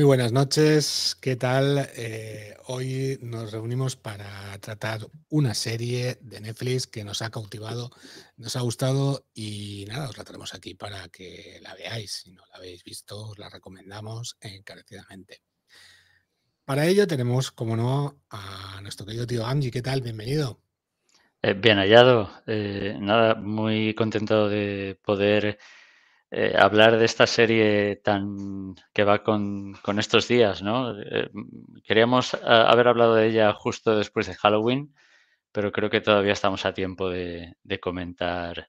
Muy buenas noches, ¿qué tal? Eh, hoy nos reunimos para tratar una serie de Netflix que nos ha cautivado, nos ha gustado y nada, os la traemos aquí para que la veáis. Si no la habéis visto, os la recomendamos encarecidamente. Para ello tenemos, como no, a nuestro querido tío Angie. ¿Qué tal? Bienvenido. Eh, bien hallado. Eh, nada, muy contento de poder eh, hablar de esta serie tan que va con, estos días, ¿no? Eh, queríamos haber hablado de ella justo después de Halloween, pero creo que todavía estamos a tiempo de, comentar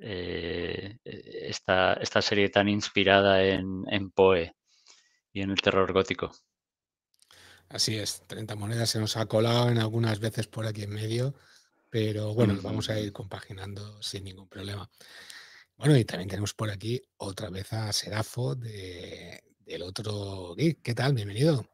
eh, esta, serie tan inspirada en, Poe y en el terror gótico. Así es, 30 monedas se nos ha colado en algunas veces por aquí en medio, pero bueno, vamos a ir compaginando sin ningún problema. Bueno, y también tenemos por aquí otra vez a Serafo del otro geek. ¿Qué tal? Bienvenido.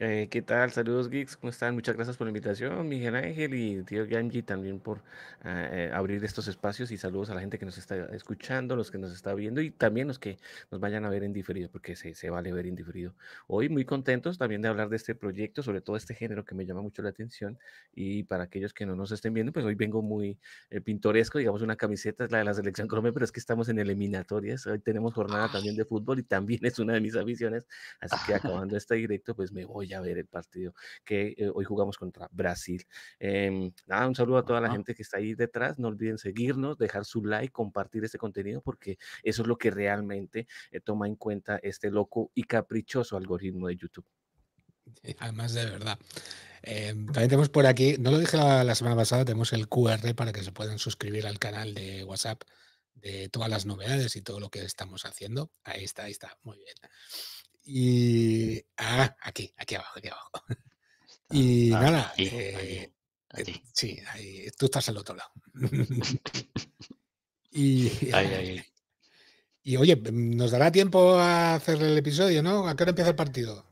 Eh, ¿Qué tal? Saludos, geeks. ¿Cómo están? Muchas gracias por la invitación, Miguel Ángel y tío Ganji también por ah, eh, abrir estos espacios y saludos a la gente que nos está escuchando, los que nos está viendo y también los que nos vayan a ver en diferido, porque se, se vale ver en diferido. Hoy muy contentos también de hablar de este proyecto, sobre todo este género que me llama mucho la atención y para aquellos que no nos estén viendo, pues hoy vengo muy eh, pintoresco, digamos una camiseta, es la de la selección Colombia, pero es que estamos en eliminatorias, hoy tenemos jornada también ah. de fútbol y también es una de mis aficiones, así que acabando este directo, pues me voy a ver el partido que eh, hoy jugamos contra Brasil. Em, nada, un saludo a toda la gente que está ahí detrás. No olviden seguirnos, dejar su like, compartir este contenido, porque eso es lo que realmente eh, toma en cuenta este loco y caprichoso algoritmo de YouTube. Además, de verdad. Em, también tenemos por aquí, no lo dije la, semana pasada, tenemos el QR para que se puedan suscribir al canal de WhatsApp de todas las novedades y todo lo que estamos haciendo. Ahí está, ahí está, muy bien. Y ah, aquí, aquí abajo, aquí abajo. y nada, eh, eh, tú estás al otro lado. y, y oye, mm, nos dará tiempo a hacer el episodio, ¿no? ¿A qué hora empieza el partido?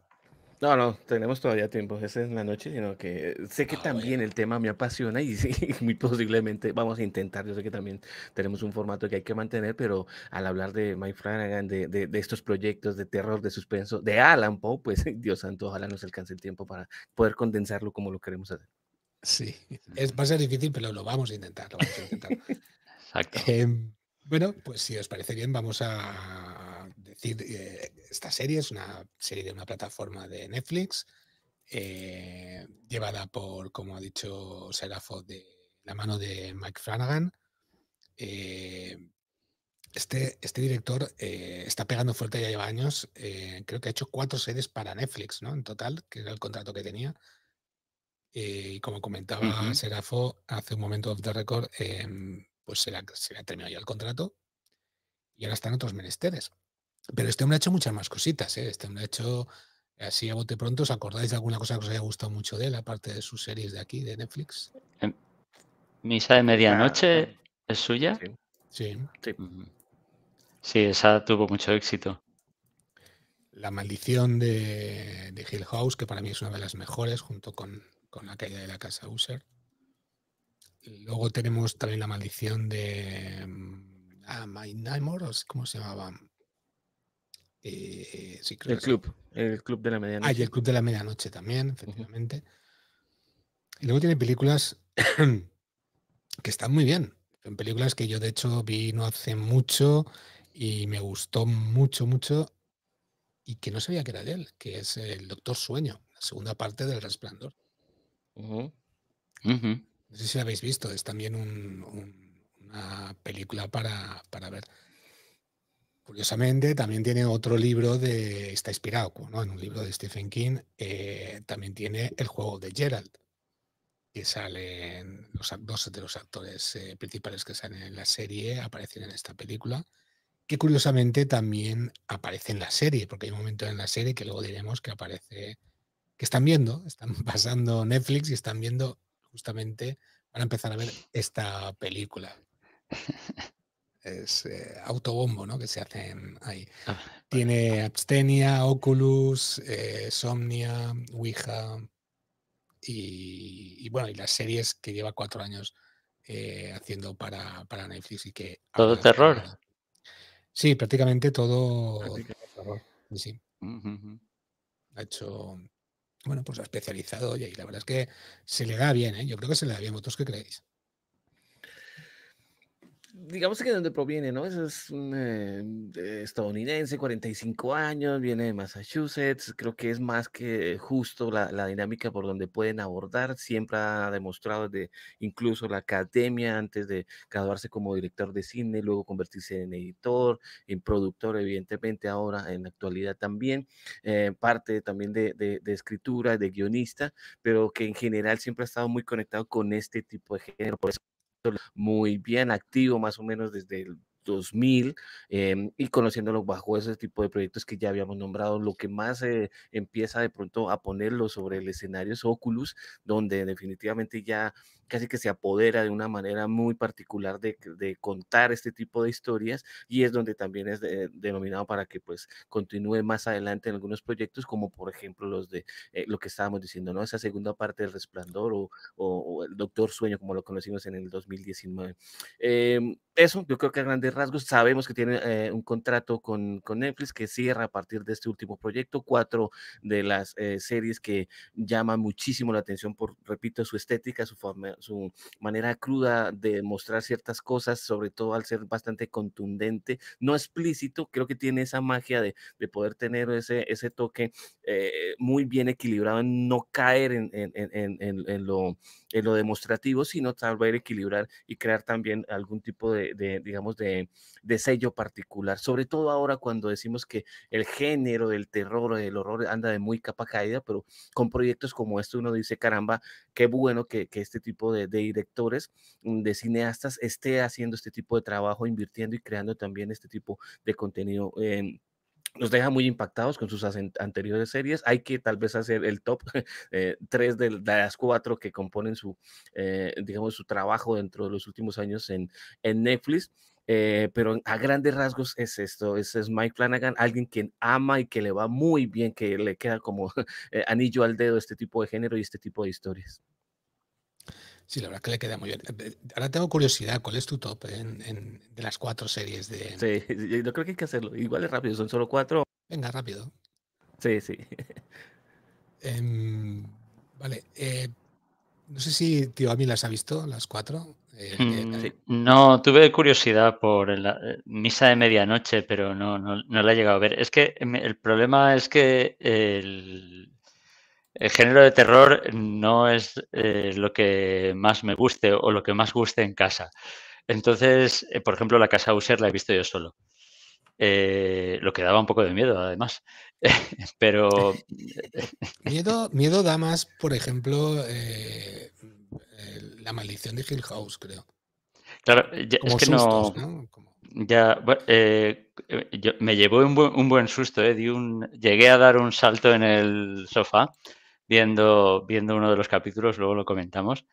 No, no, tenemos todavía tiempo, esa es la noche, sino que sé que ah, también el tema me apasiona y, sí, muy posiblemente vamos a intentar, yo sé que también tenemos un formato que hay que mantener, pero al hablar de Mike Flanagan, de, de, estos proyectos de terror, de suspenso, de Alan Poe, pues Dios santo, ojalá nos alcance el tiempo para poder condensarlo como lo queremos hacer. Sí, es, va a ser difícil, pero lo vamos a intentar. Exacto. Em, bueno, pues si os parece bien, vamos a eh, esta serie es una serie de una plataforma de Netflix, eh, llevada por, como ha dicho Serafo, de la mano de Mike Flanagan. Eh, este, este, director está pegando fuerte, ya lleva años. creo que ha hecho cuatro series para Netflix, ¿no? En total, que era el contrato que tenía. y como comentaba Serafo hace un momento de the record, em, pues se ha terminado ya el contrato y ahora están otros menesteres. Pero este hombre ha hecho muchas más cositas, ¿eh? Este hombre ha hecho, así a bote pronto, ¿os acordáis de alguna cosa que os haya gustado mucho de él, aparte de sus series de aquí, de Netflix? Misa de Medianoche ah, es suya. Sí. Sí. esa tuvo mucho éxito. La maldición de, Hill House, que para mí es una de las mejores, junto con, con la caída de la casa User. Luego tenemos también la maldición de mm, ah, My Nightmare, ¿cómo se llamaba? Eh, el club, el club de la medianoche. Ah, y el club de la medianoche también, efectivamente. Y luego tiene películas que están muy bien. Son películas que yo de hecho vi no hace mucho y me gustó mucho, mucho y que no sabía que era de él, que es El Doctor Sueño, la segunda parte del Resplandor. No sé si la habéis visto, es también una película para, para ver. Curiosamente, también tiene otro libro de. Está inspirado en un libro de Stephen King. Eh, también tiene El juego de Gerald, que salen los dos de los actores eh, principales que salen en la serie, aparecen en esta película. Que curiosamente también aparece en la serie, porque hay un momento en la serie que luego diremos que aparece. que están viendo, están pasando Netflix y están viendo justamente. van a empezar a ver esta película. es eh, autobombo, ¿no? Que se hacen ahí. Ah, Tiene Abstenia, Oculus, eh, Somnia, Ouija y, bueno, y las series que lleva cuatro años eh, haciendo para, para, Netflix y que... ¿Todo terror? Sí, prácticamente todo, Ha hecho... Bueno, pues ha especializado y la verdad es que se le da bien, ¿eh? Yo creo que se le da bien. ¿Vosotros qué creéis? digamos que de dónde proviene, ¿no? es eh, estadounidense, 45 años, viene de Massachusetts, creo que es más que justo la, dinámica por donde pueden abordar, siempre ha demostrado desde incluso la academia antes de graduarse como director de cine, luego convertirse en editor, en productor, evidentemente ahora en la actualidad también, eh, parte también de, de escritura, de guionista, pero que en general siempre ha estado muy conectado con este tipo de género, por eso muy bien activo, más o menos desde el 2000 em, y conociéndolo bajo ese tipo de proyectos que ya habíamos nombrado, lo que más empieza de pronto a ponerlo sobre el escenario es Oculus, donde definitivamente ya casi que se apodera de una manera muy particular de, contar este tipo de historias y es donde también es denominado para que pues continúe más adelante en algunos proyectos como por ejemplo los de eh, lo que estábamos diciendo, ¿no? Esa segunda parte del Resplandor o, el Doctor Sueño como lo conocimos en el 2019. Em, eso, yo creo que a grandes rasgos sabemos que tiene eh, un contrato con, Netflix que cierra a partir de este último proyecto, cuatro de las eh, series que llaman muchísimo la atención por, repito, su estética, su forma, su manera cruda de mostrar ciertas cosas, sobre todo al ser bastante contundente, no explícito, creo que tiene esa magia de, poder tener ese, ese toque eh, muy bien equilibrado en no caer en, lo, en lo demostrativo, sino tal vez equilibrar y crear también algún tipo de, digamos, de, sello particular, sobre todo ahora cuando decimos que el género del terror, del horror anda de muy capa caída, pero con proyectos como este uno dice, caramba, qué bueno que, este tipo de, directores, mm, de cineastas, esté haciendo este tipo de trabajo, invirtiendo y creando también este tipo de contenido. Em, nos deja muy impactados con sus anteriores series. Hay que tal vez hacer el top eh, tres de, las cuatro que componen su, eh, digamos, su trabajo dentro de los últimos años en, en Netflix. Eh, pero a grandes rasgos es esto, es Mike Flanagan, alguien quien ama y que le va muy bien, que le queda como eh, anillo al dedo este tipo de género y este tipo de historias. Sí, la verdad que le queda muy bien. Eh, ahora tengo curiosidad, ¿cuál es tu top de las cuatro series de... Sí, yo creo que hay que hacerlo. Igual es rápido, son solo cuatro. Venga, rápido. Sí, sí. Em, vale. no sé si tío a mí las ha visto, las cuatro. Eh, eh, mm, no, tuve curiosidad por la eh, misa de medianoche, pero no, la he llegado a ver. Es que el problema es que el, género de terror no es lo que más me guste o lo que más guste en casa. Entonces, por ejemplo, la casa Usher la he visto yo solo. lo que daba un poco de miedo, además. pero. miedo, miedo da más, por ejemplo la maldición de Hill House, creo. Claro, es que no. Ya, eh, me llevó un buen, susto, eh, di un, llegué a dar un salto en el sofá viendo, viendo uno de los capítulos, luego lo comentamos.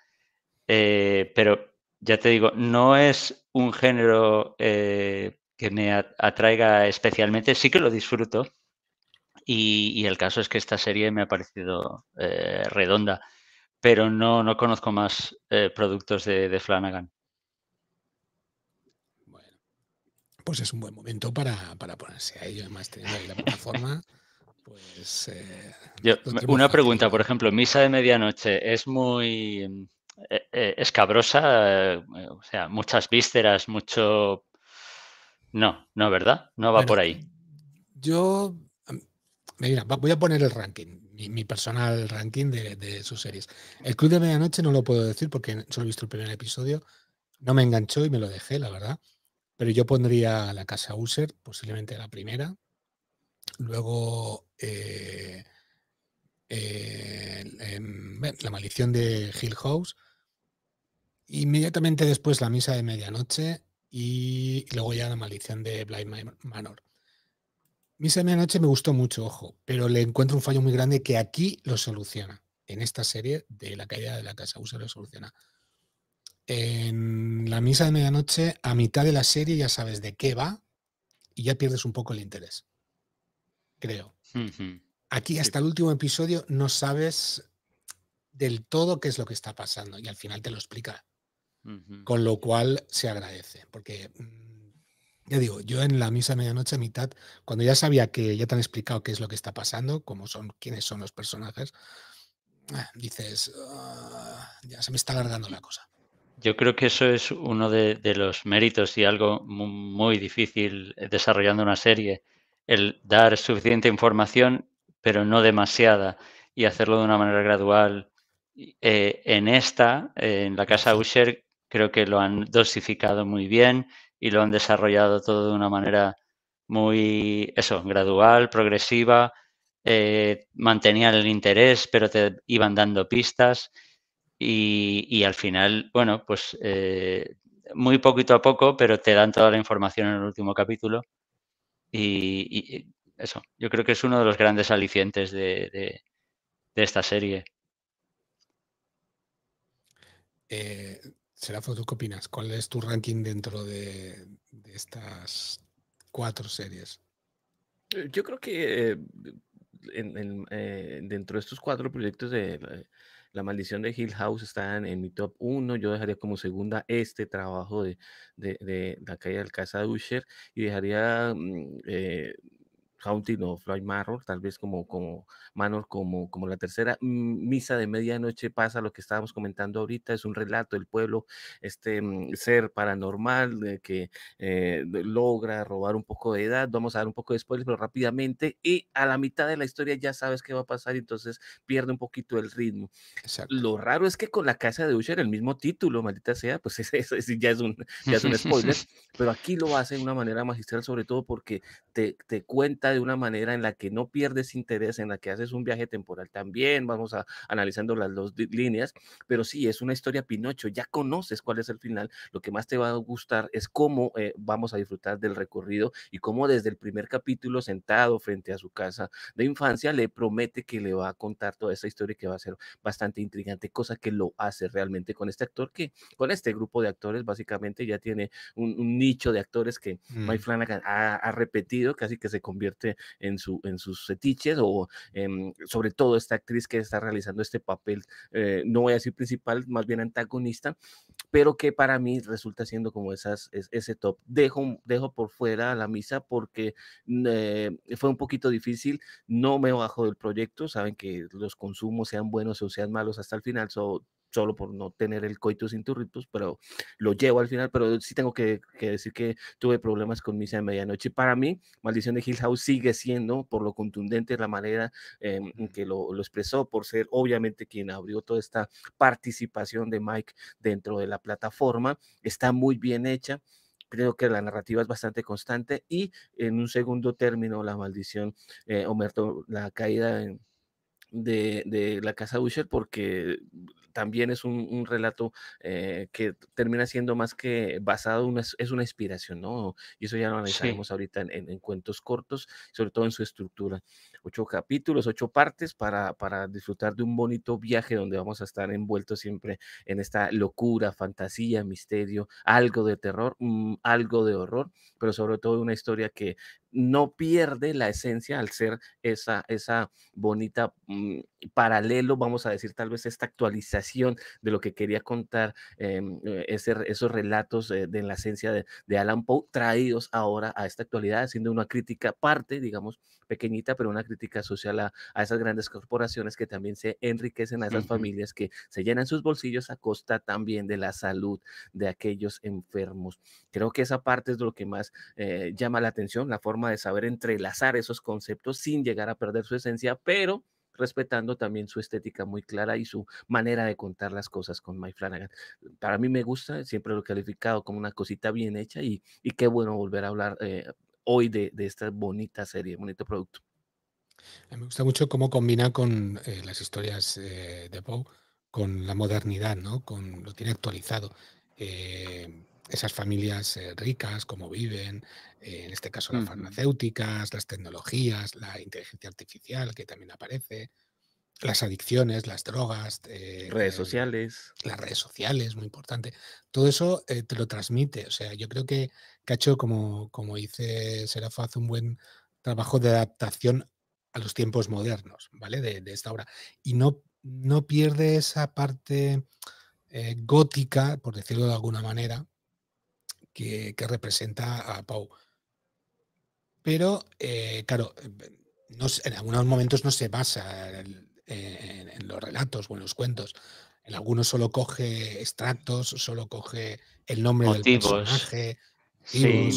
Eh, pero ya te digo, no es un género eh, que me atraiga especialmente, sí que lo disfruto. Y, el caso es que esta serie me ha parecido redonda pero no, no conozco más eh, productos de, Flanagan. Bueno, pues es un buen momento para, ponerse a ello, además teniendo ahí la plataforma. Pues, eh, una pregunta, por ejemplo, misa de medianoche es muy mm, eh, escabrosa, o sea, muchas vísceras, mucho... No, no, ¿verdad? No va por ahí. Yo, mm, mira, voy a poner el ranking mi, personal ranking de, sus series. El Club de Medianoche no lo puedo decir porque solo he visto el primer episodio. No me enganchó y me lo dejé, la verdad. Pero yo pondría La Casa User, posiblemente la primera. Luego, eh, eh, La Maldición de Hill House. Inmediatamente después La Misa de Medianoche y luego ya La Maldición de Blind Manor. Misa de Medianoche me gustó mucho, ojo, pero le encuentro un fallo muy grande que aquí lo soluciona. En esta serie de La caída de la casa, USA lo soluciona. En la misa de medianoche, a mitad de la serie ya sabes de qué va y ya pierdes un poco el interés. Creo. Aquí hasta el último episodio no sabes del todo qué es lo que está pasando y al final te lo explica. Con lo cual se agradece, porque mm, ya digo, yo en la misa de medianoche, a mitad, cuando ya sabía que ya te han explicado qué es lo que está pasando, cómo son, quiénes son los personajes, ah, dices, ah, ya se me está alargando la cosa. Yo creo que eso es uno de, los méritos y algo muy, difícil eh, desarrollando una serie, el dar suficiente información, pero no demasiada, y hacerlo de una manera gradual. Eh, en esta, eh, en la casa Usher, creo que lo han dosificado muy bien y lo han desarrollado todo de una manera muy, eso, gradual, progresiva, eh, mantenían el interés, pero te iban dando pistas y, al final, bueno, pues eh, muy poquito a poco, pero te dan toda la información en el último capítulo y, eso, yo creo que es uno de los grandes alicientes de, esta serie. Eh, ¿Será ¿tú qué opinas? ¿Cuál es tu ranking dentro de, estas cuatro series? Eh, yo creo que eh, eh, dentro de estos cuatro proyectos de la, maldición de Hill House están en, mi top uno, Yo dejaría como segunda este trabajo de, de, la calle del Casa Usher y dejaría mm, eh, Haunting o Floyd Marrow, tal vez como, como Manor, como, como la tercera mm, misa de medianoche pasa lo que estábamos comentando ahorita, es un relato del pueblo, este mm, ser paranormal que eh, logra robar un poco de edad, vamos a dar un poco de spoilers, pero rápidamente, y a la mitad de la historia ya sabes qué va a pasar, entonces pierde un poquito el ritmo. Lo raro es que con la casa de Usher, el mismo título, maldita sea, pues es, es, ya, es un, ya es un spoiler, pero aquí lo hace de una manera magistral, sobre todo porque te, te cuenta de una manera en la que no pierdes interés, en la que haces un viaje temporal también, vamos a analizando las dos líneas, pero sí, es una historia Pinocho, ya conoces cuál es el final, lo que más te va a gustar es cómo eh, vamos a disfrutar del recorrido y cómo desde el primer capítulo sentado frente a su casa de infancia le promete que le va a contar toda esa historia que va a ser bastante intrigante, cosa que lo hace realmente con este actor que con este grupo de actores básicamente ya tiene un, nicho de actores que Mike mm. Flanagan ha, ha repetido, casi que se convierte este, en, su, en sus fetiches o em, sobre todo esta actriz que está realizando este papel, eh, no voy a decir principal, más bien antagonista, pero que para mí resulta siendo como esas, ese top. Dejo, dejo por fuera la misa porque mm, eh, fue un poquito difícil, no me bajo del proyecto, saben que los consumos sean buenos o sean malos hasta el final, so, solo por no tener el coitus interruptus, pero lo llevo al final, pero sí tengo que, decir que tuve problemas con Misa de Medianoche. Para mí, Maldición de Hill House sigue siendo, por lo contundente, la manera em, en que lo, expresó, por ser obviamente quien abrió toda esta participación de Mike dentro de la plataforma. Está muy bien hecha. Creo que la narrativa es bastante constante y en un segundo término, la maldición, eh, la caída en de, la casa Usher porque también es un, relato eh, que termina siendo más que basado, una, es una inspiración, ¿no? Y eso ya lo analizaremos ahorita en, cuentos cortos, sobre todo en su estructura ocho capítulos, ocho partes para, para disfrutar de un bonito viaje donde vamos a estar envueltos siempre en esta locura, fantasía, misterio, algo de terror, mm, algo de horror, pero sobre todo una historia que no pierde la esencia al ser esa, esa bonita mm, paralelo, vamos a decir, tal vez esta actualización de lo que quería contar em, eh, esos relatos eh, de la esencia de, de, Alan Poe traídos ahora a esta actualidad, haciendo una crítica parte, digamos, pequeñita, pero una crítica social a, esas grandes corporaciones que también se enriquecen a esas familias que se llenan sus bolsillos a costa también de la salud de aquellos enfermos. Creo que esa parte es lo que más eh, llama la atención, la forma de saber entrelazar esos conceptos sin llegar a perder su esencia, pero respetando también su estética muy clara y su manera de contar las cosas con Mike Flanagan. Para mí me gusta, siempre lo he calificado como una cosita bien hecha y, y qué bueno volver a hablar eh, hoy de, de esta bonita serie, bonito producto me gusta mucho cómo combina con eh, las historias eh, de Poe, con la modernidad, Con, lo tiene actualizado. Eh, esas familias ricas, cómo viven, en este caso las farmacéuticas, las tecnologías, la inteligencia artificial que también aparece, las adicciones, las drogas. redes sociales. Las redes sociales, muy importante. Todo eso te lo transmite. O sea, yo creo que Cacho, como, como dice Serafaz, hace un buen trabajo de adaptación a los tiempos modernos, ¿vale? De, esta obra. Y no, no pierde esa parte eh, gótica, por decirlo de alguna manera, que, representa a Pau. Pero, eh, claro, eh, en algunos momentos no se basa en, los relatos o en los cuentos. En algunos solo coge extractos, solo coge el nombre del personaje, Sí,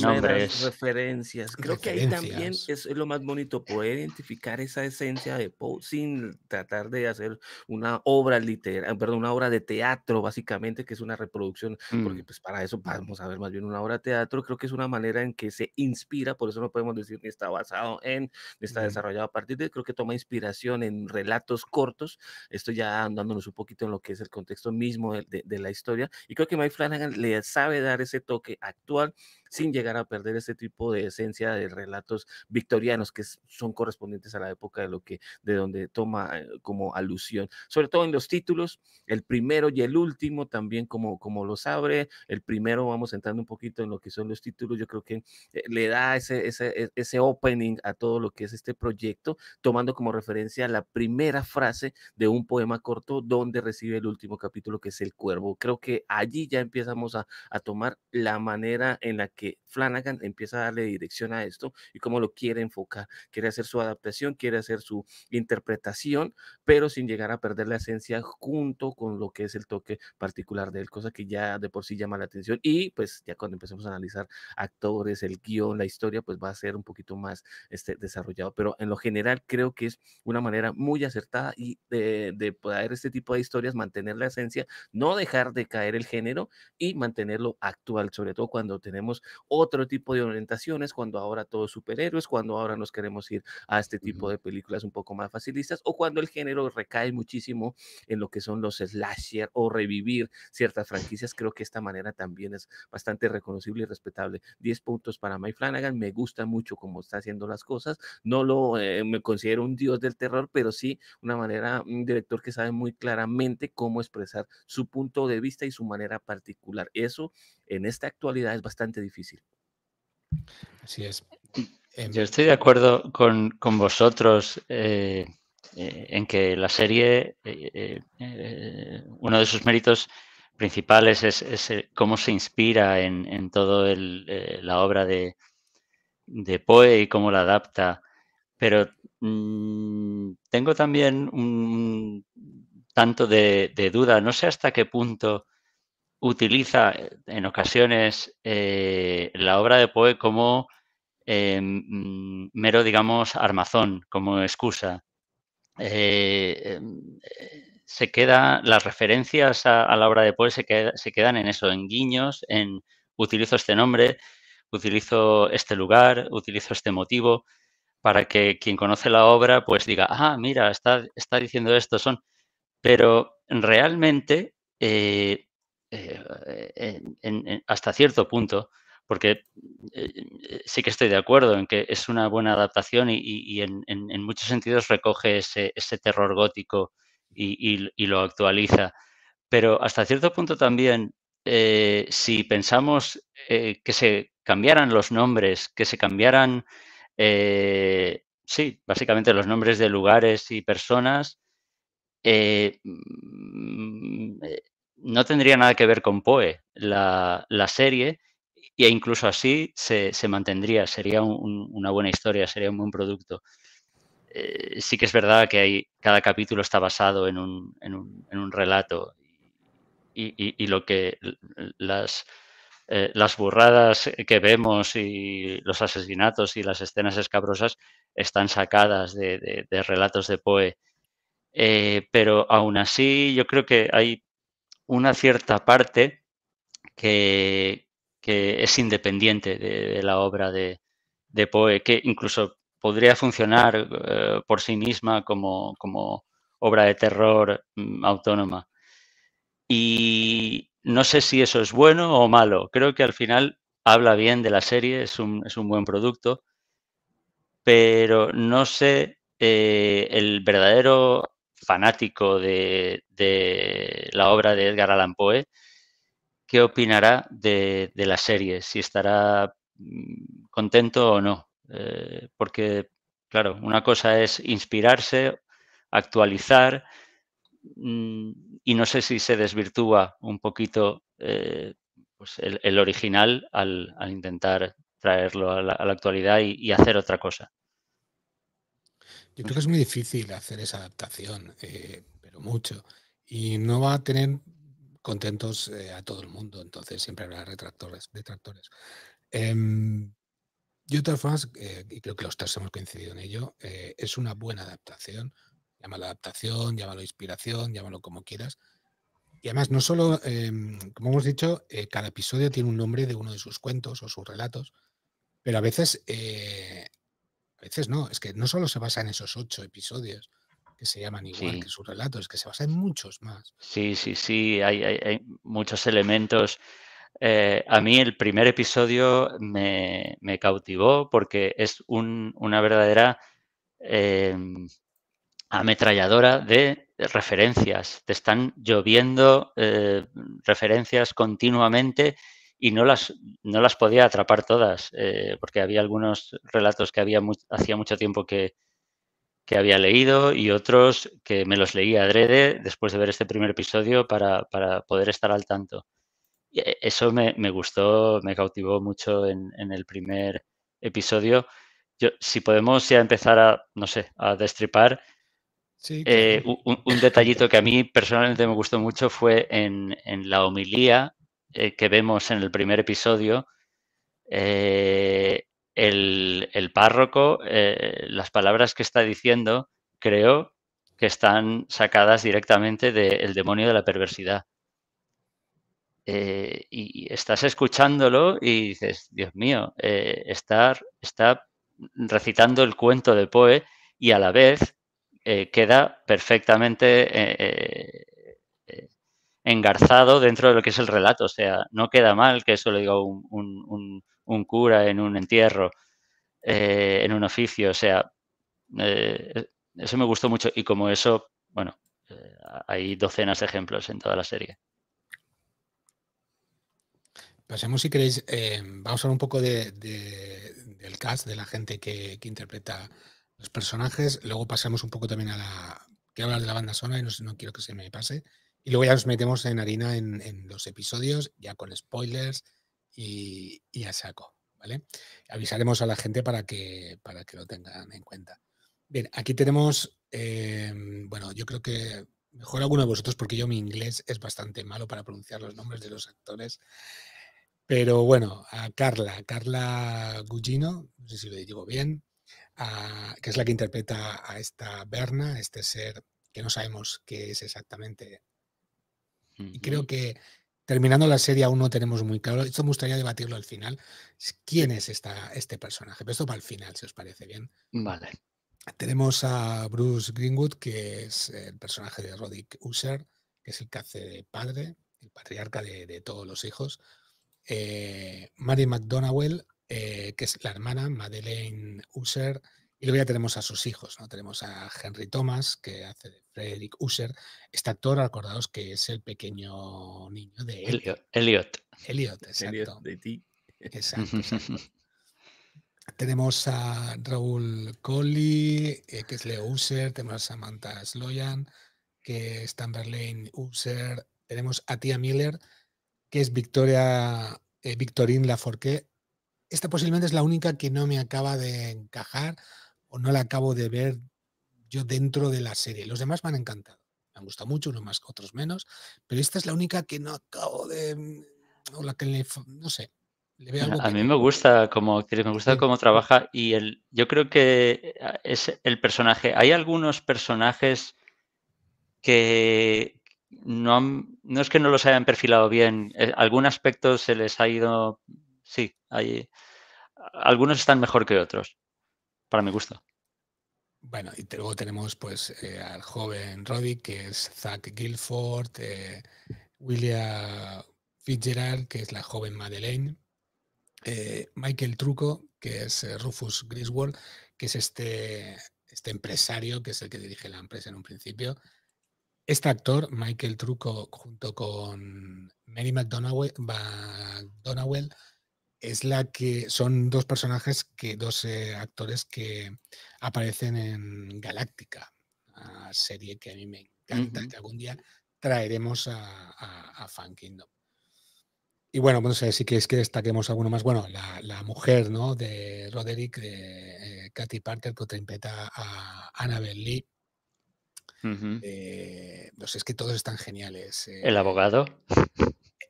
referencias. Creo que ahí también es lo más bonito, poder identificar esa esencia de Poe sin tratar de hacer una obra literaria ah, perdón, una obra de teatro, básicamente, que es una reproducción, porque mm. pues para eso vamos a ver más bien una obra de teatro. Creo que es una manera en que se inspira, por eso no podemos decir ni está basado en, ni está desarrollado a partir de, creo que toma inspiración en relatos cortos. Esto ya andándonos un poquito en lo que es el contexto mismo de, de la historia. Y creo que Mike Flanagan le sabe dar ese toque actual sin llegar a perder ese tipo de esencia de relatos victorianos que son correspondientes a la época de lo que de donde toma eh, como alusión, sobre todo en los títulos, el primero y el último también como como los abre, el primero vamos entrando un poquito en lo que son los títulos, yo creo que eh, le da ese ese e, ese opening a todo lo que es este proyecto, tomando como referencia la primera frase de un poema corto donde recibe el último capítulo que es el cuervo. Creo que allí ya empezamos a, a tomar la manera en la que que Flanagan empieza a darle dirección a esto y cómo lo quiere enfocar. Quiere hacer su adaptación, quiere hacer su interpretación, pero sin llegar a perder la esencia junto con lo que es el toque particular de él, cosa que ya de por sí llama la atención. Y pues ya cuando empecemos a analizar actores, el guión, la historia, pues va a ser un poquito más este, desarrollado. Pero en lo general creo que es una manera muy acertada y de, de poder este tipo de historias, mantener la esencia, no dejar de caer el género y mantenerlo actual, sobre todo cuando tenemos otro tipo de orientaciones, cuando ahora todos superhéroes, cuando ahora nos queremos ir a este tipo de películas un poco más facilistas, o cuando el género recae muchísimo en lo que son los slasher o revivir ciertas franquicias. Creo que esta manera también es bastante reconocible y respetable. 10 puntos para Mike Flanagan, me gusta mucho cómo está haciendo las cosas, no lo eh, me considero un dios del terror, pero sí una manera, un director que sabe muy claramente cómo expresar su punto de vista y su manera particular. Eso en esta actualidad es bastante difícil Así es. Em, Yo estoy de acuerdo con, con vosotros eh, eh, en que la serie, eh, uno de sus méritos principales es, cómo se inspira en, en toda la obra de, de, Poe y cómo la adapta. Pero mm, tengo también un tanto de duda, no sé hasta qué punto utiliza eh, en ocasiones eh, la obra de Poe como eh, mm, mero, digamos, armazón, como excusa. Em, se quedan, las referencias a, la obra de Poe se, se, quedan en eso, en guiños, en utilizo este nombre, utilizo este lugar, utilizo este motivo, para que quien conoce la obra pues diga, ah, mira, está, está diciendo esto, son... Pero realmente eh, eh, hasta cierto punto, porque eh, sí que estoy de acuerdo en que es una buena adaptación y, en, muchos sentidos recoge ese, terror gótico y, lo actualiza. Pero hasta cierto punto también, si pensamos que se cambiaran los nombres, que se cambiaran, sí, básicamente los nombres de lugares y personas, eh, mm, no tendría nada que ver con Poe la, serie e incluso así se, mantendría, sería una buena historia, sería un buen producto. Eh, sí que es verdad que hay, cada capítulo está basado en un, relato y, lo que las, eh, las burradas que vemos y los asesinatos y las escenas escabrosas están sacadas de, relatos de Poe. Eh, pero aún así yo creo que hay una cierta parte que, es independiente de, la obra de, Poe, que incluso podría funcionar eh, por sí misma como, obra de terror mm, autónoma. Y no sé si eso es bueno o malo. Creo que al final habla bien de la serie, es un, buen producto, pero no sé eh, el verdadero fanático de, la obra de Edgar Allan Poe, ¿qué opinará de, la serie? ¿Si estará mm, contento o no? Eh, porque, claro, una cosa es inspirarse, actualizar, mm, y no sé si se desvirtúa un poquito eh, pues el, original al, intentar traerlo a la, actualidad y, hacer otra cosa. Yo creo que es muy difícil hacer esa adaptación, eh, pero mucho. Y no va a tener contentos eh, a todo el mundo, entonces siempre habrá retractores, detractores. Em, eh, yo de y creo que los tres hemos coincidido en ello, eh, es una buena adaptación. la adaptación, llámalo inspiración, llámalo como quieras. Y además, no solo, em, como hemos dicho, cada episodio tiene un nombre de uno de sus cuentos o sus relatos, pero a veces a veces no, es que no solo se basa en esos ocho episodios que se llaman igual que sus relatos, es que se basa en muchos más. Sí, sí, sí, hay, muchos elementos. Eh, a mí el primer episodio me, cautivó porque es una verdadera em, ametralladora de referencias. Te están lloviendo eh, referencias continuamente y no las, no las podía atrapar todas, eh, porque había algunos relatos que había hacía mucho tiempo que, había leído y otros que me los leía adrede después de ver este primer episodio para, poder estar al tanto. Eh, eso me, gustó, me cautivó mucho en, el primer episodio. Yo, si podemos ya empezar a, no sé, a destripar, Sí, eh, un, detallito que a mí personalmente me gustó mucho fue en, en la homilía eh, que vemos en el primer episodio, eh, el, párroco, eh, las palabras que está diciendo, creo que están sacadas directamente del demonio de la perversidad. y estás escuchándolo y dices, Dios mío, está, recitando el cuento de Poe y a la vez queda perfectamente engarzado dentro de lo que es el relato. O sea, no queda mal que eso lo diga un, cura en un entierro, eh, en un oficio. O sea, eh, e, eso me gustó mucho. Y como eso, bueno, eh, hay docenas de ejemplos en toda la serie. Pasemos, si queréis, vamos a hablar un poco de, del cast, de la gente que, interpreta los personajes. Luego pasamos un poco también a la... que habla de la banda sonora y no, no quiero que se me pase. Y luego ya nos metemos en harina en, los episodios, ya con spoilers y, a saco, ¿vale? Avisaremos a la gente para que, para que lo tengan en cuenta. Bien, aquí tenemos, em, bueno, yo creo que mejor alguno de vosotros, porque yo mi inglés es bastante malo para pronunciar los nombres de los actores. Pero bueno, a Carla, Carla Gugino, no sé si lo digo bien, que es la que interpreta a esta Berna, este ser que no sabemos qué es exactamente y creo que terminando la serie aún no tenemos muy claro. Esto me gustaría debatirlo al final. ¿Quién es esta, este personaje? Pero esto para el final, si os parece bien. Vale. Tenemos a Bruce Greenwood, que es el personaje de Roddick Usher, que es el que hace de padre, el patriarca de, todos los hijos. Eh, Mary McDonough, eh, que es la hermana, Madeleine Usher, y luego ya tenemos a sus hijos, ¿no? Tenemos a Henry Thomas, que hace de Frederick User. Está actor, acordaos que es el pequeño niño de Elliot. Elliot, Elliot exacto. de ti. Exacto. tenemos a Raúl Coli eh, que es Leo Usher, tenemos a Samantha Sloyan, que es Tamberlane Usher, tenemos a Tia Miller, que es Victoria, eh, Victorine Laforqué. Esta posiblemente es la única que no me acaba de encajar o no la acabo de ver yo dentro de la serie. Los demás me han encantado. Me han gustado mucho, unos más otros menos, pero esta es la única que no acabo de... Mm, o la que le, no sé. Le veo algo a mí me gusta como me gusta cómo trabaja y el, yo creo que eh, es el personaje. Hay algunos personajes que, no, no, es que no los hayan perfilado bien, eh, algún aspecto se les ha ido, sí, hay, algunos están mejor que otros para mi gusto. Bueno, y luego tenemos pues eh, al joven Roddy, que es Zach Guilford, eh, William Fitzgerald, que es la joven Madeleine, eh, Michael Truco, que es Rufus Griswold, que es este, este empresario, que es el que dirige la empresa en un principio. Este actor, Michael Truco, junto con Mary McDonough McDonough es la que son dos personajes que dos eh, actores que aparecen en Galáctica, serie que a mí me encanta, que algún día traeremos a, a, Fan Kingdom. Y bueno, no sé si queréis que destaquemos alguno más. Bueno, la, mujer ¿no? de Roderick, de eh, Katy Parker, que interpreta a Annabel Lee. Eh, no sé, es que todos están geniales. ¿El abogado?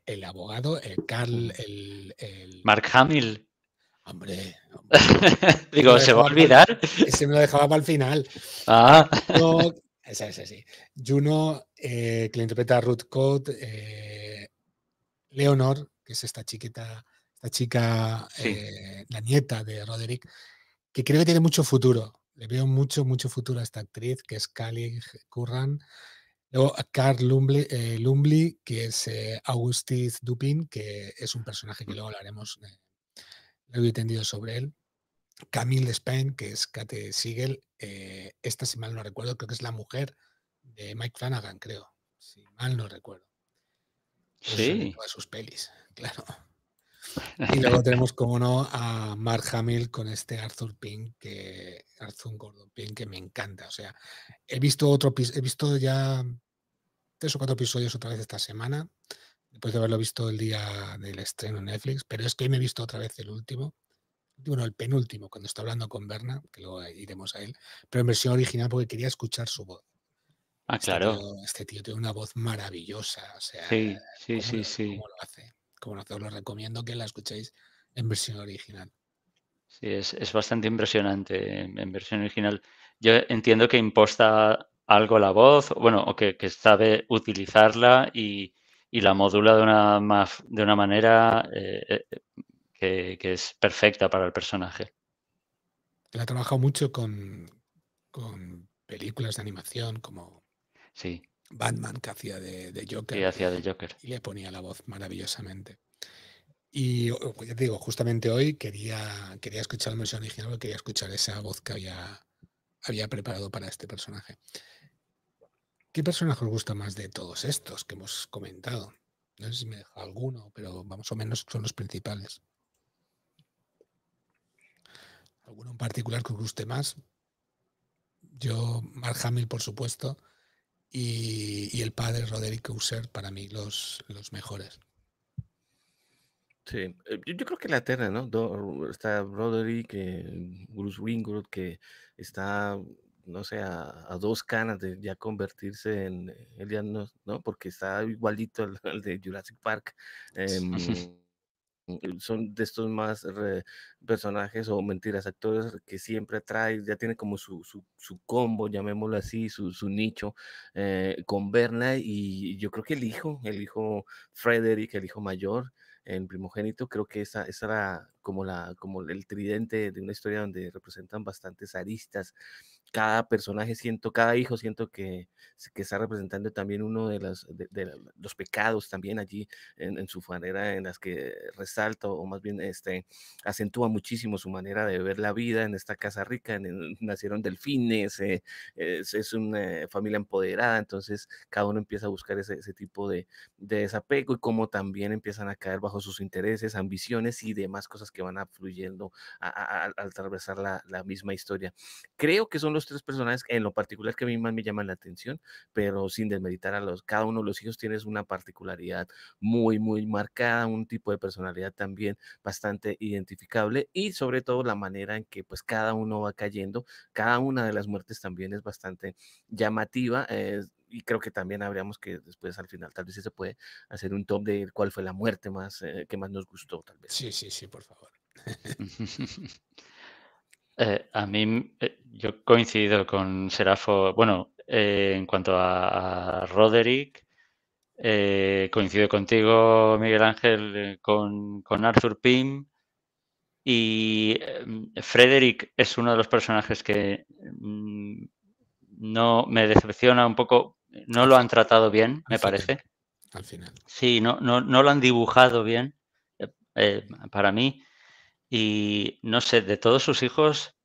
el abogado, el Carl, el, Mark Hamill. Hombre. Digo, se va a olvidar. Ese me lo dejaba para el final. Ah. esa, esa, sí. Juno, eh, que le interpreta a Ruth Code, eh, Leonor, que es esta chiquita, esta chica, eh, la nieta de Roderick, que creo que tiene mucho futuro. Le veo mucho, mucho futuro a esta actriz, que es Cali Curran. Luego Carl Lumbly, eh, que es eh, Dupin, que es un personaje que luego hablaremos eh, he y tendido sobre él. Camille Spain, que es Kate Siegel. Eh, esta, si mal no recuerdo, creo que es la mujer de Mike Flanagan, creo. Si mal no recuerdo. Pues sí. sus pelis, claro. Y luego tenemos, como no, a Mark Hamill con este Arthur Pink, que Arthur Gordon Pink, que me encanta. O sea, he visto otro he visto ya tres o cuatro episodios otra vez esta semana, después de haberlo visto el día del estreno en Netflix, pero es que hoy me he visto otra vez el último, bueno, el penúltimo, cuando está hablando con Berna, que luego iremos a él, pero en versión original porque quería escuchar su voz. Ah, este claro. Este tío, tiene una voz maravillosa. O sea, sí, sí, sí, sí. lo hace como os lo recomiendo que la escuchéis en versión original. Sí, es, bastante impresionante en, versión original. Yo entiendo que imposta algo la voz, bueno, o que, sabe utilizarla y, la modula de una, de una manera eh, eh, que, es perfecta para el personaje. Él ha trabajado mucho con, con películas de animación como... Sí, Batman que hacía de, Joker. Y hacía de Joker. Y le ponía la voz maravillosamente. Y pues, ya te digo, justamente hoy quería, quería escuchar la versión original, quería escuchar esa voz que había, había preparado para este personaje. ¿Qué personaje os gusta más de todos estos que hemos comentado? No sé si me deja alguno, pero más o menos son los principales. ¿Alguno en particular que os guste más? Yo, Mark Hamill, por supuesto, y, el padre Roderick Usher para mí, los, los mejores. Sí, eh, yo, creo que la terna, ¿no? está Roderick, eh, Bruce wingwood que está, no sé, a, dos canas de ya convertirse en ¿no? Porque está igualito al, de Jurassic Park. Em, son de estos más personajes o mentiras, actores que siempre atrae, ya tiene como su, su, combo, llamémoslo así, su, nicho eh, con Berna y yo creo que el hijo, el hijo Frederick, el hijo mayor, el primogénito, creo que esa, esa era como, la, como el tridente de una historia donde representan bastantes aristas cada personaje, siento, cada hijo, siento que, que está representando también uno de, los pecados también allí en, su manera en las que resalta o más bien este, acentúa muchísimo su manera de ver la vida en esta casa rica, en, nacieron delfines, eh, es, una familia empoderada, entonces cada uno empieza a buscar ese, tipo de, desapego y cómo también empiezan a caer bajo sus intereses, ambiciones y demás cosas que van afluyendo al atravesar la, la misma historia. Creo que son los tres personajes en lo particular que a mí más me llaman la atención, pero sin desmeditar a los, cada uno de los hijos tienes una particularidad muy, muy marcada, un tipo de personalidad también bastante identificable y sobre todo la manera en que pues cada uno va cayendo, cada una de las muertes también es bastante llamativa, y creo que también habríamos que después al final tal vez se puede hacer un top de cuál fue la muerte más eh, que más nos gustó tal vez. Sí, sí, sí, por favor. Eh, a mí, eh, yo coincido con Serafo, bueno, eh, en cuanto a, Roderick, coincido contigo, Miguel Ángel, con, Arthur Pym. Y em, Frederick es uno de los personajes que mm, no me decepciona un poco. No lo han tratado bien, me parece. al final. Sí, no, no, no, lo han dibujado bien. para mí, y no sé, de todos sus hijos,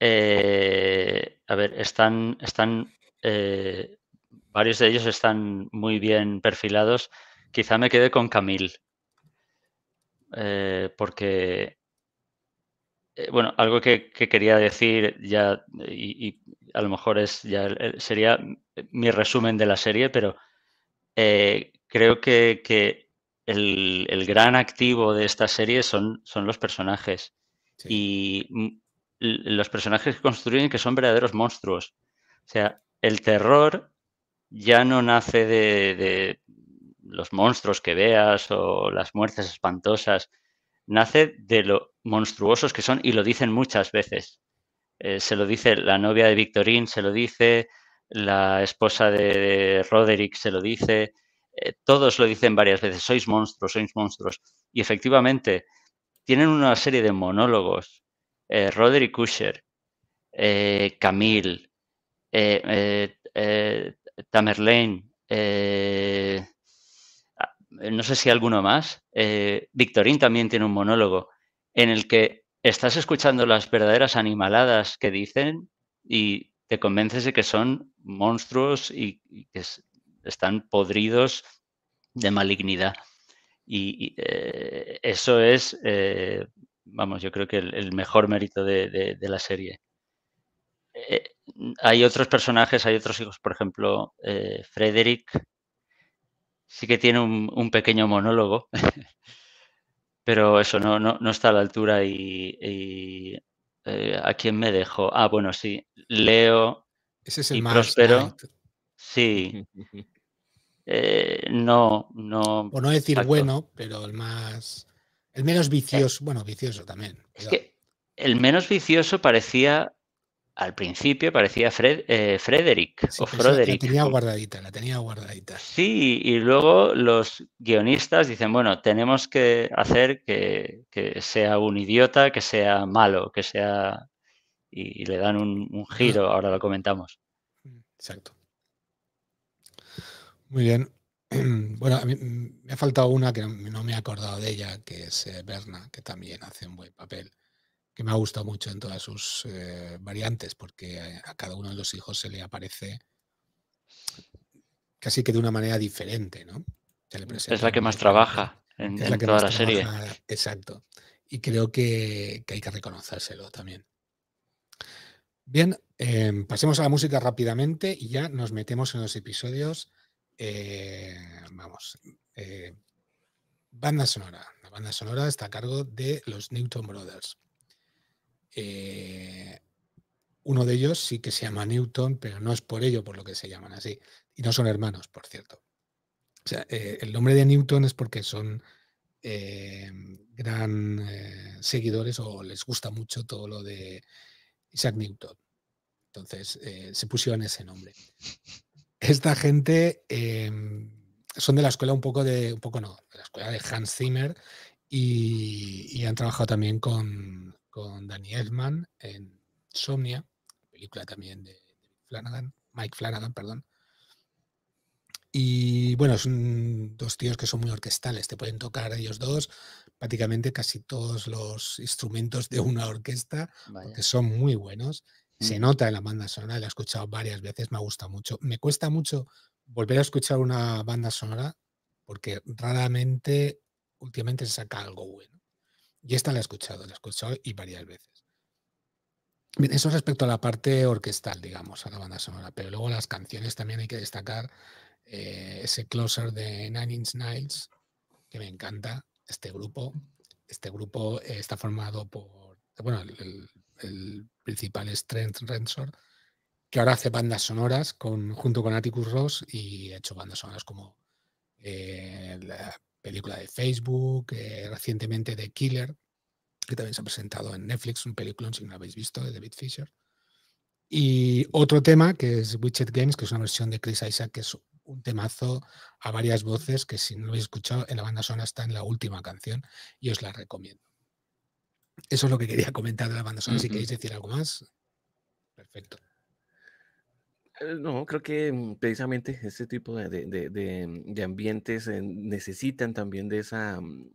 eh, a ver, están, están eh, varios de ellos están muy bien perfilados. Quizá me quede con Camil, eh, porque, bueno, algo que, quería decir ya, y, a lo mejor es ya sería mi resumen de la serie, pero creo que el, gran activo de esta serie son, son los personajes. Y los personajes que construyen que son verdaderos monstruos. O sea, el terror ya no nace de, los monstruos que veas o las muertes espantosas, nace de lo monstruosos que son y lo dicen muchas veces. Eh, se lo dice la novia de Victorín, se lo dice la esposa de Roderick, se lo dice eh, todos lo dicen varias veces, sois monstruos, sois monstruos. Y efectivamente, tienen una serie de monólogos. Eh, Roderick Kusher, eh, Camille, Tamerlane, no sé si alguno más. Victorín también tiene un monólogo en el que estás escuchando las verdaderas animaladas que dicen y te convences de que son monstruos y, y que es, están podridos de malignidad. Y, eh, eso es, eh, vamos, yo creo que el, mejor mérito de, la serie. Eh, hay otros personajes, hay otros hijos, por ejemplo, Frederick sí que tiene un, pequeño monólogo, pero eso no, no, está a la altura y... ¿A quién me dejo? Ah, bueno, sí, Leo Ese es el y Próspero. Sí, eh, no, no. Por no decir bueno, pero el más. El menos vicioso, bueno, vicioso también. Es que el menos vicioso parecía, al principio, parecía eh, Frederick o Frederick. La tenía guardadita, la tenía guardadita. Sí, y luego los guionistas dicen, bueno, tenemos que hacer que, sea un idiota, que sea malo, que sea... Y, le dan un, giro, ahora lo comentamos. Mm, exacto. Muy bien. Bueno, mm, me ha faltado una que no me he acordado de ella, que es eh, Berna, que también hace un buen papel, que me ha gustado mucho en todas sus eh, variantes, porque a, cada uno de los hijos se le aparece casi que de una manera diferente, ¿no? es la que más trabaja en, toda la serie. exacto. Y creo que, hay que reconocérselo también. Bien, em, pasemos a la música rápidamente y ya nos metemos en los episodios eh, vamos, eh, banda sonora. La banda sonora está a cargo de los Newton Brothers. Eh, uno de ellos sí que se llama Newton, pero no es por ello por lo que se llaman así. Y no son hermanos, por cierto. el nombre de Newton es porque son gran seguidores o les gusta mucho todo lo de Isaac Newton. Entonces se pusieron ese nombre esta gente em, son de la escuela un poco de, un poco no, la escuela de Hans Zimmer y, han trabajado también con, con Danny en Somnia, película también de, Flanagan, Mike Flanagan, perdón. Y bueno, son dos tíos que son muy orquestales, te pueden tocar ellos dos prácticamente casi todos los instrumentos de una orquesta, que son muy buenos se nota en la banda sonora, la he escuchado varias veces, me gusta mucho. Me cuesta mucho volver a escuchar una banda sonora porque raramente, últimamente se saca algo bueno. Y esta la he escuchado, la he escuchado y varias veces. eso respecto a la parte orquestal, digamos, a la banda sonora, pero luego las canciones también hay que destacar eh, ese closer de Nine Inch que me encanta, este grupo. Este grupo eh, está formado por, bueno, el el principal es Rensor, que ahora hace bandas sonoras con, junto con Atticus Ross y ha hecho bandas sonoras como eh, la película de Facebook, eh, recientemente de Killer, que también se ha presentado en Netflix, un película, si no lo habéis visto, de David Fisher. Y otro tema que es Widget Games, que es una versión de Chris Isaac, que es un temazo a varias voces que si no lo habéis escuchado en la banda sonora está en la última canción y os la recomiendo. Eso es lo que quería comentar de la banda sonora. Si queréis decir algo más, perfecto. Eh, no, creo que mm, precisamente este tipo de mm, ambientes eh, necesitan también de esa mm,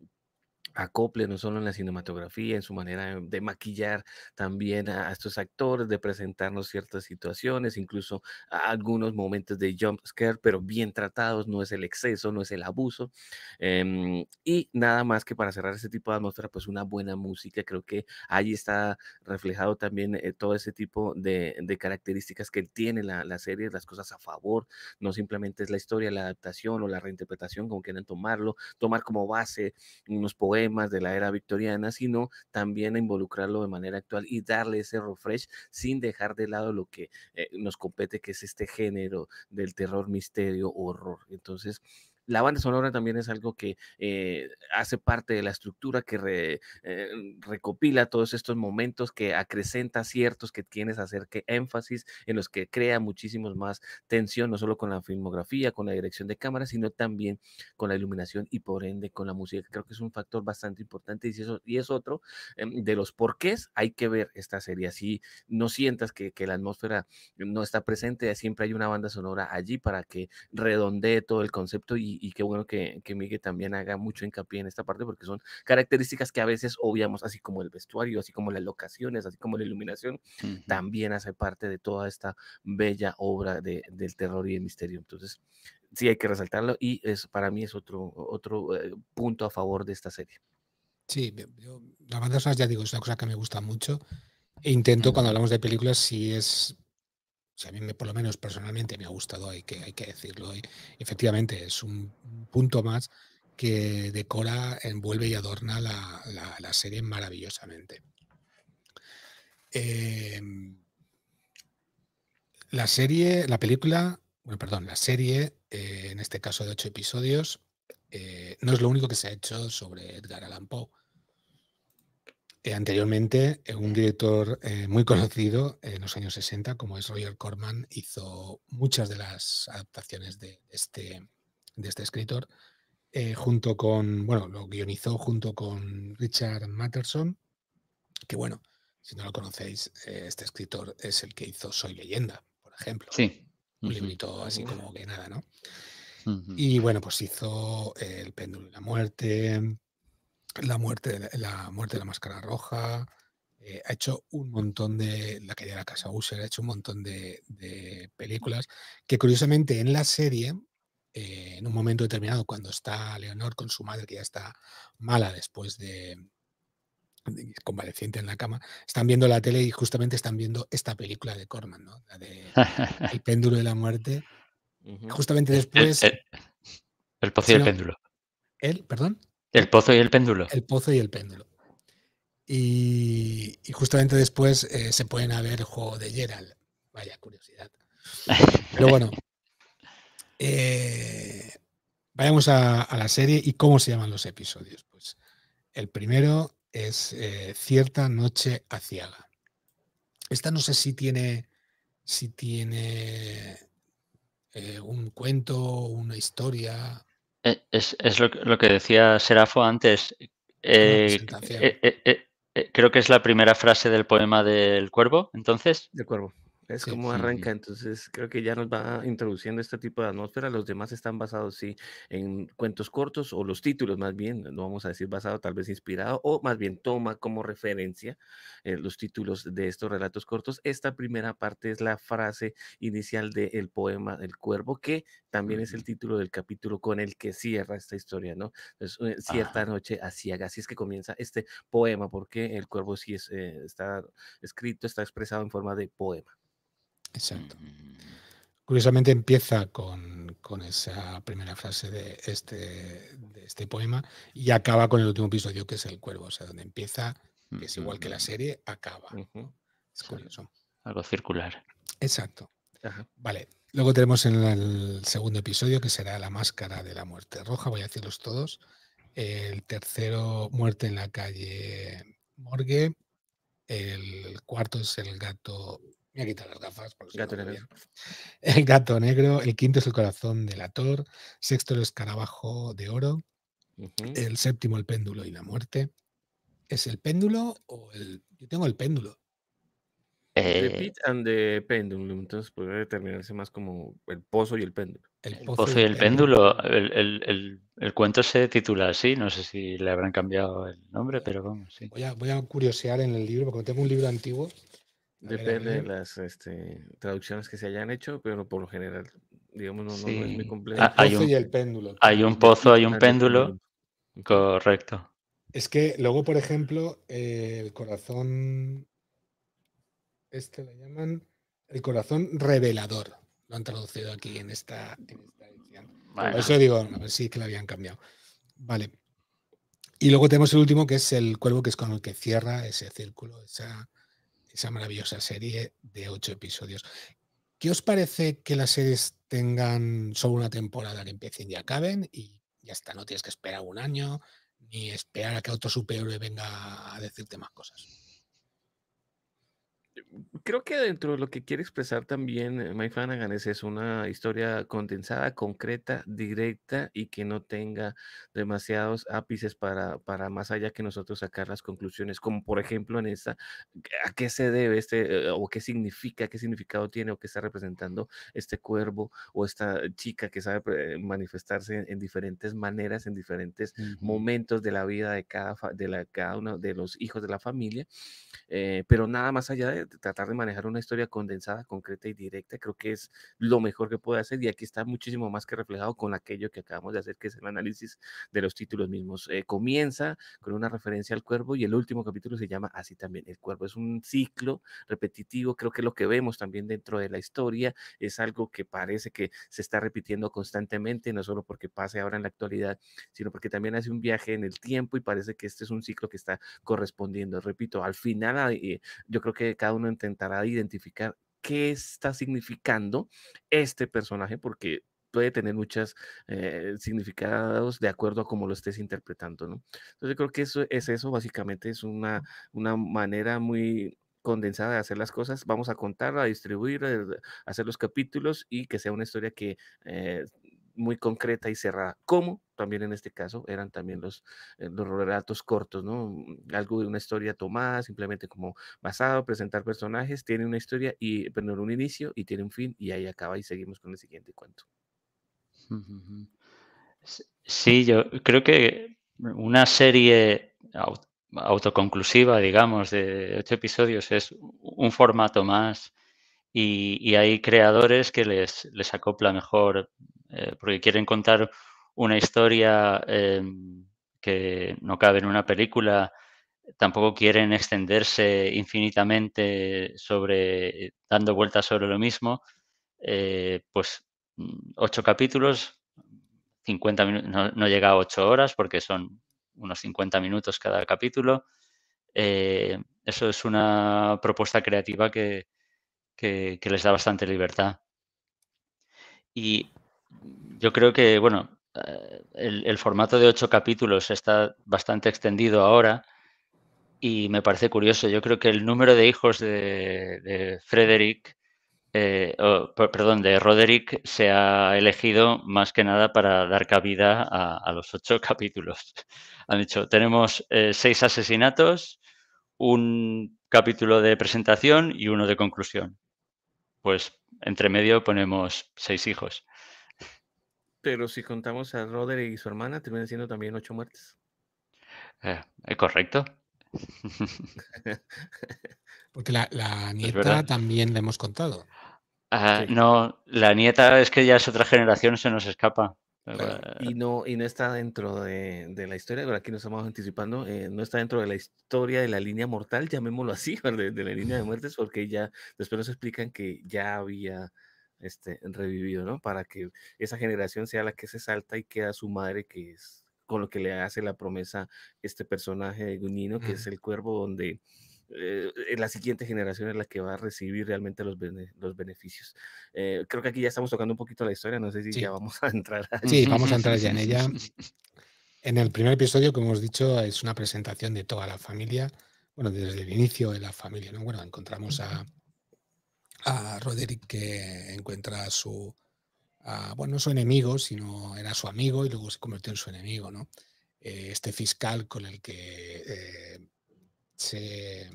acople no solo en la cinematografía, en su manera de maquillar también a, estos actores, de presentarnos ciertas situaciones, incluso algunos momentos de jump scare, pero bien tratados, no es el exceso, no es el abuso. Em, y nada más que para cerrar ese tipo de atmósfera, pues una buena música, creo que ahí está reflejado también eh, todo ese tipo de, de, características que tiene la, la serie, las cosas a favor, no simplemente es la historia, la adaptación o la reinterpretación, como quieren tomarlo, tomar como base unos poemas de la era victoriana, sino también involucrarlo de manera actual y darle ese refresh sin dejar de lado lo que eh, nos compete, que es este género del terror, misterio, horror. Entonces, la banda sonora también es algo que eh, hace parte de la estructura, que eh, recopila todos estos momentos, que acrecenta ciertos que tienes, hacer que énfasis en los que crea muchísimos más tensión, no solo con la filmografía, con la dirección de cámara, sino también con la iluminación y por ende con la música. Creo que es un factor bastante importante y, eso, y es otro em, de los porqués. Hay que ver esta serie así, no sientas que, que la atmósfera no está presente, siempre hay una banda sonora allí para que redondee todo el concepto y, y qué bueno que, que Miguel también haga mucho hincapié en esta parte porque son características que a veces obviamos, así como el vestuario, así como las locaciones, así como la iluminación, también hace parte de toda esta bella obra de, del terror y el misterio. Entonces, sí hay que resaltarlo y es, para mí es otro, otro eh, punto a favor de esta serie. Sí, la verdad bandas que ya digo, es una cosa que me gusta mucho. E intento cuando hablamos de películas, si es a mí, me, por lo menos personalmente, me ha gustado, hay que, hay que decirlo. Y efectivamente, es un punto más que decora, envuelve y adorna la, serie maravillosamente. Em, la serie, la película, bueno, perdón, la serie, eh, en este caso de ocho episodios, eh, no es lo único que se ha hecho sobre Edgar Allan Poe. Eh, anteriormente, eh, un director eh, muy conocido en los años 60, como es Roger Corman, hizo muchas de las adaptaciones de este, de este escritor, junto con, bueno, lo guionizó junto con Richard Matterson, que bueno, si no lo conocéis, este escritor es el que hizo Soy leyenda, por ejemplo. Sí. Un así como que nada, ¿no? Y bueno, pues hizo El péndulo de la muerte, la muerte, la muerte de la máscara roja, eh, ha hecho un montón de. La que de la casa Usher, ha hecho un montón de, películas. Que curiosamente en la serie, eh, en un momento determinado, cuando está Leonor con su madre, que ya está mala después de, convaleciente en la cama, están viendo la tele y justamente están viendo esta película de Corman, ¿no? de El péndulo de la muerte. Justamente después. El, posible péndulo. ¿El? ¿Perdón? El pozo y el péndulo. El pozo y el péndulo. Y, justamente después eh, se pueden ver el juego de Gerald. Vaya curiosidad. Pero bueno, eh, vayamos a, la serie y cómo se llaman los episodios. Pues el primero es eh, Cierta Noche Aciaga. Esta no sé si tiene, si tiene un cuento, una historia eh, es, lo, que decía Serafo antes. Eh, eh, creo que es la primera frase del poema del cuervo, entonces. Del cuervo. Es como arranca, entonces creo que ya nos va introduciendo este tipo de atmósfera. Los demás están basados, sí, en cuentos cortos o los títulos más bien, no vamos a decir basado, tal vez inspirado, o más bien toma como referencia eh, los títulos de estos relatos cortos. Esta primera parte es la frase inicial del poema del Cuervo, que también es el título del capítulo con el que cierra esta historia, ¿no? Es eh, cierta noche hacia así es que comienza este poema, porque El Cuervo sí es, eh, está escrito, está expresado en forma de poema. Exacto. Mm, mm, mm, Curiosamente empieza con, esa primera frase de este, de este poema y acaba con el último episodio que es El Cuervo, o sea, donde empieza, que es igual que la serie, acaba. Es curioso. Algo circular. Exacto. Vale, luego tenemos en el segundo episodio que será La Máscara de la Muerte Roja, voy a decirlos todos. El tercero, Muerte en la calle Morgue. El cuarto es El gato me ha quitado las gafas. Por Gato El gato negro. El quinto es el corazón del ator. Sexto el escarabajo de oro. El séptimo el péndulo y la muerte. ¿Es el péndulo o el...? Yo tengo el péndulo. Eh... The and the pendulum. Entonces podría determinarse más como el pozo y el péndulo. El pozo, y el péndulo. El, cuento se titula así. No sé si le habrán cambiado el nombre, pero vamos. voy a curiosear en el libro porque tengo un libro antiguo Depende de las este, traducciones que se hayan hecho, pero por lo general, digamos, no, es muy complejo. Ah, hay, un, y el péndulo. hay un pozo, hay un péndulo. Correcto. Es que luego, por ejemplo, el corazón, este lo llaman el corazón revelador. Lo han traducido aquí en esta, edición. eso digo, sí que lo habían cambiado. Vale. Y luego tenemos el último, que es el cuervo, que es con el que cierra ese círculo, esa esa maravillosa serie de ocho episodios. ¿Qué os parece que las series tengan solo una temporada que empiecen y acaben y ya está, no tienes que esperar un año ni esperar a que otro superhéroe venga a decirte más cosas? creo que dentro de lo que quiere expresar también eh, my Flanagan es, una historia condensada, concreta, directa y que no tenga demasiados ápices para, para más allá que nosotros sacar las conclusiones, como por ejemplo en esta, ¿a qué se debe este o qué significa, qué significado tiene o qué está representando este cuervo o esta chica que sabe eh, manifestarse en, diferentes maneras, en diferentes momentos de la vida de cada, de la, cada uno de los hijos de la familia, eh, pero nada más allá de tratar de manejar una historia condensada, concreta y directa, creo que es lo mejor que puede hacer y aquí está muchísimo más que reflejado con aquello que acabamos de hacer, que es el análisis de los títulos mismos. Eh, comienza con una referencia al cuervo y el último capítulo se llama así también, el cuervo. Es un ciclo repetitivo, creo que lo que vemos también dentro de la historia es algo que parece que se está repitiendo constantemente, no solo porque pase ahora en la actualidad, sino porque también hace un viaje en el tiempo y parece que este es un ciclo que está correspondiendo. Repito, al final eh, yo creo que cada uno uno intentará identificar qué está significando este personaje, porque puede tener muchos eh, significados de acuerdo a cómo lo estés interpretando, ¿no? Entonces creo que eso es eso, básicamente es una, una manera muy condensada de hacer las cosas, vamos a contar, a distribuir, hacer los capítulos y que sea una historia que eh, muy concreta y cerrada, como también en este caso eran también los, eh, los relatos cortos, ¿no? Mm, algo de una historia tomada, simplemente como basado, presentar personajes, tiene una historia y, eh, pero un inicio y tiene un fin y ahí acaba y seguimos con el siguiente cuento. Sí, yo creo que una serie autoconclusiva, digamos, de ocho episodios es un formato más y, y hay creadores que les, les acopla mejor eh, porque quieren contar una historia em, que no cabe en una película, tampoco quieren extenderse infinitamente sobre, dando vueltas sobre lo mismo, eh, pues mm, ocho capítulos, 50 no, llega a ocho horas porque son unos 50 minutos cada capítulo. Eh, eso es una propuesta creativa que, que, les da bastante libertad. Y yo creo que, bueno, eh, el, formato de ocho capítulos está bastante extendido ahora y me parece curioso. Yo creo que el número de hijos de, Frederick, eh, perdón, de Roderick se ha elegido más que nada para dar cabida a, los ocho capítulos. Han dicho, tenemos eh, seis asesinatos, un capítulo de presentación y uno de conclusión. Pues entre medio ponemos seis hijos. Pero si contamos a Roderick y su hermana, terminan siendo también ocho muertes. Es eh, eh, correcto. Porque la, nieta también la hemos contado. Ah, no, la nieta es que ya es otra generación, se nos escapa. Y, eh, no, y no está dentro de, la historia, pero aquí nos estamos anticipando, no está dentro de la historia de la línea mortal, llamémoslo así, de, de la línea de muertes, porque ya después nos explican que ya había este, revivido, ¿no? Para que esa generación sea la que se salta y queda su madre, que es con lo que le hace la promesa este personaje de que es el cuervo donde eh, eh, la siguiente generación es la que va a recibir realmente los, los beneficios. Eh, creo que aquí ya estamos tocando un poquito la historia, no sé si ya vamos a entrar. Sí, vamos a entrar ya en ella. En el primer episodio, como hemos dicho, es una presentación de toda la familia, bueno, desde el inicio de la familia, ¿no? Bueno, encontramos a, a Roderick que encuentra su, bueno, no su enemigo, sino era su amigo y luego se convirtió en su enemigo, ¿no? Eh, este fiscal con el que eh, se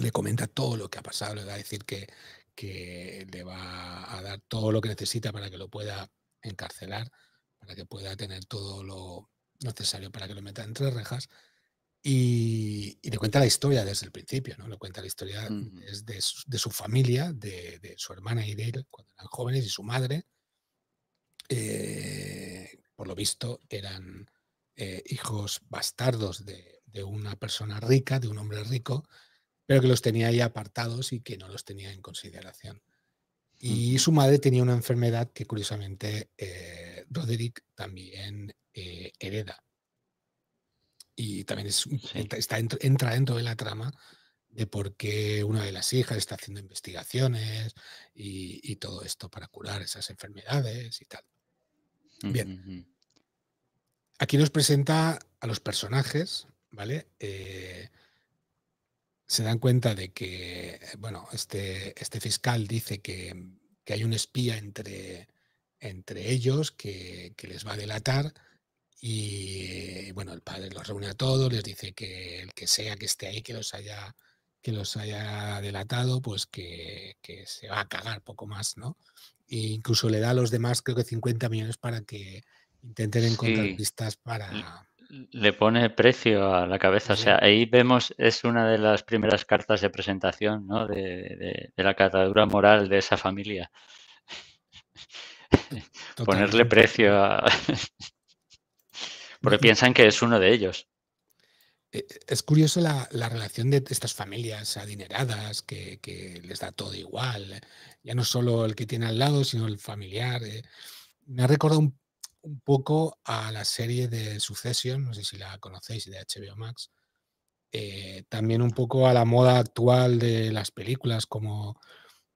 le comenta todo lo que ha pasado, le va a decir que, que le va a dar todo lo que necesita para que lo pueda encarcelar, para que pueda tener todo lo necesario para que lo meta entre rejas y, le cuenta la historia desde el principio, ¿no? Le cuenta la historia de, su, familia, de, su hermana y cuando eran jóvenes y su madre. Eh, por lo visto, eran eh, hijos bastardos de, una persona rica, de un hombre rico, pero que los tenía ahí apartados y que no los tenía en consideración. Y su madre tenía una enfermedad que curiosamente eh, Roderick también hereda y también está, entra dentro de la trama de por qué una de las hijas está haciendo investigaciones y, todo esto para curar esas enfermedades y tal. Bien. Aquí nos presenta a los personajes, ¿vale? Eh, se dan cuenta de que, bueno, este, este fiscal dice que, hay un espía entre, entre ellos que, que, les va a delatar y bueno, el padre los reúne a todos, les dice que el que sea que esté ahí, que los haya, que los haya delatado, pues que, se va a cagar poco más, ¿no? E incluso le da a los demás, creo que 50 millones para que intenten encontrar pistas para. Le pone precio a la cabeza. O sea, ahí vemos, es una de las primeras cartas de presentación, ¿no? De, la catadura moral de esa familia. Ponerle precio a. Porque piensan que es uno de ellos. Eh, es curioso la, relación de estas familias adineradas que, les da todo igual. Ya no solo el que tiene al lado, sino el familiar. Eh, me ha recordado un, poco a la serie de Succession, no sé si la conocéis, de HBO Max. Eh, también un poco a la moda actual de las películas, como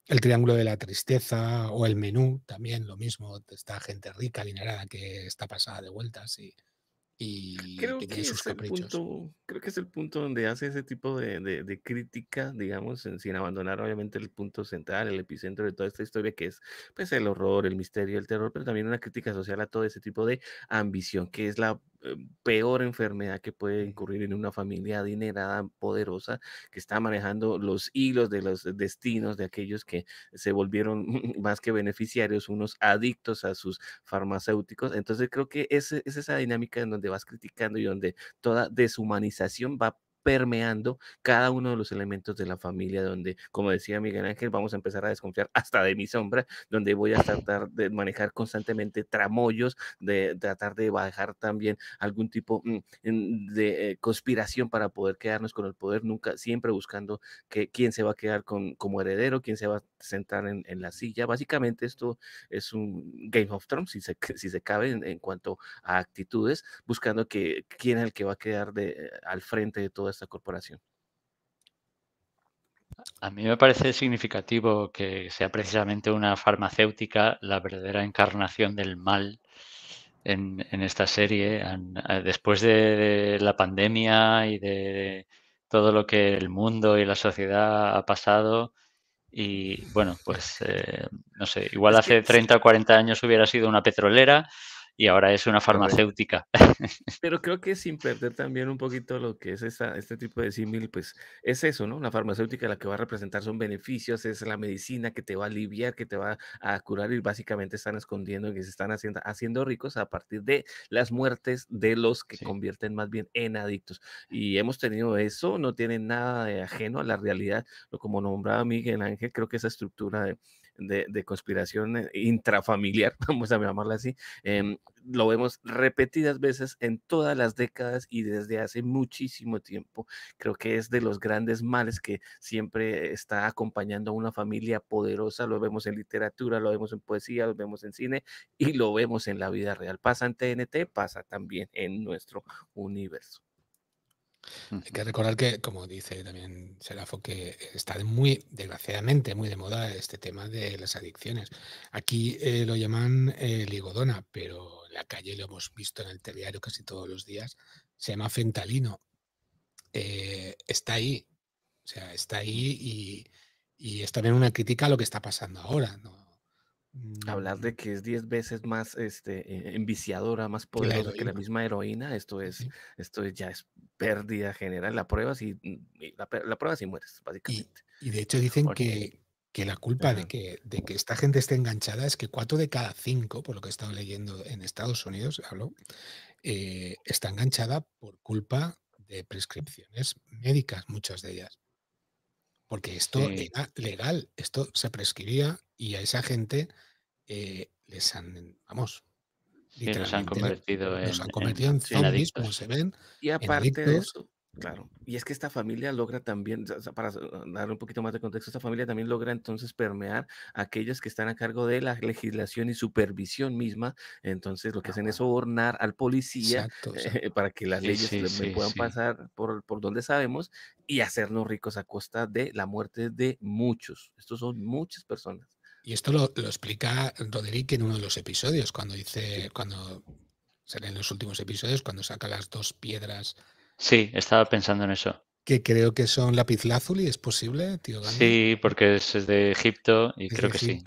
el Triángulo de la Tristeza o el Menú, también lo mismo, esta gente rica, adinerada que está pasada de vueltas y y creo que, es El punto, creo que es el punto donde hace ese tipo de, crítica, digamos, sin abandonar obviamente el punto central, el epicentro de toda esta historia, que es pues, el horror, el misterio, el terror, pero también una crítica social a todo ese tipo de ambición, que es la eh, peor enfermedad que puede incurrir en una familia adinerada, poderosa, que está manejando los hilos de los destinos de aquellos que se volvieron más que beneficiarios, unos adictos a sus farmacéuticos. Entonces creo que es, esa dinámica en donde vas criticando y donde toda deshumanización va permeando cada uno de los elementos de la familia, donde, como decía Miguel Ángel, vamos a empezar a desconfiar hasta de mi sombra, donde voy a tratar de manejar constantemente tramoyos, de tratar de bajar también algún tipo mm, de eh, conspiración para poder quedarnos con el poder, nunca, siempre buscando que, quién se va a quedar con, como heredero, quién se va a sentar en, la silla. Básicamente esto es un Game of Thrones, si se, si se cabe, en, cuanto a actitudes, buscando que quién es el que va a quedar eh, al frente de todo esta corporación. A mí me parece significativo que sea precisamente una farmacéutica la verdadera encarnación del mal en, esta serie. Después de la pandemia y de todo lo que el mundo y la sociedad ha pasado, y bueno, pues eh, no sé, igual hace 30 o 40 años hubiera sido una petrolera, y ahora es una farmacéutica. Pero creo que sin perder también un poquito lo que es este tipo de símil, pues es eso, ¿no? Una farmacéutica la que va a representar son beneficios, es la medicina que te va a aliviar, que te va a curar y básicamente están escondiendo que se están haciendo, haciendo ricos a partir de las muertes de los que convierten más bien en adictos. Y hemos tenido eso, no tiene nada de ajeno a la realidad, como nombraba Miguel Ángel, creo que esa estructura de de, conspiración eh, intrafamiliar, vamos a llamarla así, em, lo vemos repetidas veces en todas las décadas y desde hace muchísimo tiempo. Creo que es de los grandes males que siempre está acompañando a una familia poderosa. Lo vemos en literatura, lo vemos en poesía, lo vemos en cine y lo vemos en la vida real. Pasa en TNT, pasa también en nuestro universo. Hay que recordar que, como dice también Serafo, que está muy, desgraciadamente, muy de moda este tema de las adicciones. Aquí eh, lo llaman eh, ligodona, pero en la calle lo hemos visto en el telediario casi todos los días. Se llama fentalino. Eh, está ahí. O sea, está ahí y, y, es también una crítica a lo que está pasando ahora. Mm, Hablar de que es 10 veces más este, e, enviciadora, más poderosa que la misma heroína, esto es, esto es, ya es pérdida general, la prueba si mm, la, mueres, básicamente. Y, de hecho dicen que, la culpa de, que, de que esta gente esté enganchada es que cuatro de cada cinco, por lo que he estado leyendo en Estados Unidos, hablo, eh, está enganchada por culpa de prescripciones médicas, muchas de ellas. Porque esto era legal, esto se prescribía y a esa gente eh, les han, vamos, que nos han convertido en, nos han en, se ven. Y aparte de eso, claro. Y es que esta familia logra también, para ah, dar un poquito más de contexto, esta familia también logra entonces permear a aquellos que están a cargo de la legislación y supervisión misma. Entonces lo que hacen es sobornar al policía eh, para que las leyes puedan pasar por, por donde sabemos y hacernos ricos a costa de la muerte de muchos. Estos son muchas personas. Y esto lo, explica Roderick en uno de los episodios, cuando dice, cuando cuando en los últimos episodios, cuando saca las dos piedras. Sí, estaba pensando en eso. Que creo que son lazuli, ¿es posible, tío? Sí, porque es de Egipto y creo que sí.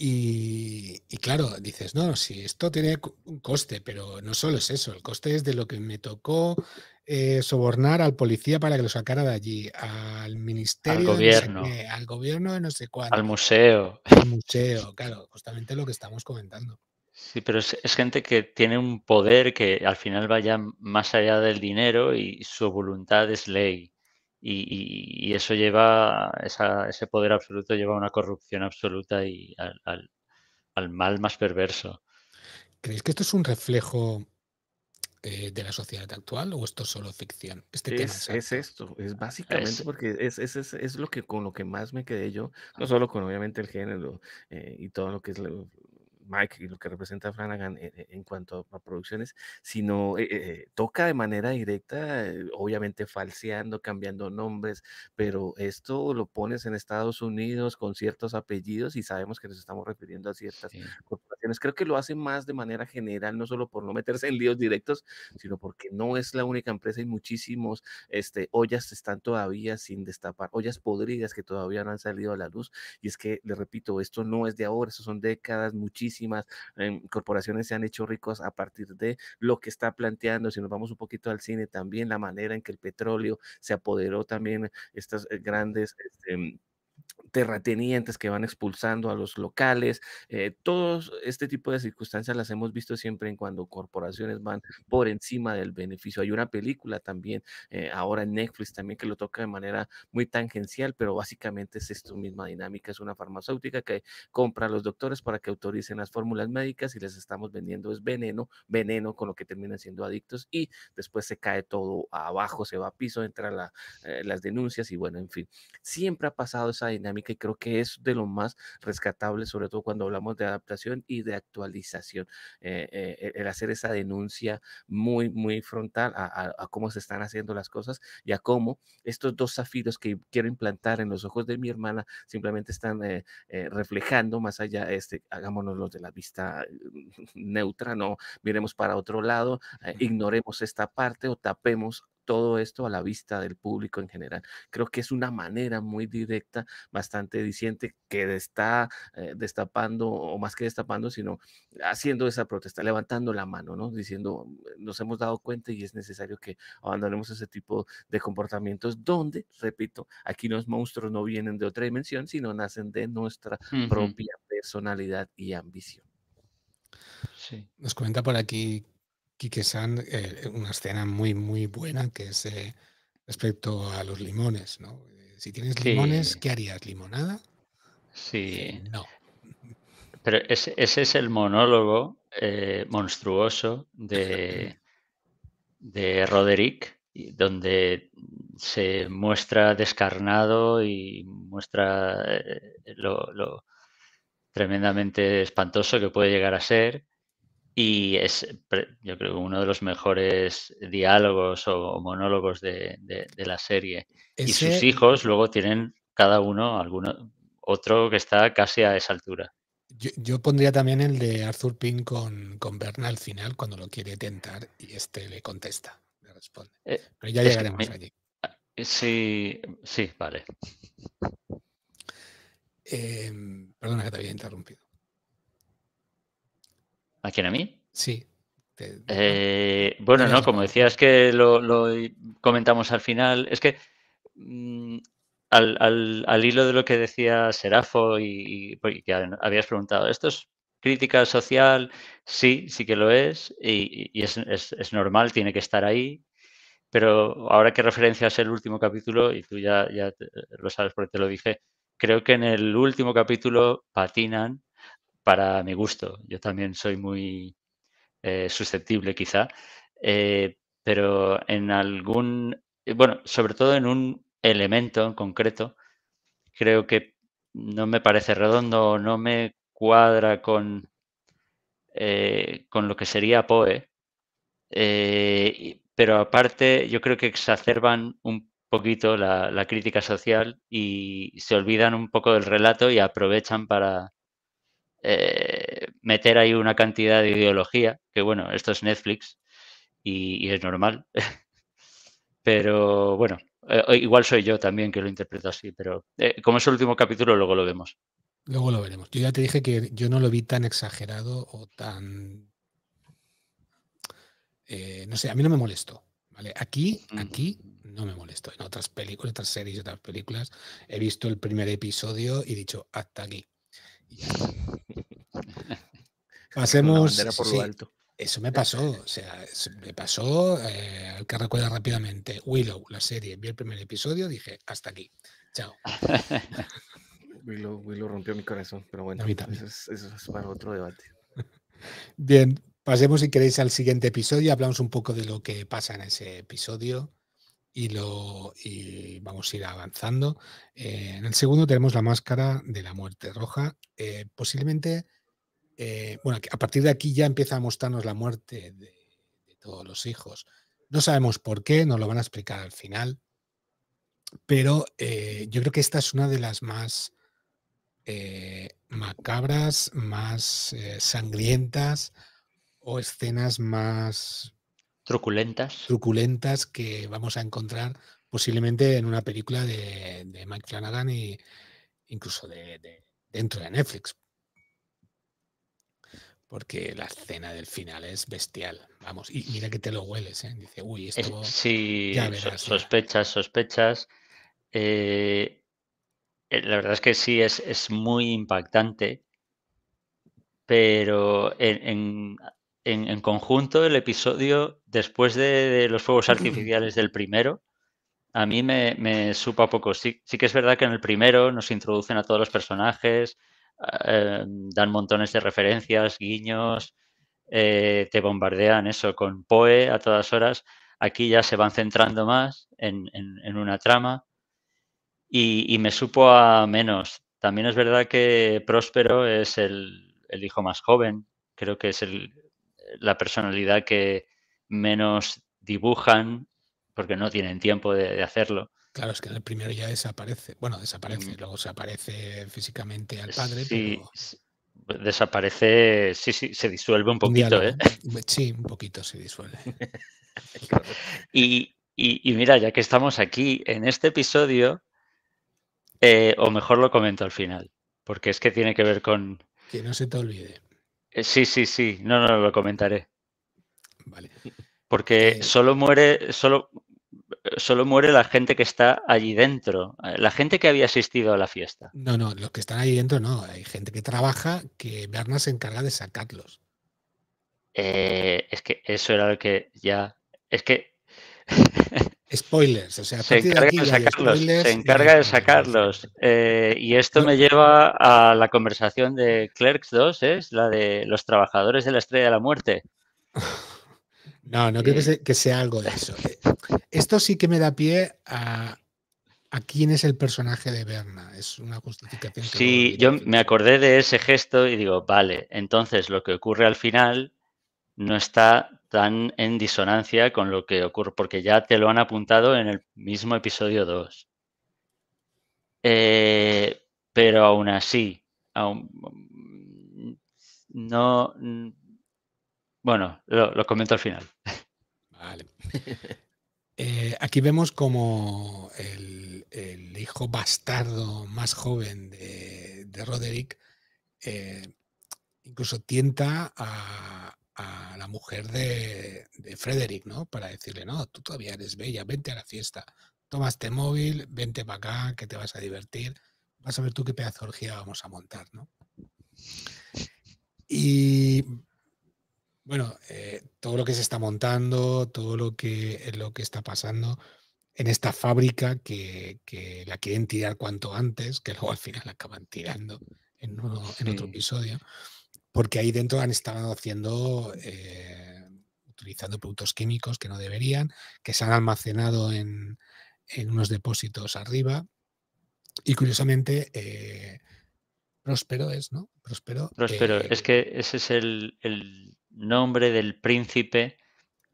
Y, y, claro, dices, no, si esto tiene un coste, pero no solo es eso, el coste es de lo que me tocó, eh, sobornar al policía para que lo sacara de allí, al ministerio, al gobierno, al gobierno no sé al museo. Al museo, claro, justamente lo que estamos comentando. Sí, pero es, gente que tiene un poder que al final vaya más allá del dinero y su voluntad es ley. Y, eso lleva, ese poder absoluto lleva a una corrupción absoluta y al, al mal más perverso. ¿Creéis que esto es un reflejo eh, de la sociedad actual o esto es solo ficción? Este es, esto, es básicamente porque es, es, es, lo que con lo que más me quedé yo, no solo con obviamente el género eh, y todo lo que es Mike y lo que representa Flanagan e, e, en, cuanto a producciones, sino eh, eh, eh, toca de manera directa, obviamente falseando, cambiando nombres, pero esto lo pones en Estados Unidos con ciertos apellidos y sabemos que nos estamos refiriendo a ciertas corporaciones. Creo que lo hace más de manera general, no solo por no meterse en líos directos, sino porque no es la única empresa y muchísimos este, ollas están todavía sin destapar, ollas podridas que todavía no han salido a la luz. Y es que, le repito, esto no es de ahora, eso son décadas, muchísimas Em, corporaciones se han hecho ricos a partir de lo que está planteando. Si nos vamos un poquito al cine, también la manera en que el petróleo se apoderó también estas eh, grandes... Este, terratenientes que van expulsando a los locales. Eh, todos este tipo de circunstancias las hemos visto siempre en cuando corporaciones van por encima del beneficio. Hay una película también eh, ahora en Netflix también que lo toca de manera muy tangencial, pero básicamente es esta misma dinámica. Es una farmacéutica que compra a los doctores para que autoricen las fórmulas médicas y les estamos vendiendo es veneno, veneno con lo que terminan siendo adictos y después se cae todo abajo, se va a piso, entran eh, las denuncias y bueno, en fin, siempre ha pasado esa dinámica dinámica y creo que es de lo más rescatable, sobre todo cuando hablamos de adaptación y de actualización. Eh, eh, e, el hacer esa denuncia muy, muy frontal a, cómo se están haciendo las cosas y a cómo estos dos zafiros que quiero implantar en los ojos de mi hermana simplemente están eh, reflejando más allá, este, hagámonos los de la vista neutra, no miremos para otro lado, ignoremos esta parte o tapemos todo esto a la vista del público en general. Creo que es una manera muy directa, bastante diciente, que está eh, destapando, o más que destapando, sino haciendo esa protesta, levantando la mano, ¿no? Diciendo, nos hemos dado cuenta y es necesario que abandonemos ese tipo de comportamientos donde, repito, aquí los monstruos no vienen de otra dimensión, sino nacen de nuestra propia personalidad y ambición. Sí. Nos cuenta por aquí Quique San, eh, una escena muy, muy buena que es eh, respecto a los limones, ¿no? Eh, si tienes limones, ¿qué harías? ¿Limonada? Sí. no. Pero ese, es el monólogo monstruoso de, de Roderick, donde se muestra descarnado y muestra lo tremendamente espantoso que puede llegar a ser y es, yo creo, uno de los mejores diálogos o monólogos de, la serie. Y sus hijos luego tienen cada uno alguno, otro que está casi a esa altura. Yo, pondría también el de Arthur Pink con, con Berna al final cuando lo quiere tentar y este le contesta, le responde. Eh, Pero ya llegaremos allí. Eh, sí, vale. Em, perdona que te había interrumpido. ¿A quién a mí? Sí. Eh, bueno, no, como decías que lo, comentamos al final, es que mm, al, al, al, hilo de lo que decía Serafo y, pues, que habías preguntado, ¿esto es crítica social? Sí, sí que lo es y, es, normal, tiene que estar ahí. Pero ahora que referencias el último capítulo, y tú ya, ya lo sabes porque te lo dije, creo que en el último capítulo patinan para mi gusto. Yo también soy muy eh, susceptible quizá, eh, pero en algún, eh, bueno, sobre todo en un elemento en concreto, creo que no me parece redondo, no me cuadra con, con lo que sería Poe, pero aparte yo creo que exacerban un poquito la crítica social y se olvidan un poco del relato y aprovechan para eh, meter ahí una cantidad de ideología, que bueno, esto es Netflix y, es normal. pero bueno, eh, igual soy yo también que lo interpreto así, pero eh, como es el último capítulo, luego lo vemos. Luego lo veremos. Yo ya te dije que yo no lo vi tan exagerado o tan... no sé, a mí no me molestó. ¿vale? Aquí, mm. aquí no me molesto En otras películas, otras series otras películas, he visto el primer episodio y dicho, hasta aquí pasemos Eso me pasó, o sea, me pasó, eh, al que recuerda rápidamente, Willow, la serie, vi el primer episodio, dije, hasta aquí, chao. Willow, rompió mi corazón, pero bueno, eso es, para otro debate. Bien, pasemos si queréis al siguiente episodio, hablamos un poco de lo que pasa en ese episodio y, lo, y vamos a ir avanzando. Eh, en el segundo tenemos la máscara de la muerte roja, eh, posiblemente eh, bueno, a partir de aquí ya empieza a mostrarnos la muerte de, todos los hijos. No sabemos por qué, nos lo van a explicar al final, pero eh, yo creo que esta es una de las más eh, macabras, más sangrientas o escenas más truculentas. Truculentas que vamos a encontrar posiblemente en una película de, Mike Flanagan e incluso de dentro de Netflix, porque la escena del final es bestial. Vamos, y mira que te lo hueles, ¿eh? Dice, uy, esto. Sí, sospechas, sospechas. Eh, eh, la verdad es que sí, es, es muy impactante, pero en, conjunto el episodio, después de, los fuegos artificiales del primero, a mí me, me supa poco. Sí, sí que es verdad que en el primero nos introducen a todos los personajes, eh, dan montones de referencias, guiños, eh, te bombardean eso con POE a todas horas. Aquí ya se van centrando más en, una trama y, me supo a menos. También es verdad que Próspero es el, hijo más joven, creo que es la personalidad que menos dibujan porque no tienen tiempo de hacerlo. Claro, es que el primero ya desaparece. Bueno, desaparece, mm. luego se aparece físicamente al padre. pero... desaparece, sí, sí, se disuelve un poquito. ¿eh? Sí, un poquito se disuelve. y, mira, ya que estamos aquí, en este episodio, eh, o mejor lo comento al final, porque es que tiene que ver con... Que no se te olvide. Eh, sí, sí, sí, no, no, lo comentaré. Vale. Porque eh, solo muere, solo, solo muere la gente que está allí dentro, eh, la gente que había asistido a la fiesta. No, no, los que están allí dentro no, hay gente que trabaja que Berna se encarga de sacarlos. Eh, es que eso era lo que ya, es que... Spoilers, o sea, se encarga de, sacarlos. Se eh, encarga de sacarlos. y esto me lleva a la conversación de Clerks 2, es la de los trabajadores de la Estrella de la Muerte. No, no creo eh. que, sea algo de eso. Eh, esto sí que me da pie a, quién es el personaje de Berna. Es una justificación. Sí, yo me acordé de ese gesto y digo, vale, entonces lo que ocurre al final no está tan en disonancia con lo que ocurre, porque ya te lo han apuntado en el mismo episodio 2. Eh, pero aún así, aún, no, bueno, lo, comento al final. Vale. Eh, aquí vemos como el, hijo bastardo más joven de, Roderick eh, incluso tienta a, la mujer de, Frederick, ¿no? Para decirle, no, tú todavía eres bella, vente a la fiesta, toma este móvil, vente para acá, que te vas a divertir, vas a ver tú qué pedazo de orgía vamos a montar, ¿no? Y bueno, eh, todo lo que se está montando, todo lo que, eh, lo que está pasando en esta fábrica que, que la quieren tirar cuanto antes, que luego al final la acaban tirando en, en, otro episodio, porque ahí dentro han estado haciendo, eh, utilizando productos químicos que no deberían, que se han almacenado en, unos depósitos arriba. Y curiosamente, Próspero es, ¿no? Próspero. Próspero, es que ese es el, nombre del príncipe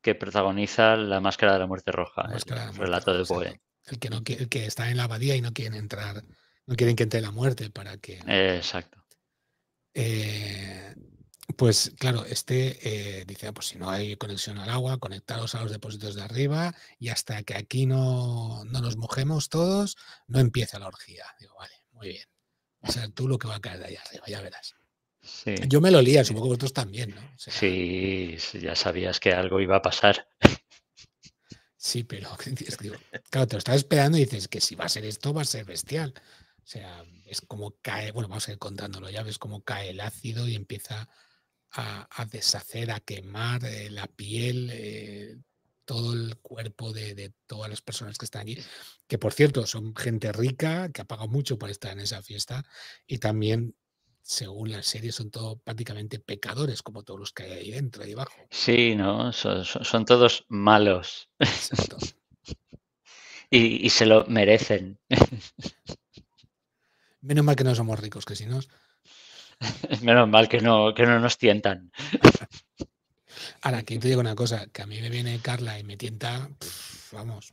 que protagoniza La Máscara de la Muerte Roja, el relato de Poe. el, que no, está en la abadía y no quieren entrar, no quieren que entre la muerte para que... exacto. Eh, pues claro, este eh, dice, ah, pues si no hay conexión al agua, conectados a los depósitos de arriba y hasta que aquí no, no nos mojemos todos, no empieza la orgía. Digo, vale, muy bien. O sea, tú lo que va a caer de allá arriba, ya verás. Yo me lo lía, supongo que vosotros también, ¿no? sí, ya sabías que algo iba a pasar. Sí, pero claro, te lo estás esperando y dices que si va a ser esto, va a ser bestial. O sea, es como cae, bueno, vamos a ir contándolo ya, ves cómo cae el ácido y empieza a, deshacer, a quemar eh, la piel, eh, todo el cuerpo de, de, todas las personas que están allí, que por cierto son gente rica, que ha pagado mucho para estar en esa fiesta y también según la serie, son todos prácticamente pecadores, como todos los que hay ahí dentro y abajo. Sí, ¿no? Son, todos malos. y, se lo merecen. Menos mal que no somos ricos, que si no. Menos mal que no, que no nos tientan. Ahora, que te digo una cosa, que a mí me viene Carla y me tienta, vamos.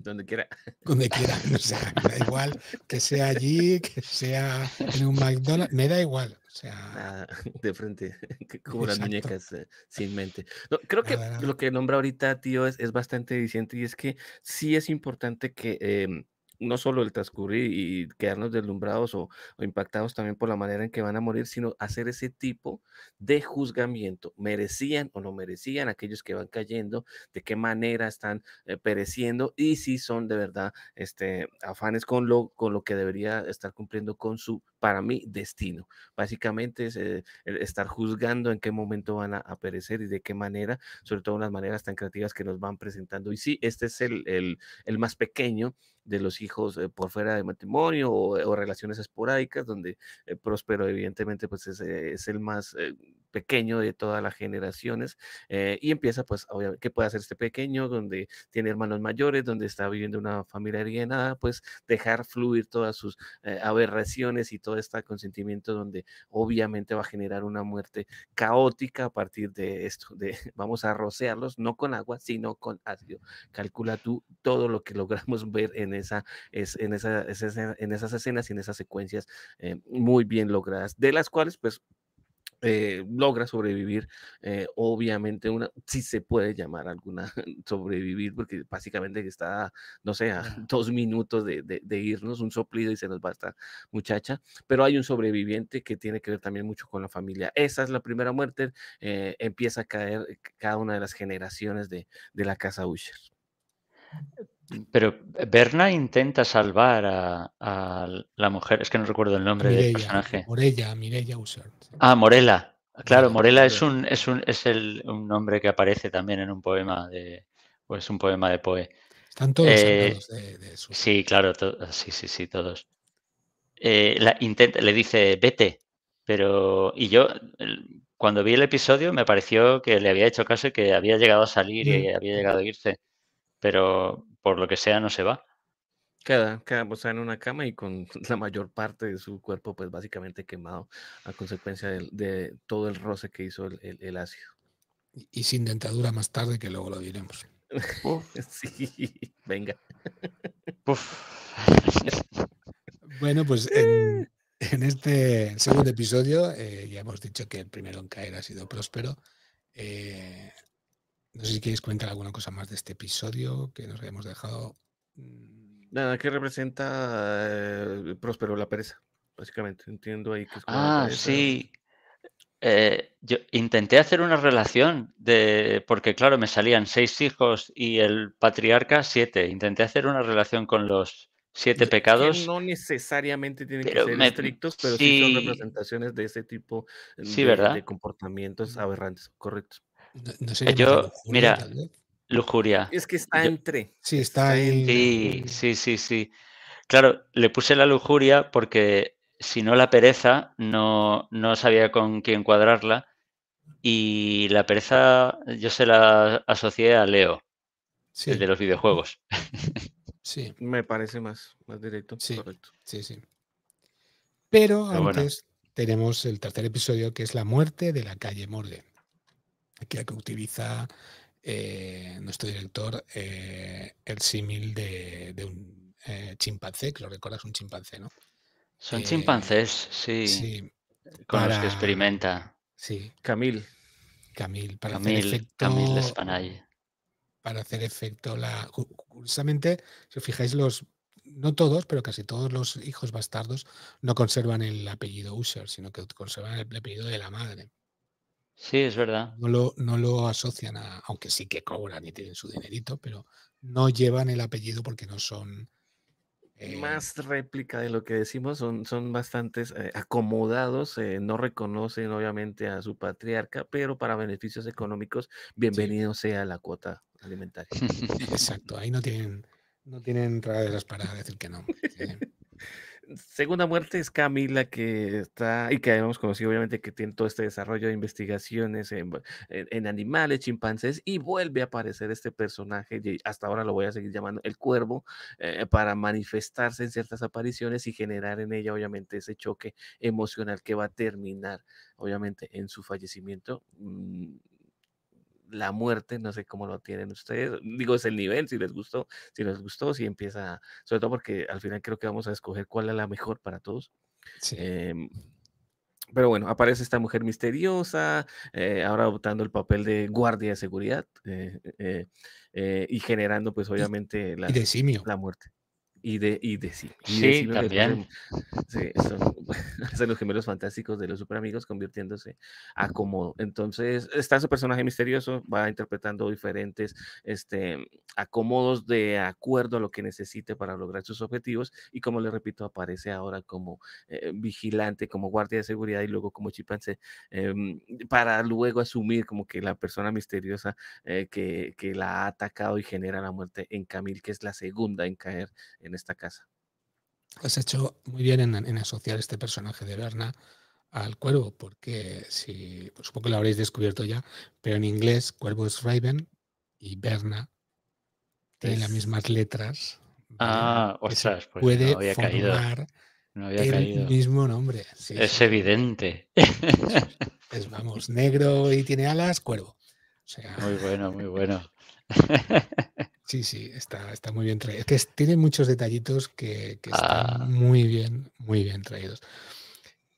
Donde quiera. Donde quiera. O sea, me da igual que sea allí, que sea en un McDonald's, me da igual. O sea. Ah, de frente, como las muñecas eh, sin mente. creo que lo que nombra ahorita, tío, es, bastante eficiente y es que sí es importante que em, no solo el transcurrir y quedarnos deslumbrados o, impactados también por la manera en que van a morir, sino hacer ese tipo de juzgamiento. ¿Merecían o no merecían aquellos que van cayendo? ¿De qué manera están eh, pereciendo? Y si son de verdad este, afanes con lo, con lo que debería estar cumpliendo con su, para mí, destino. Básicamente es eh, estar juzgando en qué momento van a, perecer y de qué manera, sobre todo en las maneras tan creativas que nos van presentando. Y sí, este es el, el más pequeño de los hijos eh, por fuera de matrimonio o, eh, relaciones esporádicas, donde eh, Próspero evidentemente pues es, es el más pequeño de todas las generaciones eh, y empieza pues obviamente que puede hacer este pequeño donde tiene hermanos mayores donde está viviendo una familia alienada pues dejar fluir todas sus eh, aberraciones y todo este consentimiento donde obviamente va a generar una muerte caótica a partir de esto de vamos a rociarlos no con agua sino con ácido calcula tú todo lo que logramos ver en esa es, en esa, en esas escenas y en esas secuencias eh, muy bien logradas de las cuales pues eh, logra sobrevivir, eh, obviamente una, si se puede llamar alguna sobrevivir, porque básicamente está, no sé, a dos minutos de, irnos, un soplido y se nos va esta muchacha, pero hay un sobreviviente que tiene que ver también mucho con la familia. Esa es la primera muerte, eh, empieza a caer cada una de las generaciones de, de la casa Usher. Pero Berna intenta salvar a, la mujer, es que no recuerdo el nombre del personaje. Morella, Mirella Usher. Ah, Morella. Claro, Morella es un, es un, nombre que aparece también en un poema de. Pues un poema de Poe. Están todos eh, de, su... Sí, claro, sí, sí, sí, todos. Eh, le dice, vete. Pero. Y yo, cuando vi el episodio, me pareció que le había hecho caso y que había llegado a salir y había llegado a irse. Pero por lo que sea, no se va. Queda, queda en una cama y con la mayor parte de su cuerpo, pues básicamente quemado a consecuencia de, todo el roce que hizo el, ácido. Y, sin dentadura más tarde, que luego lo diremos. sí, venga. bueno, pues en, en, este segundo episodio eh, ya hemos dicho que el primero en caer ha sido Próspero. Eh, no sé si quieres comentar alguna cosa más de este episodio que nos habíamos dejado. Mm. Nada, que representa eh, Próspero la pereza, básicamente. Entiendo ahí que es Ah, sí. Eh, yo intenté hacer una relación de, porque claro, me salían seis hijos y el patriarca siete. Intenté hacer una relación con los siete pecados. no necesariamente tienen que ser estrictos, pero sí, son representaciones de ese tipo de, comportamientos mm. aberrantes, correctos. No, sé Yo, mira, lujuria. Es que está entre. Sí, está en Sí, sí, sí, Claro, le puse la lujuria porque si no la pereza, no, no sabía con quién cuadrarla. Y la pereza yo se la asocié a Leo, el de los videojuegos. Sí. Me parece más, directo. Sí, Sí, Pero, antes tenemos el tercer episodio que es la muerte de la calle Morde. Aquí que utiliza eh, nuestro director eh, el símil de, un eh, chimpancé, que lo recuerdas un chimpancé, ¿no? Son chimpancés, sí. con los que experimenta. Sí. Camil. Camil, para hacer efecto. Camil Para hacer efecto la. Curiosamente, si os fijáis, los. No todos, pero casi todos los hijos bastardos no conservan el apellido Usher, sino que conservan el apellido de la madre. Sí, es verdad. No lo, no lo asocian a, aunque sí que cobran y tienen su dinerito, pero no llevan el apellido porque no son... Eh, más réplica de lo que decimos, son, son bastantes eh, acomodados, eh, no reconocen obviamente a su patriarca, pero para beneficios económicos, bienvenido sea la cuota alimentaria. Exacto, ahí no tienen, no tienen raras para decir que no. segunda muerte es Camila, que está, y que habíamos conocido obviamente que tiene todo este desarrollo de investigaciones en, animales, chimpancés, y vuelve a aparecer este personaje, y hasta ahora lo voy a seguir llamando el cuervo, eh, para manifestarse en ciertas apariciones y generar en ella obviamente ese choque emocional que va a terminar obviamente en su fallecimiento. Mm, la muerte, no sé cómo lo tienen ustedes, digo, es el nivel, si les gustó, si les gustó, si empieza, sobre todo porque al final creo que vamos a escoger cuál es la mejor para todos. Em, pero bueno, aparece esta mujer misteriosa, eh, ahora adoptando el papel de guardia de seguridad eh, eh, y generando pues obviamente la, la muerte. Y de, y de sí. sí, también. son, los gemelos fantásticos de los super amigos convirtiéndose a Entonces, está su personaje misterioso, va interpretando diferentes este, acomodos de acuerdo a lo que necesite para lograr sus objetivos. Y como le repito, aparece ahora como eh, vigilante, como guardia de seguridad y luego como chimpancé, em, para luego asumir como que la persona misteriosa eh, que, que la ha atacado y genera la muerte en Camil, que es la segunda en caer en esta casa. Has hecho muy bien en, asociar este personaje de Berna al cuervo, porque si pues supongo que lo habréis descubierto ya, pero en inglés cuervo es Raven y Berna tiene las mismas letras. Ah, ostras, pues puede no había caído. No había el mismo nombre. es evidente. Es, vamos, negro y tiene alas, cuervo. Muy bueno, muy bueno. Sí, sí, está, está muy bien traído. Es que tiene muchos detallitos que, están ah. muy bien, muy bien traídos.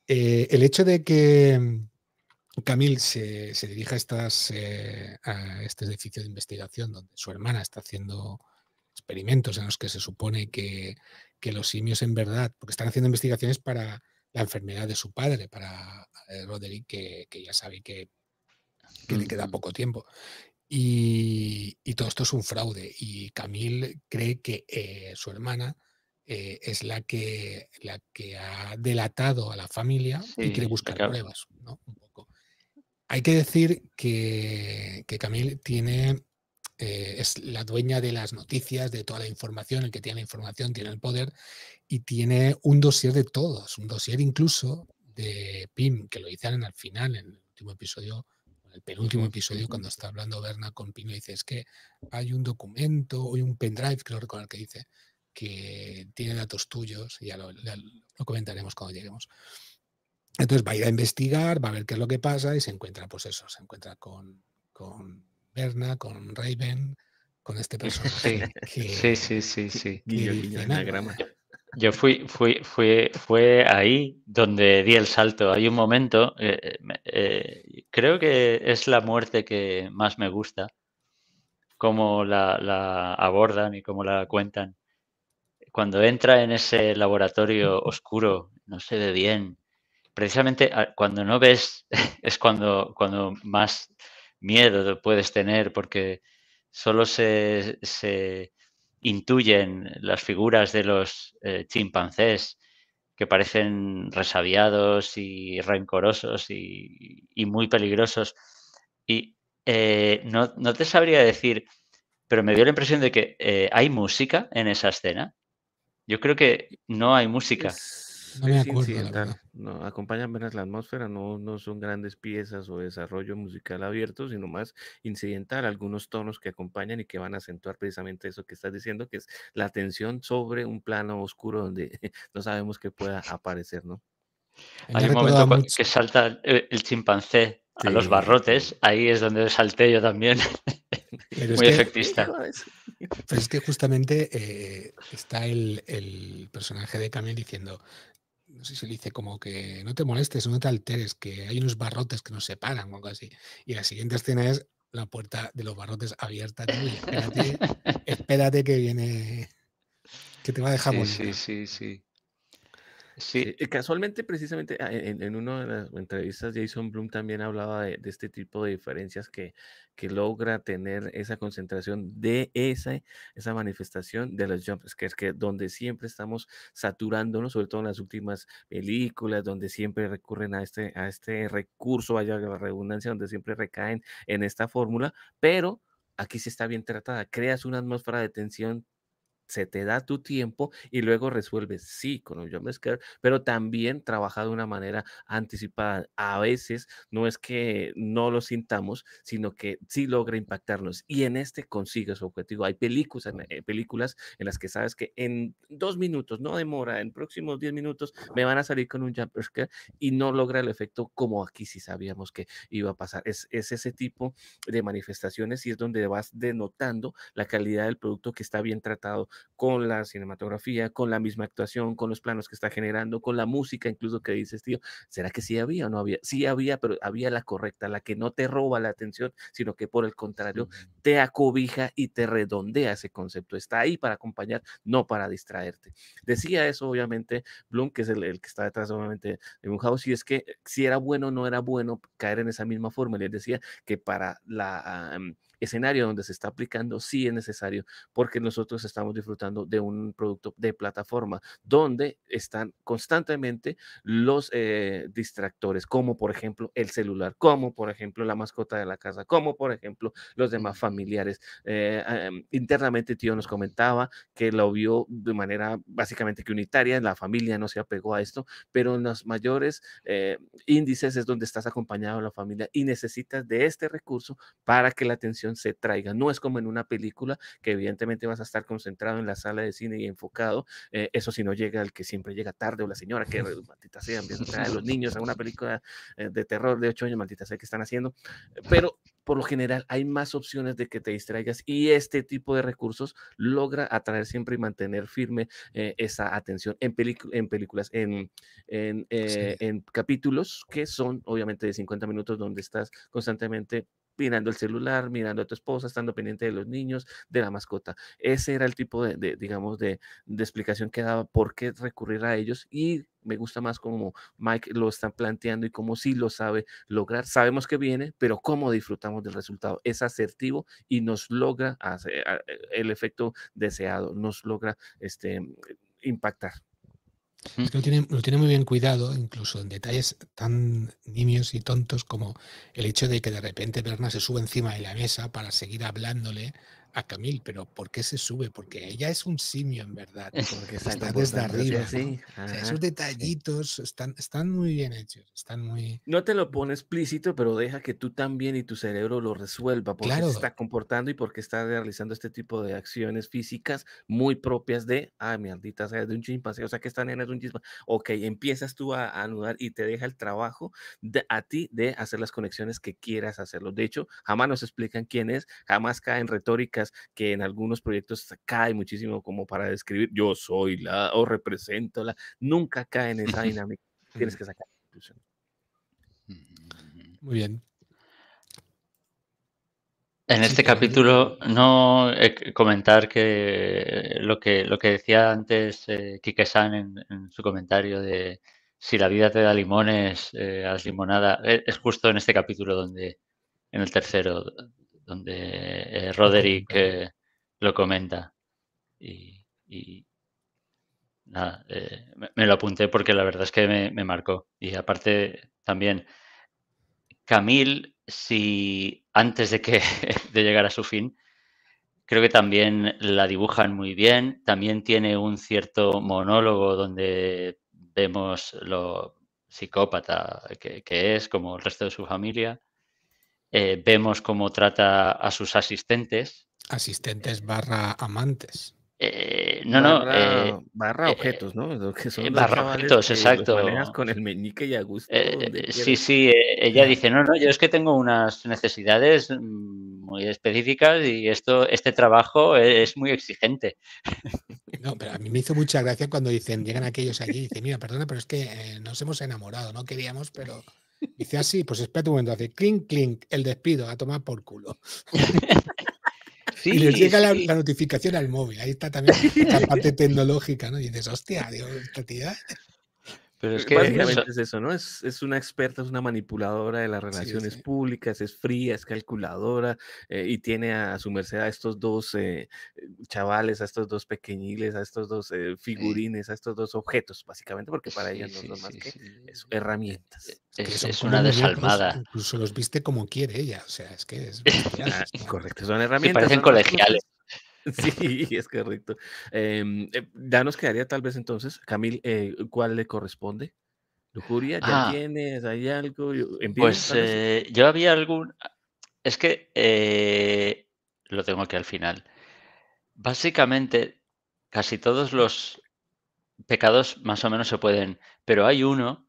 Eh, el hecho de que mm, Camille se, dirija a, estas, eh, a este edificio de investigación donde su hermana está haciendo experimentos en los que se supone que, los simios en verdad, porque están haciendo investigaciones para la enfermedad de su padre, para eh, Roderick, que, ya sabe que, le queda mm. poco tiempo. Y, todo esto es un fraude. Y Camille cree que eh, su hermana eh, es la que, la que ha delatado a la familia y quiere buscar pruebas. Hay que decir que, Camille tiene, eh, es la dueña de las noticias, de toda la información, el que tiene la información tiene el poder y tiene un dossier de todos, un dossier incluso de PIM, que lo hicieron al final, en el último episodio el penúltimo episodio, cuando está hablando Berna con Pino, dice, es que hay un documento, o un pendrive, creo recordar que dice, que tiene datos tuyos, y ya lo, comentaremos cuando lleguemos. Entonces va a ir a investigar, va a ver qué es lo que pasa y se encuentra, pues eso, se encuentra con, Berna, con Raven, con este personaje. Sí, sí, sí, sí. sí. Yo fui, fui, fui, fue ahí donde di el salto. Hay un momento, eh, eh, eh, creo que es la muerte que más me gusta, cómo la, abordan y cómo la cuentan. Cuando entra en ese laboratorio oscuro, no se ve bien. Precisamente ah, cuando no ves es cuando, cuando más miedo puedes tener porque solo se intuyen las figuras de los eh, chimpancés que parecen resabiados y rencorosos y, muy peligrosos. Y eh, no, no, te sabría decir, pero me dio la impresión de que eh, hay música en esa escena. Yo creo que no hay música. No incidental. acompañan menos la atmósfera, no, son grandes piezas o desarrollo musical abierto, sino más incidental, algunos tonos que acompañan y que van a acentuar precisamente eso que estás diciendo, que es la tensión sobre un plano oscuro donde no sabemos qué pueda aparecer, ¿no? Eh, Hay un momento que salta el chimpancé a los barrotes, ahí es donde salté yo también. Muy efectista. Pero es que justamente eh, está el, personaje de Camille diciendo, no sé le dice como que no te molestes, no te alteres, que hay unos barrotes que nos separan o algo así. Y la siguiente escena es la puerta de los barrotes abierta. Espérate, espérate, que viene, que te va a dejar Sí, sí, sí. Sí, casualmente, precisamente ah, e, en, una de las entrevistas, Jason Bloom también hablaba de, este tipo de diferencias que, que, logra tener esa concentración de esa, esa manifestación de los que es que donde siempre estamos saturándonos, sobre todo en las últimas películas, donde siempre recurren a este, a este recurso, vaya la redundancia, donde siempre recaen en esta fórmula, pero aquí se está bien tratada. Creas una atmósfera de tensión se te da tu tiempo y luego resuelves, sí, con un jump scare, pero también trabaja de una manera anticipada. A veces no es que no lo sintamos, sino que sí logra impactarnos y en este consigue su objetivo. Hay películas en, eh, películas en las que sabes que en dos minutos, no demora, en próximos diez minutos me van a salir con un jump scare y no logra el efecto como aquí si sabíamos que iba a pasar. Es, es ese tipo de manifestaciones y es donde vas denotando la calidad del producto que está bien tratado con la cinematografía, con la misma actuación, con los planos que está generando, con la música, incluso que dices, tío, ¿será que sí había o no había? Sí había, pero había la correcta, la que no te roba la atención, sino que por el contrario te acobija y te redondea ese concepto. Está ahí para acompañar, no para distraerte. Decía eso, obviamente, Bloom, que es el, que está detrás, obviamente, de Munhaus, y es que eh, si era bueno o no era bueno caer en esa misma forma. Les decía que para la escenario donde se está aplicando sí es necesario, porque nosotros estamos disfrutando de un producto de plataforma donde están constantemente los eh, distractores, como por ejemplo el celular, como por ejemplo la mascota de la casa, como por ejemplo los demás familiares. Eh, ah, em, internamente, tío nos comentaba que lo vio de manera básicamente que unitaria, la familia no se apegó a esto, pero en los mayores eh, índices es donde estás acompañado de la familia y necesitas de este recurso para que la atención se traiga. No es como en una película que evidentemente vas a estar concentrado en la sala de cine y enfocado. Eh, eso si no llega el que siempre llega tarde o la señora que maldita sea, los niños a una película eh, de terror de ocho años, maldita sea que están haciendo. Pero por lo general hay más opciones de que te distraigas y este tipo de recursos logra atraer siempre y mantener firme eh, esa atención en, en películas, en, en, en capítulos que son obviamente de 50 minutos donde estás constantemente mirando el celular, mirando a tu esposa, estando pendiente de los niños, de la mascota. Ese era el tipo de, digamos, de, explicación que daba por qué recurrir a ellos y me gusta más como Mike lo está planteando y cómo sí lo sabe lograr. Sabemos que viene, pero cómo disfrutamos del resultado. Es asertivo y nos logra hacer el efecto deseado, nos logra este, impactar. Es que lo tiene, lo tiene muy bien cuidado, incluso en detalles tan nimios y tontos como el hecho de que de repente Berna se sube encima de la mesa para seguir hablándole a Camille, pero ¿por qué se sube? Porque ella es un simio en verdad, porque está desde arriba. esos detallitos están, están muy bien hechos, están muy... No te lo pone explícito, pero deja que tú también y tu cerebro lo resuelva, por qué se está comportando y porque está realizando este tipo de acciones físicas muy propias de, ay mierdita, es de un chimpancé, o sea, que esta nena es un chimpancé. Ok, empiezas tú a, anudar y te deja el trabajo a ti de hacer las conexiones que quieras hacerlo. De hecho, jamás nos explican quién es, jamás caen en retórica que en algunos proyectos cae muchísimo como para describir yo soy la o represento la, nunca cae en esa dinámica. Tienes mm. que sacar mm, Muy bien. En este capítulo, no eh, comentar que lo que, lo que decía antes eh, San en, su comentario de si la vida te da limones, eh, haz limonada, e, es, justo en este capítulo donde, en el tercero, donde eh, Roderick eh, lo comenta. Y, nada, eh, me, lo apunté porque la verdad es que me, marcó. Y aparte también, Camille, si antes de que de llegar a su fin, creo que también la dibujan muy bien. También tiene un cierto monólogo donde vemos lo psicópata que es, como el resto de su familia. Eh, vemos cómo trata a sus asistentes. Asistentes barra amantes. Eh, no, no. barra eh, objetos, ¿no? barra objetos, exacto. Con el meñique y a gusto. sí, sí, ella dice, no, no, yo es que tengo unas necesidades mm, muy específicas y esto, este trabajo e-, es, muy exigente. No, pero a mí me hizo mucha gracia cuando dicen, llegan aquellos allí y dicen, mira, perdona, pero es que nos hemos enamorado, no queríamos, pero... Dice así, ah, pues espérate un momento, hace clink, clink, el despido, a tomar por culo. y les llega la, la, notificación al móvil, ahí está también la parte tecnológica, ¿no? Y dices, hostia, Dios, esta tía. Pero es eh, que básicamente es eso, ¿no? Es, es, una experta, es una manipuladora de las relaciones públicas, es fría, es calculadora eh, y tiene a, su merced a estos dos eh, chavales, a estos dos pequeñiles, a estos dos figurines, a estos dos objetos, básicamente, porque para ella no son más que herramientas. Es, una desalmada. Incluso los viste como quiere ella, o sea, es que es. Correcto, son herramientas. parecen colegiales. Sí, es correcto. Em, eh, ya nos quedaría tal vez entonces, Camil, eh, ¿cuál le corresponde? Lujuria, ya ah. tienes, hay algo. Pues eh, yo había algún. Ah, es que lo tengo aquí al final. Básicamente, casi todos los pecados más o menos se pueden, pero hay uno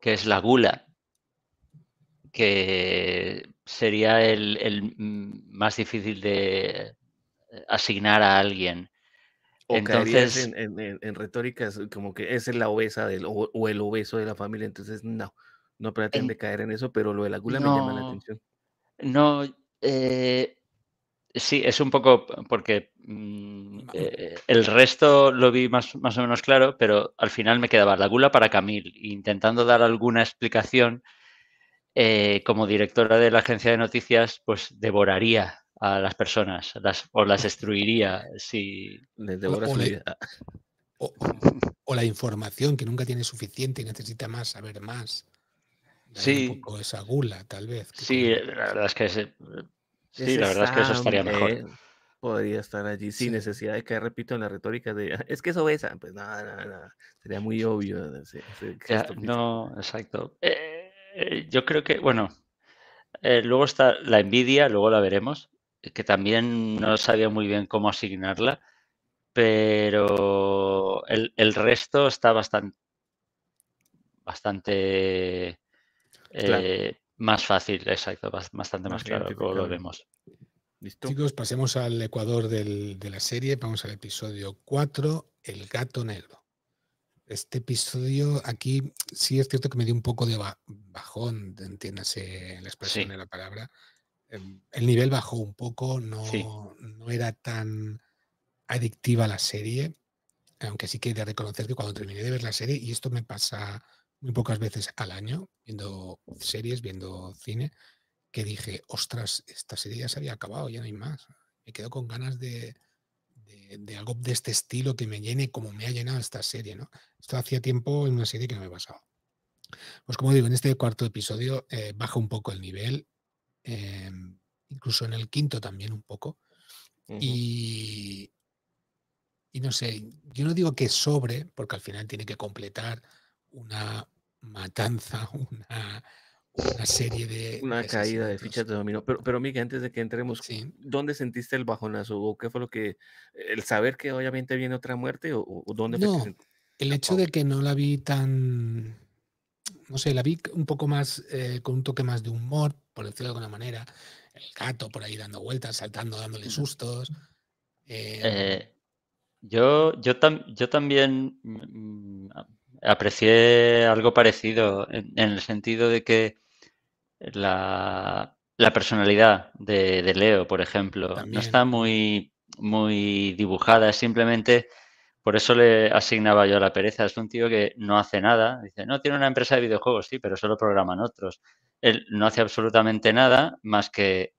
que es la gula, que sería el mm, más difícil de, asignar a alguien. entonces en, en, retóricas eh, como que es la obesa o, el obeso de la familia, entonces no, no pretende caer en eso, pero lo de la gula me llama la atención. No, eh, sí, es un poco porque mm, eh, el resto lo vi más, más o menos claro, pero al final me quedaba la gula para Camil, intentando dar alguna explicación. como directora de la agencia de noticias, pues devoraría a las personas, o las destruiría si les devora o, su O, la información que nunca tiene suficiente y necesita más, saber más. sí. Un poco esa gula, tal vez. Sí, la verdad es que, eh, la verdad es que eso estaría mejor. Podría estar allí sin necesidad de que repito, en la retórica de ah, es que eso es Pues nada, nada, Sería muy obvio. no, exacto. Eh, yo creo que, bueno, eh, luego está la envidia, luego la veremos que también no sabía muy bien cómo asignarla, pero el, resto está bastante, bastante eh, más fácil, exacto, bastante más, claro como lo vemos. Chicos, pasemos al ecuador de la serie, vamos al episodio 4, El gato negro. Este episodio aquí sí es cierto que me dio un poco de bajón, entiéndase la expresión de la palabra, Em, el nivel bajó un poco, no, no era tan adictiva la serie, aunque sí que he de reconocer que cuando terminé de ver la serie, y esto me pasa muy pocas veces al año, viendo series, viendo cine, que dije, ostras, esta serie ya se había acabado, ya no hay más. Me quedo con ganas de, algo de este estilo que me llene como me ha llenado esta serie, ¿no? Esto hacía tiempo en una serie que no me pasado, Pues como digo, en este cuarto episodio eh, baja un poco el nivel Em, incluso en el quinto también un poco. y, y no sé, yo no digo que sobre, porque al final tiene que completar una matanza, una, serie de... Una caída de fichas de dominó. Pero, pero Miguel, antes de que entremos, ¿dónde sentiste el bajonazo? ¿O qué fue lo que... el saber que obviamente viene otra muerte? ¿O, dónde no, el hecho de que no la vi tan... No sé, la vi un poco más, eh, con un toque más de humor, por decirlo de alguna manera, el gato por ahí dando vueltas, saltando, dándole sustos. Eh, eh, yo, yo, también mm, mm, aprecié algo parecido en, el sentido de que la, personalidad de, Leo, por ejemplo, no está muy, muy dibujada, es simplemente por eso le asignaba yo la pereza. Es un tío que no hace nada. Dice, no, tiene una empresa de videojuegos, sí, pero solo programan otros. Él no hace absolutamente nada más que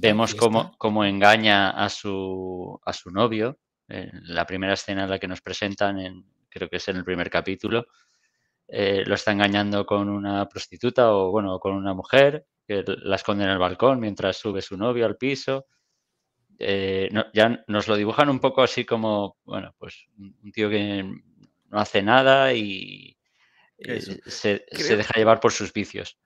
vemos Cómo, cómo, engaña a su, a su novio. Eh, la primera escena en la que nos presentan, creo que es en el primer capítulo, eh, lo está engañando con una prostituta o, bueno, con una mujer que la esconde en el balcón mientras sube su novio al piso. Eh, no, ya nos lo dibujan un poco así como, bueno, pues un tío que no hace nada y eh, se, deja llevar por sus vicios.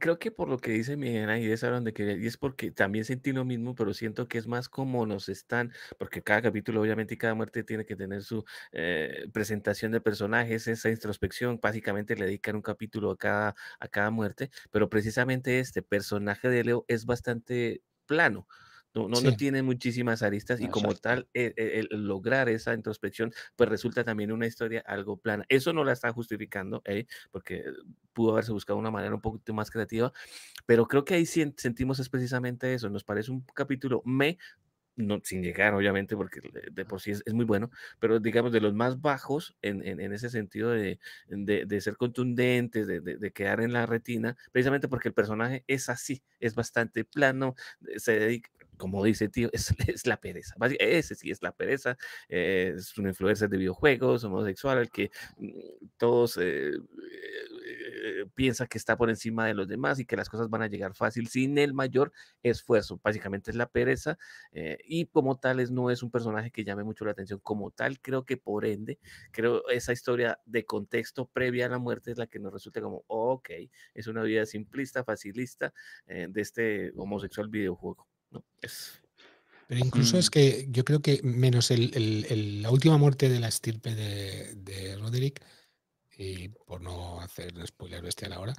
Creo que por lo que dice mi es a de que y es porque también sentí lo mismo, pero siento que es más como nos están, porque cada capítulo obviamente y cada muerte tiene que tener su eh, presentación de personajes, esa introspección, básicamente le dedican un capítulo a cada, a cada muerte, pero precisamente este personaje de Leo es bastante plano no, tiene muchísimas aristas y como tal, e, e, el, lograr esa introspección, pues resulta también una historia algo plana. Eso no la está justificando, ¿eh? porque pudo haberse buscado una manera un poquito más creativa, pero creo que ahí sentimos es precisamente eso, nos parece un capítulo me, no, sin llegar, obviamente, porque de por sí es, muy bueno, pero digamos de los más bajos en, ese sentido de, ser contundentes, de, de, quedar en la retina, precisamente porque el personaje es así, es bastante plano, se dedica, como dice tío, es, la pereza. Ese sí es la pereza. Eh, es una influencia de videojuegos, homosexual, el que mm, todos eh, eh piensan que está por encima de los demás y que las cosas van a llegar fácil sin el mayor esfuerzo. Básicamente es la pereza eh, y como tal, no es un personaje que llame mucho la atención como tal. Creo que por ende, creo esa historia de contexto previa a la muerte es la que nos resulta como, ok, es una vida simplista, facilista de este homosexual videojuego. Pero incluso es mm. que yo creo que menos la última muerte de la estirpe de, Roderick, y por no hacer spoiler bestial ahora,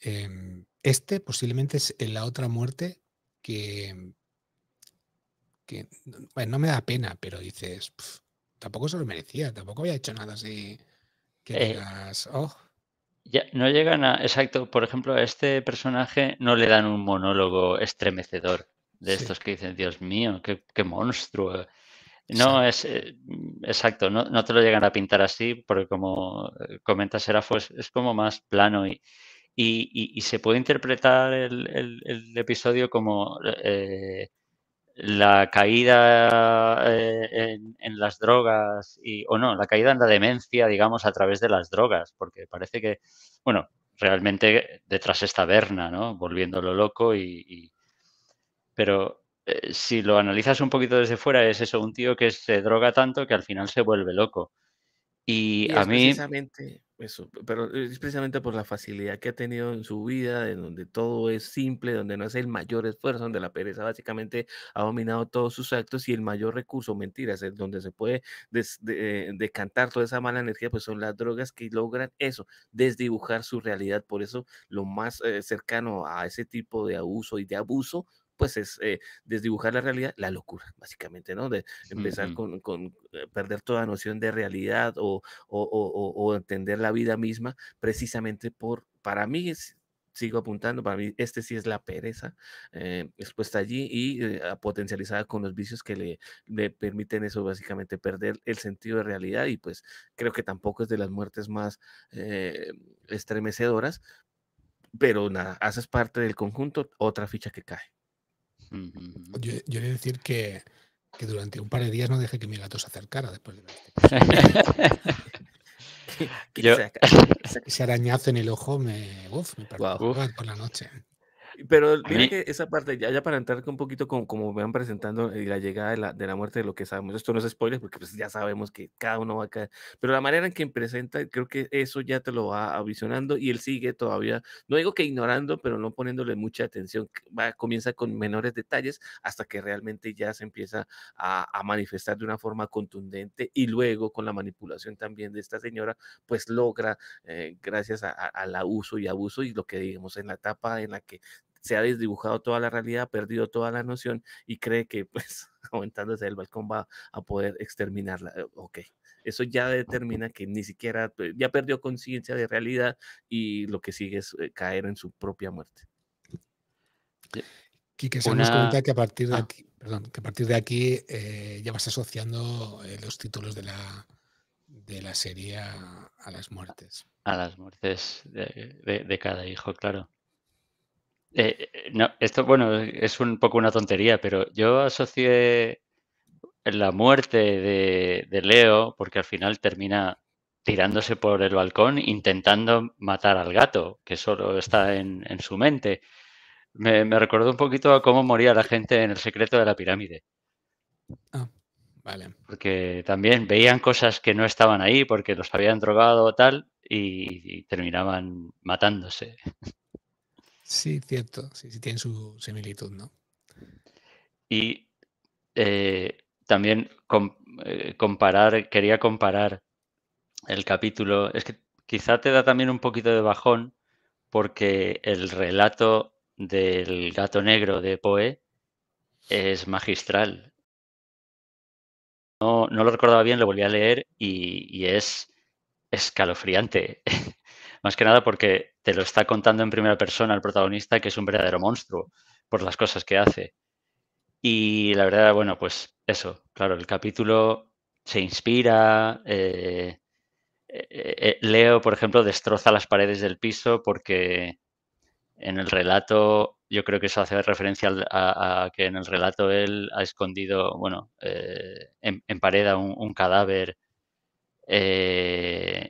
eh, este posiblemente es la otra muerte que, bueno, no me da pena, pero dices, tampoco se lo merecía, tampoco había hecho nada así que eh, digas, oh". Ya, no llegan a, exacto, por ejemplo, a este personaje no le dan un monólogo estremecedor de estos que dicen, Dios mío, qué, monstruo. Eh, no, es eh, exacto, no, te lo llegan a pintar así, porque como eh, comenta Serafo, es, pues, es como más plano y, y, se puede interpretar el, episodio como la caída en, las drogas, y, o no, la caída en la demencia, digamos, a través de las drogas, porque parece que, bueno, realmente detrás está Berna, ¿no? Volviéndolo loco y pero eh, si lo analizas un poquito desde fuera, es eso, un tío que se droga tanto que al final se vuelve loco. Y, a mí... Precisamente eso, pero es precisamente por la facilidad que ha tenido en su vida, en donde todo es simple, donde no es el mayor esfuerzo, donde la pereza básicamente ha dominado todos sus actos y el mayor recurso, mentiras, es donde se puede descantar eh, toda esa mala energía, pues son las drogas que logran eso, desdibujar su realidad. Por eso lo más eh, cercano a ese tipo de abuso y de abuso pues es eh, desdibujar la realidad, la locura, básicamente, ¿no? De empezar con, con, eh, perder toda noción de realidad o, o, entender la vida misma, precisamente por, para mí sigo apuntando, para mí este sí es la pereza eh, expuesta allí y potencializada con los vicios que le, le, permiten eso, básicamente perder el sentido de realidad y pues creo que tampoco es de las muertes más estremecedoras, pero nada, haces parte del conjunto, otra ficha que cae yo, yo he decir que, durante un par de días no dejé que mi gato se acercara después de la que, ese, arañazo en el ojo me, uf, me por la noche. Pero mira que esa parte, ya, ya para entrar un poquito con me van presentando eh, la llegada de la, muerte de lo que sabemos, esto no es spoiler porque pues, ya sabemos que cada uno va a caer, pero la manera en que presenta, creo que eso ya te lo va avisionando y él sigue todavía, no digo que ignorando, pero no poniéndole mucha atención, va, comienza con menores detalles hasta que realmente ya se empieza a, manifestar de una forma contundente y luego con la manipulación también de esta señora, pues logra, eh, gracias al a, uso y abuso y lo que digamos en la etapa en la que se ha desdibujado toda la realidad, ha perdido toda la noción y cree que pues aumentándose el balcón va a poder exterminarla. Eh, ok, eso ya determina que ni siquiera, eh, ya perdió conciencia de realidad y lo que sigue es eh, caer en su propia muerte. Quique, se nos cuenta ah. que a partir de aquí, que a partir de aquí ya vas asociando los títulos de la, de la serie a, las muertes. A las muertes de cada hijo, claro. Eh, no, esto, bueno, es un poco una tontería, pero yo asocié la muerte de, Leo, porque al final termina tirándose por el balcón intentando matar al gato, que solo está en, su mente. Me, recordó un poquito a cómo moría la gente en el secreto de la pirámide. Ah, vale. Porque también veían cosas que no estaban ahí porque los habían drogado o tal y terminaban matándose. Sí, cierto. Sí, sí, tiene su similitud, ¿no? Y eh, también eh, comparar, quería comparar el capítulo. Es que quizá te da también un poquito de bajón porque el relato del gato negro de Poe es magistral. No, no lo recordaba bien, lo volví a leer y, y es escalofriante. Más que nada porque te lo está contando en primera persona el protagonista, que es un verdadero monstruo por las cosas que hace. Y la verdad, bueno, pues eso, claro, el capítulo se inspira. Eh, eh, eh, Leo, por ejemplo, destroza las paredes del piso porque en el relato, yo creo que eso hace referencia a, que en el relato él ha escondido, bueno, en, pared a un, cadáver. Em,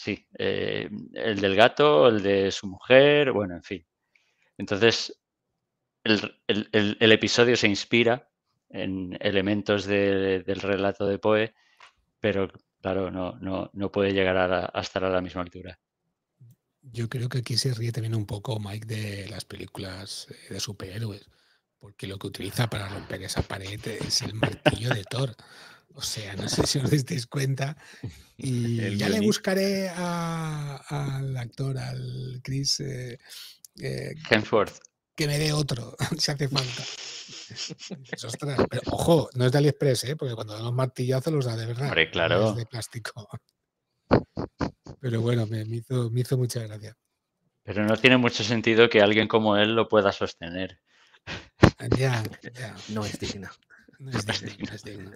sí, eh, el del gato, el de su mujer, bueno, en fin. Entonces, el, el, episodio se inspira en elementos del relato de Poe, pero claro, no, no, no puede llegar a, a, estar a la misma altura. Yo creo que aquí se ríe también un poco Mike de las películas eh, de superhéroes, porque lo que utiliza para romper esa pared es el martillo de Thor. O sea, no sé si os disteis cuenta. Y ya le buscaré al actor, al Chris eh, eh, Que me dé otro, si hace falta. ojo, no es de AliExpress, ¿eh? porque cuando dan los martillazos los da de verdad. es de plástico. Pero bueno, me, hizo, mucha gracia. Pero no tiene mucho sentido que alguien como él lo pueda sostener. Ya, No es digno, no es digno.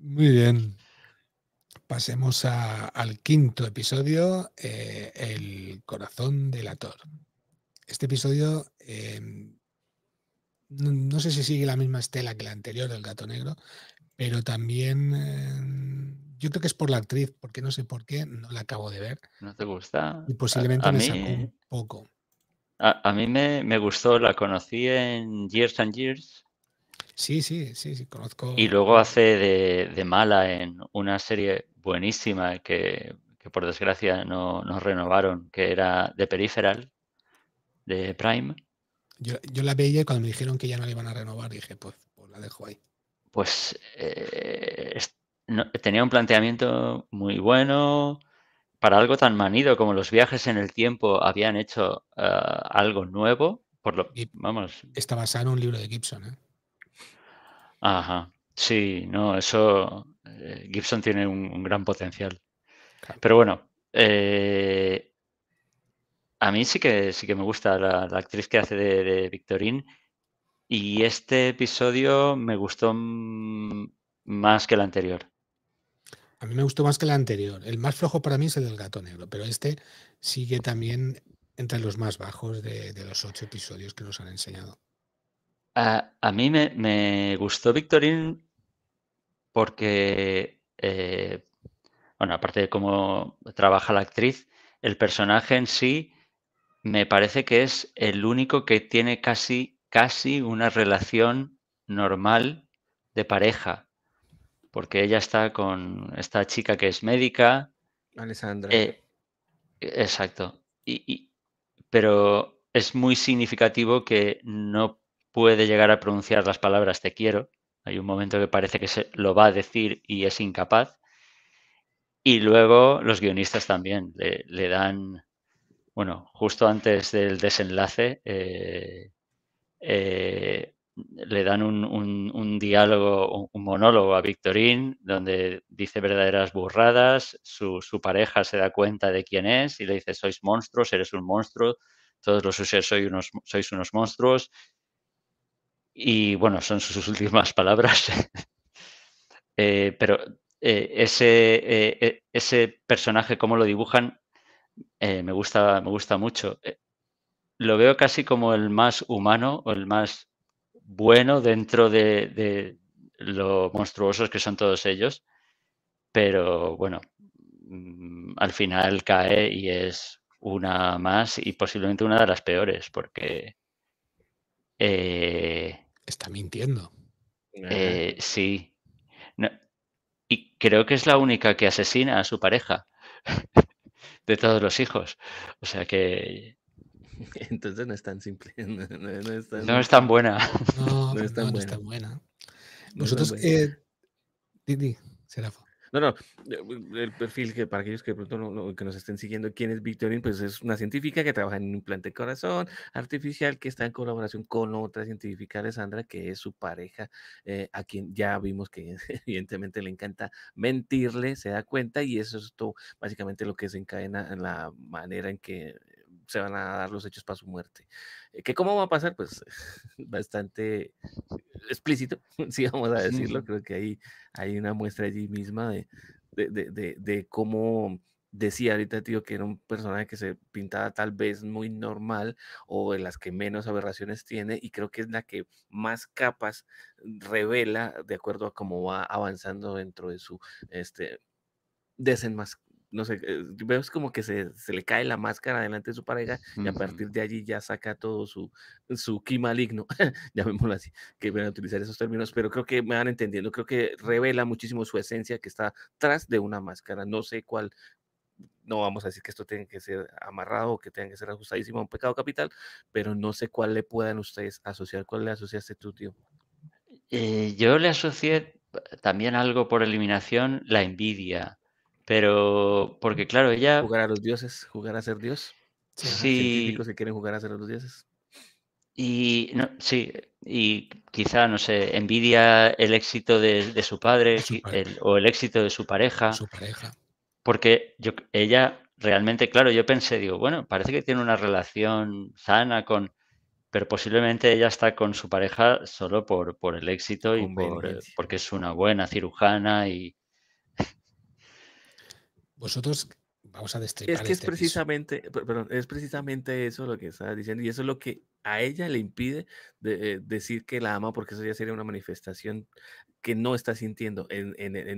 Muy bien. Pasemos al quinto episodio, eh, El corazón del actor Este episodio eh, no, sé si sigue la misma estela que la anterior del gato negro, pero también eh, yo creo que es por la actriz, porque no sé por qué, no la acabo de ver. ¿No te gusta? Y posiblemente me sacó un poco. A, mí me, me, gustó, la conocí en Years and Years Sí, sí, sí, sí, conozco. Y luego hace de, mala en una serie buenísima que, por desgracia no, renovaron, que era de Peripheral, de Prime. Yo, la veía y cuando me dijeron que ya no la iban a renovar, dije, pues, pues la dejo ahí. Pues eh, tenía un planteamiento muy bueno. Para algo tan manido como los viajes en el tiempo habían hecho eh, algo nuevo, por lo, vamos. Está basado en un libro de Gibson, ¿eh? Ajá. Sí, no, eso. Eh, Gibson tiene un, gran potencial. Pero bueno, eh, a mí sí que sí que me gusta la, actriz que hace de, de Victorine. Y este episodio me gustó más que el anterior. A mí me gustó más que el anterior. El más flojo para mí es el del gato negro, pero este sigue también entre los más bajos de los ocho episodios que nos han enseñado. A, mí me, gustó Victorín porque, eh, bueno, aparte de cómo trabaja la actriz, el personaje en sí me parece que es el único que tiene casi, casi una relación normal de pareja. Porque ella está con esta chica que es médica. Alessandra. Eh, exacto. pero es muy significativo que no puede llegar a pronunciar las palabras te quiero. Hay un momento que parece que se lo va a decir y es incapaz. Y luego los guionistas también le, dan, bueno, justo antes del desenlace, eh, eh, le dan un, diálogo, un monólogo a Victorín, donde dice verdaderas burradas, su, su, pareja se da cuenta de quién es y le dice, sois monstruos, eres un monstruo, todos los usuarios unos, sois unos monstruos, y bueno, son sus últimas palabras. Eh, pero eh, ese, eh, ese personaje, cómo lo dibujan, me, gusta, me gusta mucho. lo veo casi como el más humano o el más bueno dentro de, lo monstruosos que son todos ellos. Pero bueno, mm, al final cae y es una más y posiblemente una de las peores, porque Está mintiendo. Eh, sí. y creo que es la única que asesina a su pareja de todos los hijos. O sea que. Entonces no es tan simple. No, es, tan... buena. No, no es tan buena. Nosotros, Eh... Didi, Serafo. No, no, eh, el perfil que para aquellos que pronto no, que nos estén siguiendo, ¿quién es Victorine? Pues es una científica que trabaja en un implante de corazón artificial que está en colaboración con otra científica, Alessandra, que es su pareja, eh, a quien ya vimos que evidentemente le encanta mentirle, se da cuenta y eso es todo básicamente lo que se encadena en la manera en que se van a dar los hechos para su muerte que cómo va a pasar? Pues bastante explícito, si vamos a decirlo. Creo que hay, hay una muestra allí misma de, de, de cómo decía ahorita, tío, que era un personaje que se pintaba tal vez muy normal o de las que menos aberraciones tiene y creo que es la que más capas revela de acuerdo a cómo va avanzando dentro de su este, no sé, eh, veo como que se, le cae la máscara delante de su pareja y a partir de allí ya saca todo su, su ki maligno, llamémoslo así, que van a utilizar esos términos, pero creo que me van entendiendo, creo que revela muchísimo su esencia que está tras de una máscara, no sé cuál, no vamos a decir que esto tenga que ser amarrado o que tenga que ser ajustadísimo a un pecado capital, pero no sé cuál le puedan ustedes asociar, cuál le asociaste tú, tío. Eh, yo le asocié eh, también algo por eliminación, la envidia pero, porque claro, ella... Jugar a los dioses, jugar a ser dios. Sí. ¿Se que quieren jugar a ser los dioses. Y no, sí, y quizá, no sé, envidia el éxito de, su padre, o el éxito de su pareja. Su pareja. Porque yo, ella realmente, claro, yo pensé, digo, bueno, parece que tiene una relación sana con, pero posiblemente ella está con su pareja solo por, por el éxito y porque es una buena cirujana y, vosotros vamos a destripar. Es que es este precisamente, perdón, es precisamente eso lo que estaba diciendo y eso es lo que a ella le impide eh, decir que la ama porque eso ya sería una manifestación que no está sintiendo, en,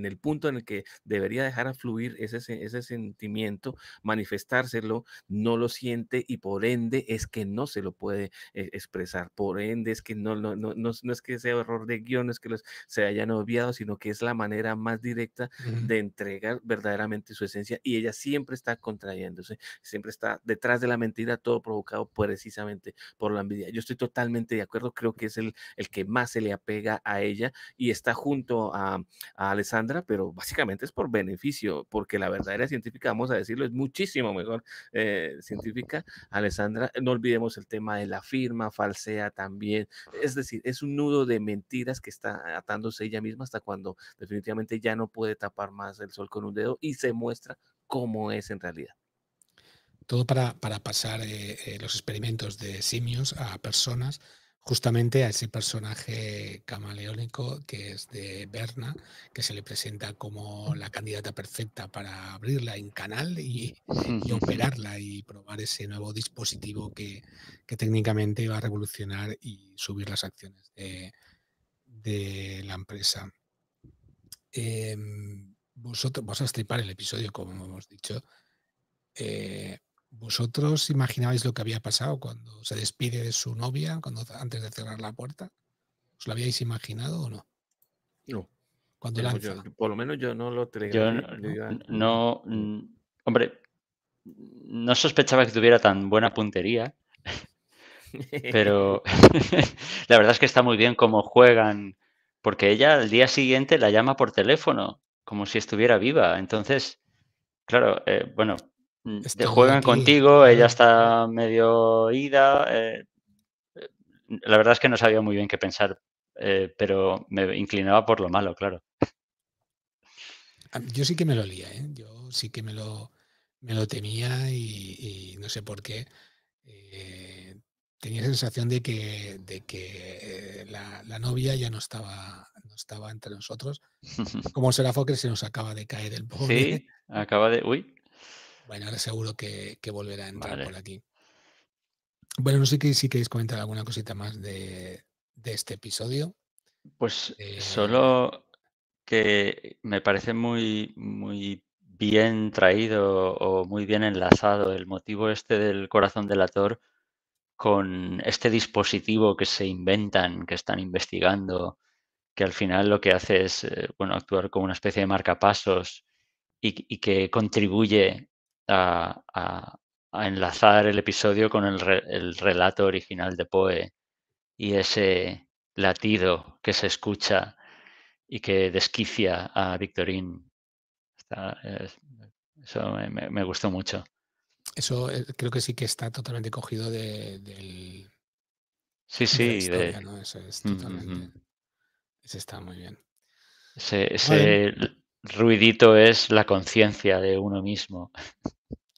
el punto en el que debería dejar afluir ese, sentimiento, manifestárselo, no lo siente y por ende es que no se lo puede eh, expresar, por ende es que no, no, es que sea error de guión, no es que los, se hayan obviado, sino que es la manera más directa de entregar verdaderamente su esencia y ella siempre está contrayéndose, siempre está detrás de la mentira, todo provocado precisamente por yo estoy totalmente de acuerdo, creo que es el, que más se le apega a ella y está junto a, Alessandra, pero básicamente es por beneficio, porque la verdadera científica, vamos a decirlo, es muchísimo mejor eh, científica. Alessandra, no olvidemos el tema de la firma, falsea también, es decir, es un nudo de mentiras que está atándose ella misma hasta cuando definitivamente ya no puede tapar más el sol con un dedo y se muestra cómo es en realidad todo para, pasar eh, eh, los experimentos de simios a personas, justamente a ese personaje camaleónico que es de Berna, que se le presenta como la candidata perfecta para abrirla en canal y, operarla y probar ese nuevo dispositivo que, técnicamente va a revolucionar y subir las acciones de, la empresa. Em, vosotros vamos a estripar el episodio, como hemos dicho. Eh, ¿Vosotros imaginabais lo que había pasado cuando se despide de su novia, cuando, antes de cerrar la puerta? ¿Os lo habíais imaginado o no? No. Cuando por lo menos yo no lo no, hombre, no sospechaba que tuviera tan buena puntería, pero la verdad es que está muy bien cómo juegan, porque ella al día siguiente la llama por teléfono, como si estuviera viva. Entonces, claro, eh, bueno, Mm, Te este, juegan contigo, ella está medio ida. Eh, la verdad es que no sabía muy bien qué pensar, eh, pero me inclinaba por lo malo, claro. Yo sí que me lo lía, ¿eh? yo sí que me lo, me lo temía y, no sé por qué. tenía sensación de que, que la, novia ya no estaba, no estaba entre nosotros. Como será, que se nos acaba de caer el pobre. Sí, acaba de. Uy, bueno, ahora seguro que, volverá a entrar por aquí. Bueno, no sé si queréis comentar alguna cosita más de, este episodio. Pues eh, solo que me parece muy, muy bien traído o muy bien enlazado el motivo este del corazón del ator con este dispositivo que se inventan, que están investigando, que al final lo que hace es eh, bueno, actuar como una especie de marcapasos y, y que contribuye a, enlazar el episodio con el, relato original de Poe y ese latido que se escucha y que desquicia a Victorín. eso me, gustó mucho. Eso eh, creo que sí que está totalmente cogido de, del... Sí, sí. historia, Eso está muy bien. ese, ruidito es la conciencia de uno mismo.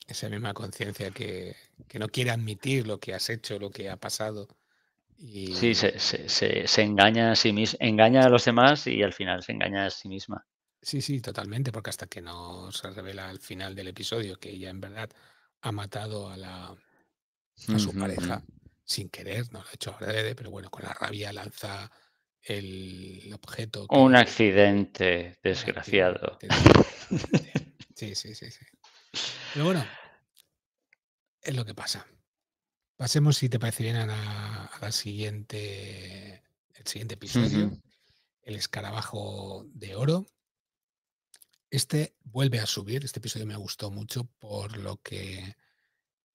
Esa misma conciencia que, no quiere admitir lo que has hecho, lo que ha pasado. Sí, se, engaña a sí mismo, engaña a los demás y al final se engaña a sí misma. Sí, sí, totalmente, porque hasta que no se revela al final del episodio que ella en verdad ha matado a, la, a su pareja sin querer, no lo ha hecho verde, pero bueno, con la rabia lanza el objeto. Un accidente desgraciado. Sí, sí, sí, sí. Pero bueno, es lo que pasa. Pasemos, si te parece bien, a la, siguiente, el siguiente episodio, el escarabajo de oro. Este vuelve a subir, este episodio me gustó mucho por lo que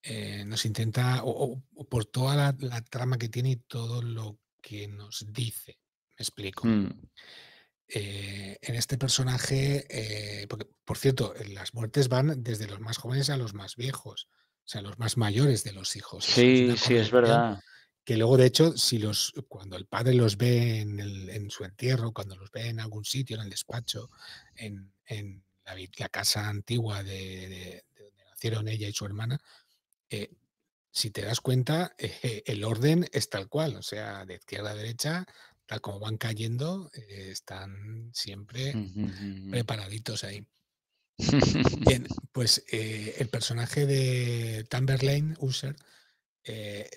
eh, nos intenta, o, por toda la trama que tiene y todo lo que nos dice me explico. Mm. Eh, en este personaje, eh, porque, por cierto, eh, las muertes van desde los más jóvenes a los más viejos, o sea, los más mayores de los hijos. Sí, sí, es verdad. Que luego, de hecho, si los, cuando el padre los ve en, su entierro, cuando los ve en algún sitio, en el despacho, en, la, casa antigua de, donde nacieron ella y su hermana, si te das cuenta, el orden es tal cual, o sea, de izquierda a derecha, como van cayendo, eh, están siempre preparaditos ahí. Bien, pues eh, el personaje de Tamberlane, User, eh,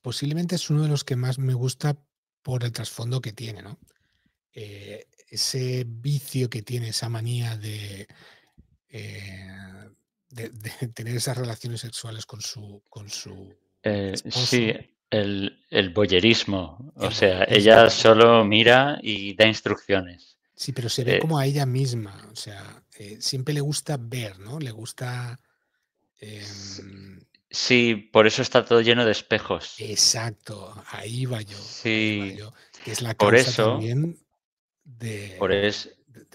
posiblemente es uno de los que más me gusta por el trasfondo que tiene, ¿no? ese vicio que tiene, esa manía de, tener esas relaciones sexuales con su, con su Sí, el, el boyerismo. O sea, ella solo mira y da instrucciones. Sí, pero se ve eh, como a ella misma. O sea, eh, siempre le gusta ver, ¿no? Le gusta. Em, sí, por eso está todo lleno de espejos. Exacto, ahí va yo. Sí. Que es la causa también de,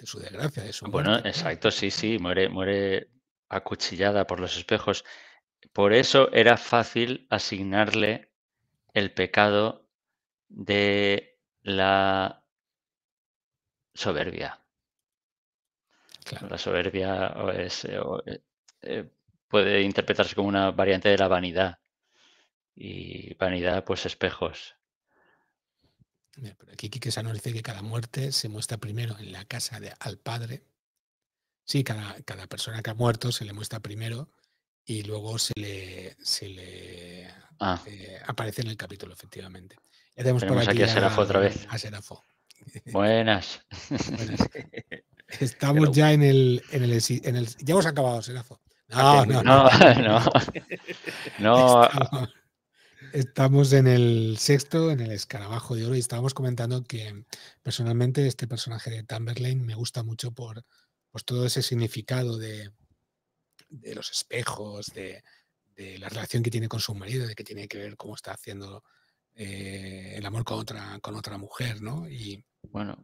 su desgracia, Bueno, exacto, sí, sí, muere, muere acuchillada por los espejos. Por eso era fácil asignarle el pecado de la soberbia. La soberbia es, eh, eh, eh, puede interpretarse como una variante de la vanidad. Y vanidad, pues espejos. aquí Quique dice que cada muerte se muestra primero en la casa de, al padre. Sí, cada, cada persona que ha muerto se le muestra primero y luego se le, le ah. eh, aparece en el capítulo, efectivamente. Ya tenemos, por aquí, a Serafo otra vez. A Serafo. Buenas. Estamos ya en el, Ya hemos acabado, Serafo. No, ah, no, no. Estamos, en el sexto, en el escarabajo de oro, y estábamos comentando que personalmente este personaje de Tamberlane me gusta mucho por pues, todo ese significado de, de los espejos, de, la relación que tiene con su marido, de que tiene que ver cómo está haciendo eh, el amor con otra, con otra mujer, ¿no? Y, bueno,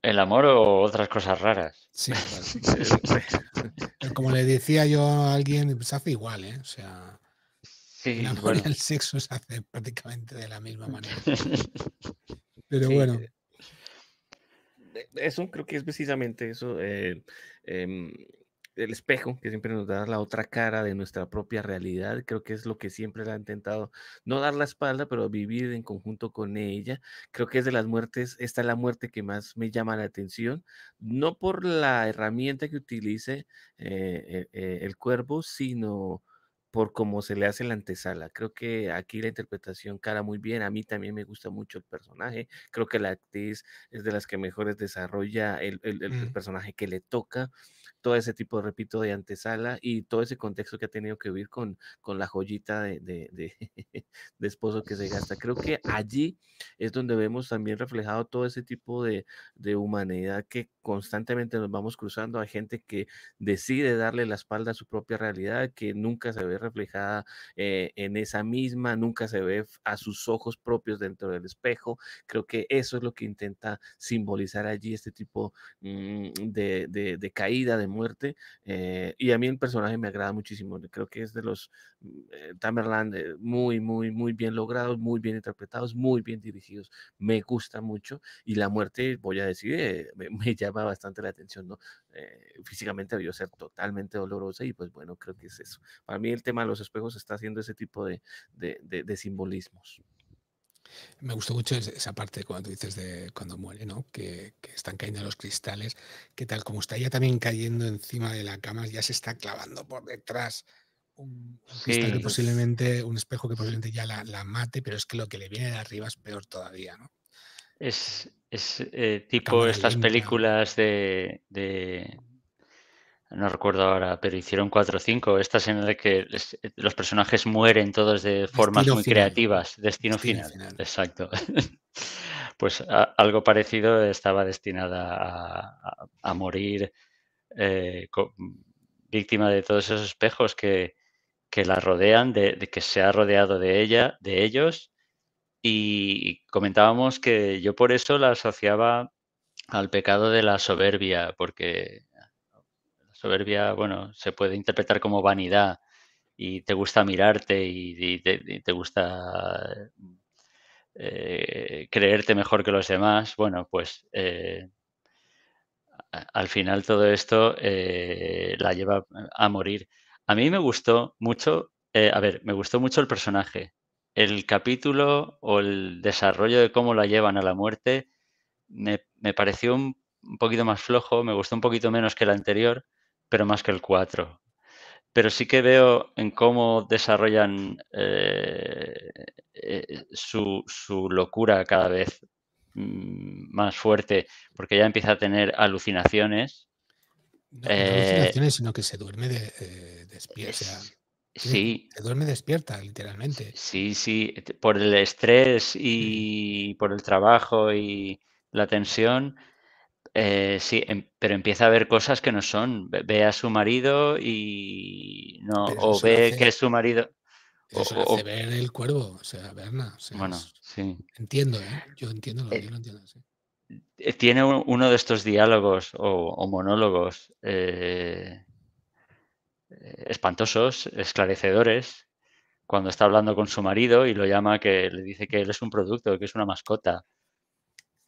el amor o otras cosas raras. Sí, como le decía yo a alguien, se pues hace igual, ¿eh? O sea, el amor y el sexo se hace prácticamente de la misma manera. Pero bueno. Eso creo que es precisamente eso. Eh, em, el espejo, que siempre nos da la otra cara de nuestra propia realidad, creo que es lo que siempre la ha intentado, no dar la espalda, pero vivir en conjunto con ella. Creo que es de las muertes, esta es la muerte que más me llama la atención, no por la herramienta que utilice eh, e, e, el cuervo, sino por cómo se le hace la antesala. Creo que aquí la interpretación cara muy bien. A mí también me gusta mucho el personaje. Creo que la actriz es de las que mejores desarrolla el, mm. personaje que le toca todo ese tipo, repito, de antesala y todo ese contexto que ha tenido que vivir con, con la joyita de, de, esposo que se gasta. Creo que allí es donde vemos también reflejado todo ese tipo de, humanidad que constantemente nos vamos cruzando a gente que decide darle la espalda a su propia realidad, que nunca se ve reflejada eh, en esa misma, nunca se ve a sus ojos propios dentro del espejo. Creo que eso es lo que intenta simbolizar allí este tipo mm, de, de, de, caída, muerte. Eh, y a mí el personaje me agrada muchísimo. Creo que es de los mm, eh, Tamerland eh, muy, muy, muy bien logrados, muy bien interpretados, muy bien dirigidos. Me gusta mucho. Y la muerte, voy a decir, me, llama bastante la atención, ¿no? físicamente debió ser totalmente dolorosa y pues bueno, creo que es eso. Para mí el tema de los espejos está haciendo ese tipo de, de simbolismos. Me gustó mucho esa parte cuando dices de cuando muere, ¿no? Que, están cayendo los cristales, que tal como está ya también cayendo encima de la cama, ya se está clavando por detrás un, posiblemente, un espejo que posiblemente ya la, mate, pero es que lo que le viene de arriba es peor todavía, ¿no? Es, es eh, tipo estas películas de no recuerdo ahora, pero hicieron cuatro o cinco. esta en la que los personajes mueren todos de formas muy creativas. Destino, final. Exacto. pues algo parecido estaba destinada a, morir eh, víctima de todos esos espejos que, que la rodean, de, que se ha rodeado de ella, de ellos. Y comentábamos que yo por eso la asociaba al pecado de la soberbia, porque soberbia, bueno, se puede interpretar como vanidad y te gusta mirarte y, te, gusta eh, creerte mejor que los demás, bueno, pues eh, al final todo esto eh, la lleva a morir. A mí me gustó mucho, a ver, me gustó mucho el personaje. El capítulo o el desarrollo de cómo la llevan a la muerte me, pareció un un poquito más flojo, me gustó un poquito menos que el anterior, pero más que el 4. Pero sí que veo en cómo desarrollan eh, eh, su, locura cada vez mm, más fuerte, porque ya empieza a tener alucinaciones. No, eh, alucinaciones, sino que se duerme despierta. Sí. Se duerme despierta, literalmente. Sí, sí, por el estrés y mm. por el trabajo y la tensión, eh, sí, em, pero empieza a ver cosas que no son. Ve, a su marido y no, o ve que es su marido. o, se ve en el cuervo, o sea, verla. bueno, sí. Entiendo, ¿eh? yo entiendo, eh, yo entiendo. Eh, tiene uno de estos diálogos o, monólogos espantosos, esclarecedores, cuando está hablando con su marido y lo llama que le dice que él es un producto, que es una mascota.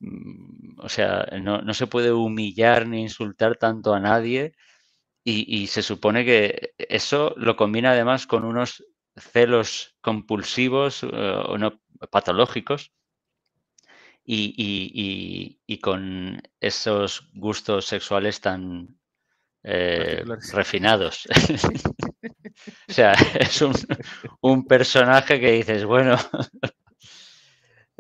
Mm, o sea, no, se puede humillar ni insultar tanto a nadie y, se supone que eso lo combina además con unos celos compulsivos eh, o no patológicos y, con esos gustos sexuales tan eh, refinados. o sea, es un, un personaje que dices, bueno,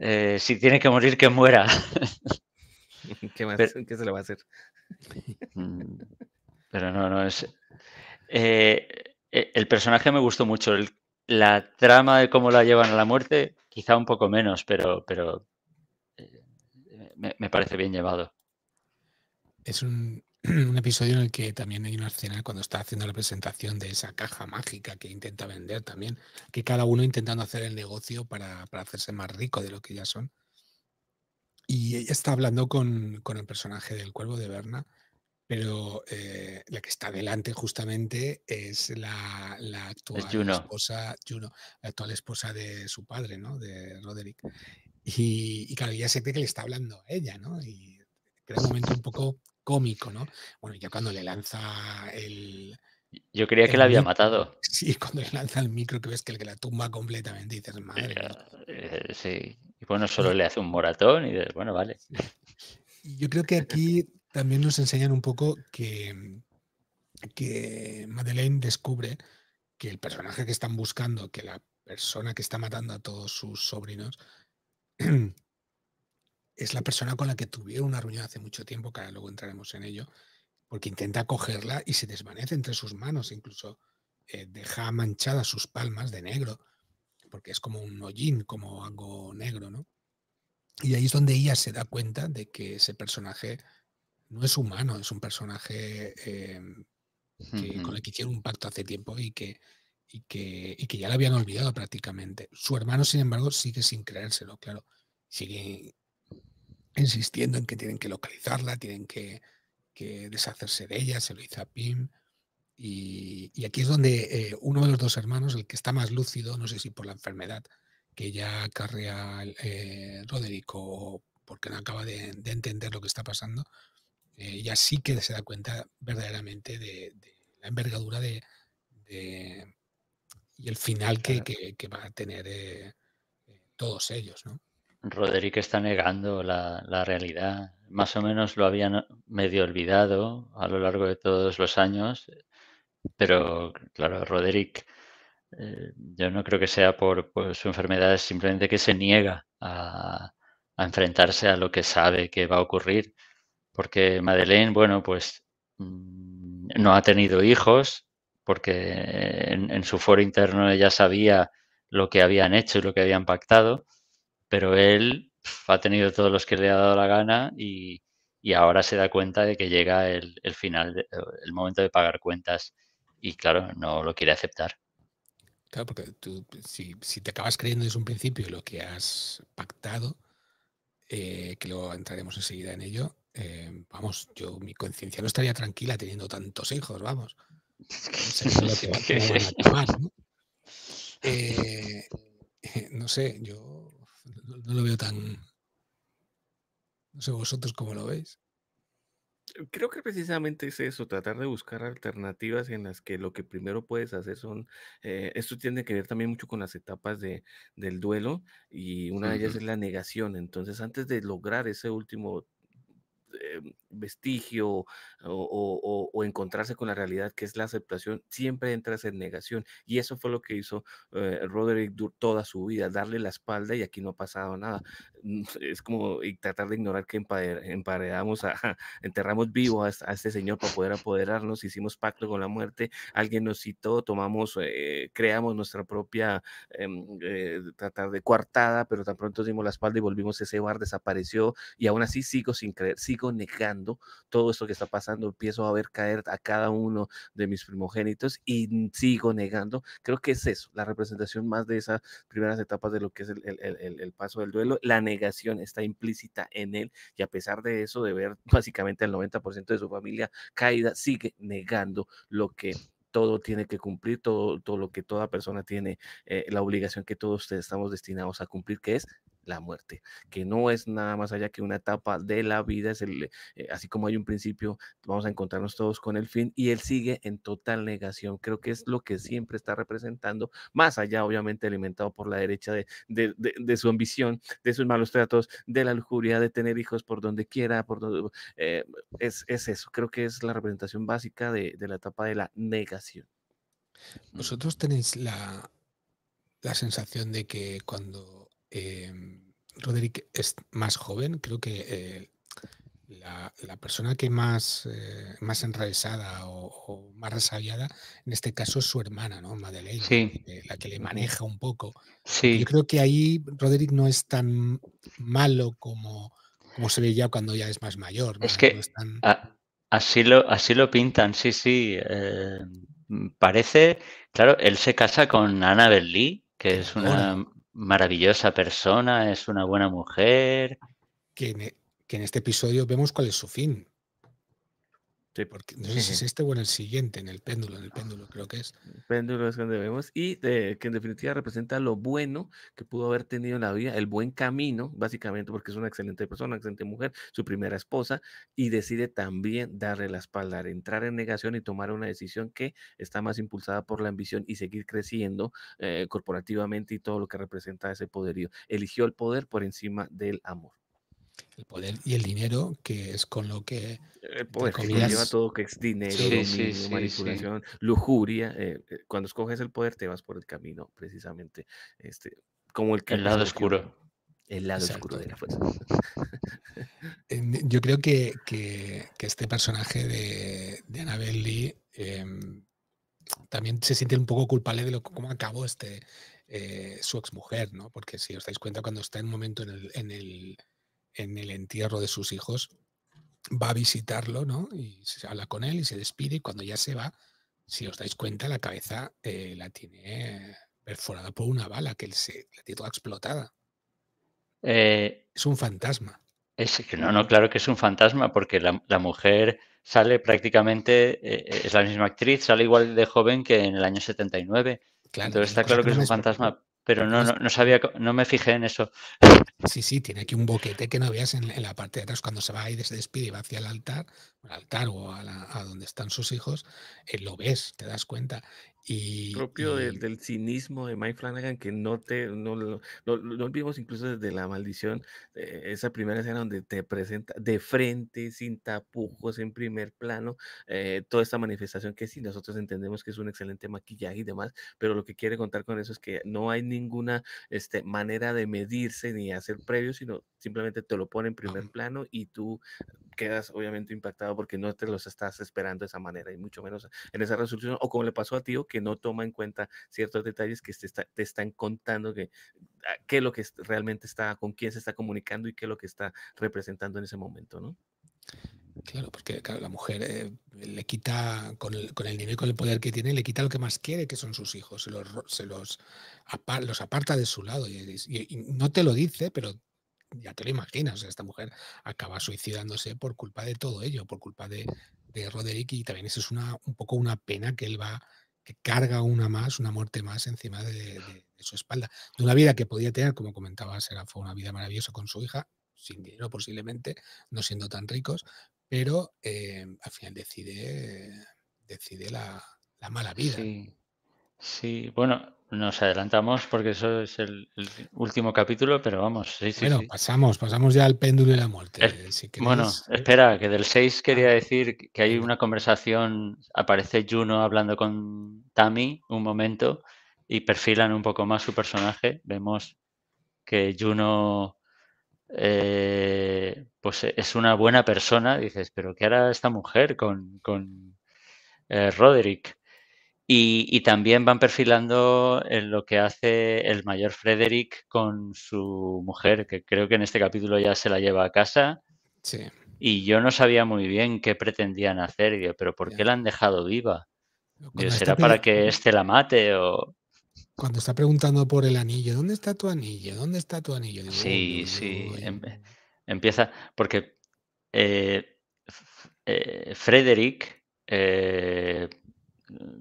eh, si tiene que morir, que muera. ¿Qué, se le va a hacer? Mm, pero no, no es. Eh, e, el personaje me gustó mucho. la trama de cómo la llevan a la muerte, quizá un poco menos, pero, pero eh, me parece bien llevado. Es un, un episodio en el que también hay una escena cuando está haciendo la presentación de esa caja mágica que intenta vender también, que cada uno intentando hacer el negocio para, hacerse más rico de lo que ya son. Y ella está hablando con, el personaje del cuervo de Berna, pero eh, la que está delante justamente es la, la actual esposa, actual esposa de su padre, ¿no? De Roderick. Y, y claro, ya se cree que le está hablando a ella, ¿no? Y es un momento un poco cómico, ¿no? Bueno, ya cuando le lanza el... Yo creía que la había matado. Sí, cuando le lanza el micro que ves que, el que la tumba completamente dices, madre. Eh, eh, sí, y bueno, solo le hace un moratón y dices, bueno, vale. Yo creo que aquí también nos enseñan un poco que, que Madeleine descubre que el personaje que están buscando, que la persona que está matando a todos sus sobrinos, es la persona con la que tuvieron una reunión hace mucho tiempo, que luego entraremos en ello, porque intenta cogerla y se desvanece entre sus manos, incluso eh, deja manchadas sus palmas de negro, porque es como un hollín, como algo negro, ¿no? Y ahí es donde ella se da cuenta de que ese personaje no es humano, es un personaje em, con el que hicieron un pacto hace tiempo y que, y que, y que ya la habían olvidado prácticamente. Su hermano, sin embargo, sigue sin creérselo, claro. Sigue insistiendo en que tienen que localizarla, tienen que, deshacerse de ella, se lo hizo a Pim. Y, aquí es donde eh, uno de los dos hermanos, el que está más lúcido, no sé si por la enfermedad que ya acarrea eh, Roderico, o porque no acaba de, entender lo que está pasando, ya eh, sí que se da cuenta verdaderamente de, la envergadura de, y el final que, va a tener todos ellos, ¿no? Roderick está negando la, realidad. Más o menos lo habían eh, medio olvidado a lo largo de todos los años, pero claro, Roderick, eh, yo no creo que sea por, su enfermedad, es simplemente que se niega a, enfrentarse a lo que sabe que va a ocurrir, porque Madeleine, bueno, pues mm, no ha tenido hijos, porque en su foro interno ella sabía lo que habían hecho y lo que habían pactado pero él ha tenido todos los que le ha dado la gana y, y ahora se da cuenta de que llega el, el final, eh, el momento de pagar cuentas y claro, no lo quiere aceptar. Claro, porque tú, si, si te acabas creyendo desde un principio lo que has pactado, eh, que luego entraremos enseguida en ello, eh, vamos, yo mi conciencia no estaría tranquila teniendo tantos hijos, vamos. no sé, yo no, lo veo tan. No sé vosotros cómo lo veis. Creo que precisamente es eso, tratar de buscar alternativas en las que lo que primero puedes hacer son, eh, esto tiene que ver también mucho con las etapas de, del duelo y una de ellas es la negación, entonces antes de lograr ese último em, vestigio o, encontrarse con la realidad que es la aceptación, siempre entras en negación. Y eso fue lo que hizo eh, Roderick Dur toda su vida, darle la espalda y aquí no ha pasado nada. Mm, es como tratar de ignorar que emparedamos, a, enterramos vivo a, este señor para poder apoderarnos, hicimos pacto con la muerte, alguien nos citó, tomamos, eh, creamos nuestra propia, em, eh, tratar de coartada, pero tan pronto dimos la espalda y volvimos ese bar, desapareció y aún así sigo sin creer, sigo negando todo esto que está pasando, empiezo a ver caer a cada uno de mis primogénitos y sigo negando. Creo que es eso, la representación más de esas primeras etapas de lo que es el, paso del duelo. La negación está implícita en él y a pesar de eso, de ver básicamente el 90% de su familia caída, sigue negando lo que todo tiene que cumplir, todo, lo que toda persona tiene, eh, la obligación que todos estamos destinados a cumplir, que es la muerte, que no es nada más allá que una etapa de la vida, es el, eh, así como hay un principio, vamos a encontrarnos todos con el fin y él sigue en total negación. Creo que es lo que siempre está representando, más allá obviamente alimentado por la derecha de, su ambición, de sus malos tratos, de la lujuria, de tener hijos por donde quiera, por eh, es, eso, creo que es la representación básica de, la etapa de la negación. Mm. ¿Vosotros tenéis la, la sensación de que cuando Em, Roderick es más joven, creo que eh, la, persona que más, eh, más enraizada o, más resabiada, en este caso es su hermana, ¿no? Madeleine, la que le maneja un poco. Yo creo que ahí Roderick no es tan malo como, como se ve ya cuando ya es más mayor. Es que así, lo, así lo pintan, sí, sí. Eh, parece, claro, él se casa con Annabel Lee, que es una, maravillosa persona, es una buena mujer. Que en, e, en este episodio vemos cuál es su fin. Este, porque no sé si es este o el siguiente, en el péndulo, en el péndulo creo que es. El péndulo es donde vemos y que en definitiva representa lo bueno que pudo haber tenido en la vida, el buen camino, básicamente porque es una excelente persona, una excelente mujer, su primera esposa, y decide también darle la espalda, entrar en negación y tomar una decisión que está más impulsada por la ambición y seguir creciendo eh, corporativamente y todo lo que representa ese poderío. Eligió el poder por encima del amor el poder y el dinero, que es con lo que. El poder que lleva todo, que es dinero, manipulación, lujuria. Eh, eh, cuando escoges el poder, te vas por el camino, precisamente. Este, como el, lado oscuro. El lado oscuro de la fuerza. Yo creo que, que, este personaje de, de Annabelle Lee em, también se siente un poco culpable de lo, cómo acabó este, eh, su exmujer, ¿no? Porque si os dais cuenta, cuando está en un momento en el en el entierro de sus hijos, va a visitarlo, ¿no? Y se habla con él y se despide. Y cuando ya se va, si os dais cuenta, la cabeza eh, la tiene perforada por una bala, que la tiene toda explotada. Eh, es un fantasma. Es, no, no, claro que es un fantasma, porque la, mujer sale prácticamente, eh, es la misma actriz, sale igual de joven que en el año 79. Entonces está claro que es un fantasma, pero no, no, no, sabía, no me fijé en eso. Sí, sí, tiene aquí un boquete que no veas en, la parte de atrás cuando se va ahí desde despide y va hacia el altar, al altar o a, donde están sus hijos, eh, lo ves, te das cuenta propio Del, cinismo de Mike Flanagan que no te no lo, incluso desde la maldición eh, esa primera escena donde te presenta de frente sin tapujos en primer plano eh, toda esta manifestación que sí nosotros entendemos que es un excelente maquillaje y demás pero lo que quiere contar con eso es que no hay ninguna este, manera de medirse ni hacer previo sino simplemente te lo pone en primer plano y tú quedas obviamente impactado porque no te los estás esperando de esa manera y mucho menos en esa resolución o como le pasó a Tío que no toma en cuenta ciertos detalles que te, están contando que ah, qué lo que realmente está, con quién se está comunicando y qué es lo que está representando en ese momento, ¿no? Claro, porque la mujer eh, le quita, con el, con el nivel, con el poder que tiene, le quita lo que más quiere, que son sus hijos, se los, los, aparta de su lado. y, no te lo dice, pero ya te lo imaginas, esta mujer acaba suicidándose por culpa de todo ello, por culpa de, Roderick y también eso es una, un poco una pena que él va, que carga una más, una muerte más encima de, su espalda. De una vida que podía tener, como comentaba Serafo, una vida maravillosa con su hija, sin dinero posiblemente, no siendo tan ricos, pero eh, al final decide, decide la, mala vida. Sí. sí, bueno, nos adelantamos porque eso es el, último capítulo, pero vamos. bueno, pasamos, pasamos ya al péndulo de la muerte. bueno, ¿eh? espera, que del 6 quería decir que hay una conversación, aparece Juno hablando con Tammy un momento y perfilan un poco más su personaje. Vemos que Juno eh, pues es una buena persona. Dices, pero ¿qué hará esta mujer con, con eh, Roderick? Y, también van perfilando en lo que hace el mayor Frederick con su mujer, que creo que en este capítulo ya se la lleva a casa. Sí. Y yo no sabía muy bien qué pretendían hacer, pero ¿por qué la han dejado viva? ¿Será para que éste la mate o...? Cuando está preguntando por el anillo, ¿dónde está tu anillo? ¿Dónde está tu anillo? sí, sí. Em, eh, empieza, porque eh, eh, Frederick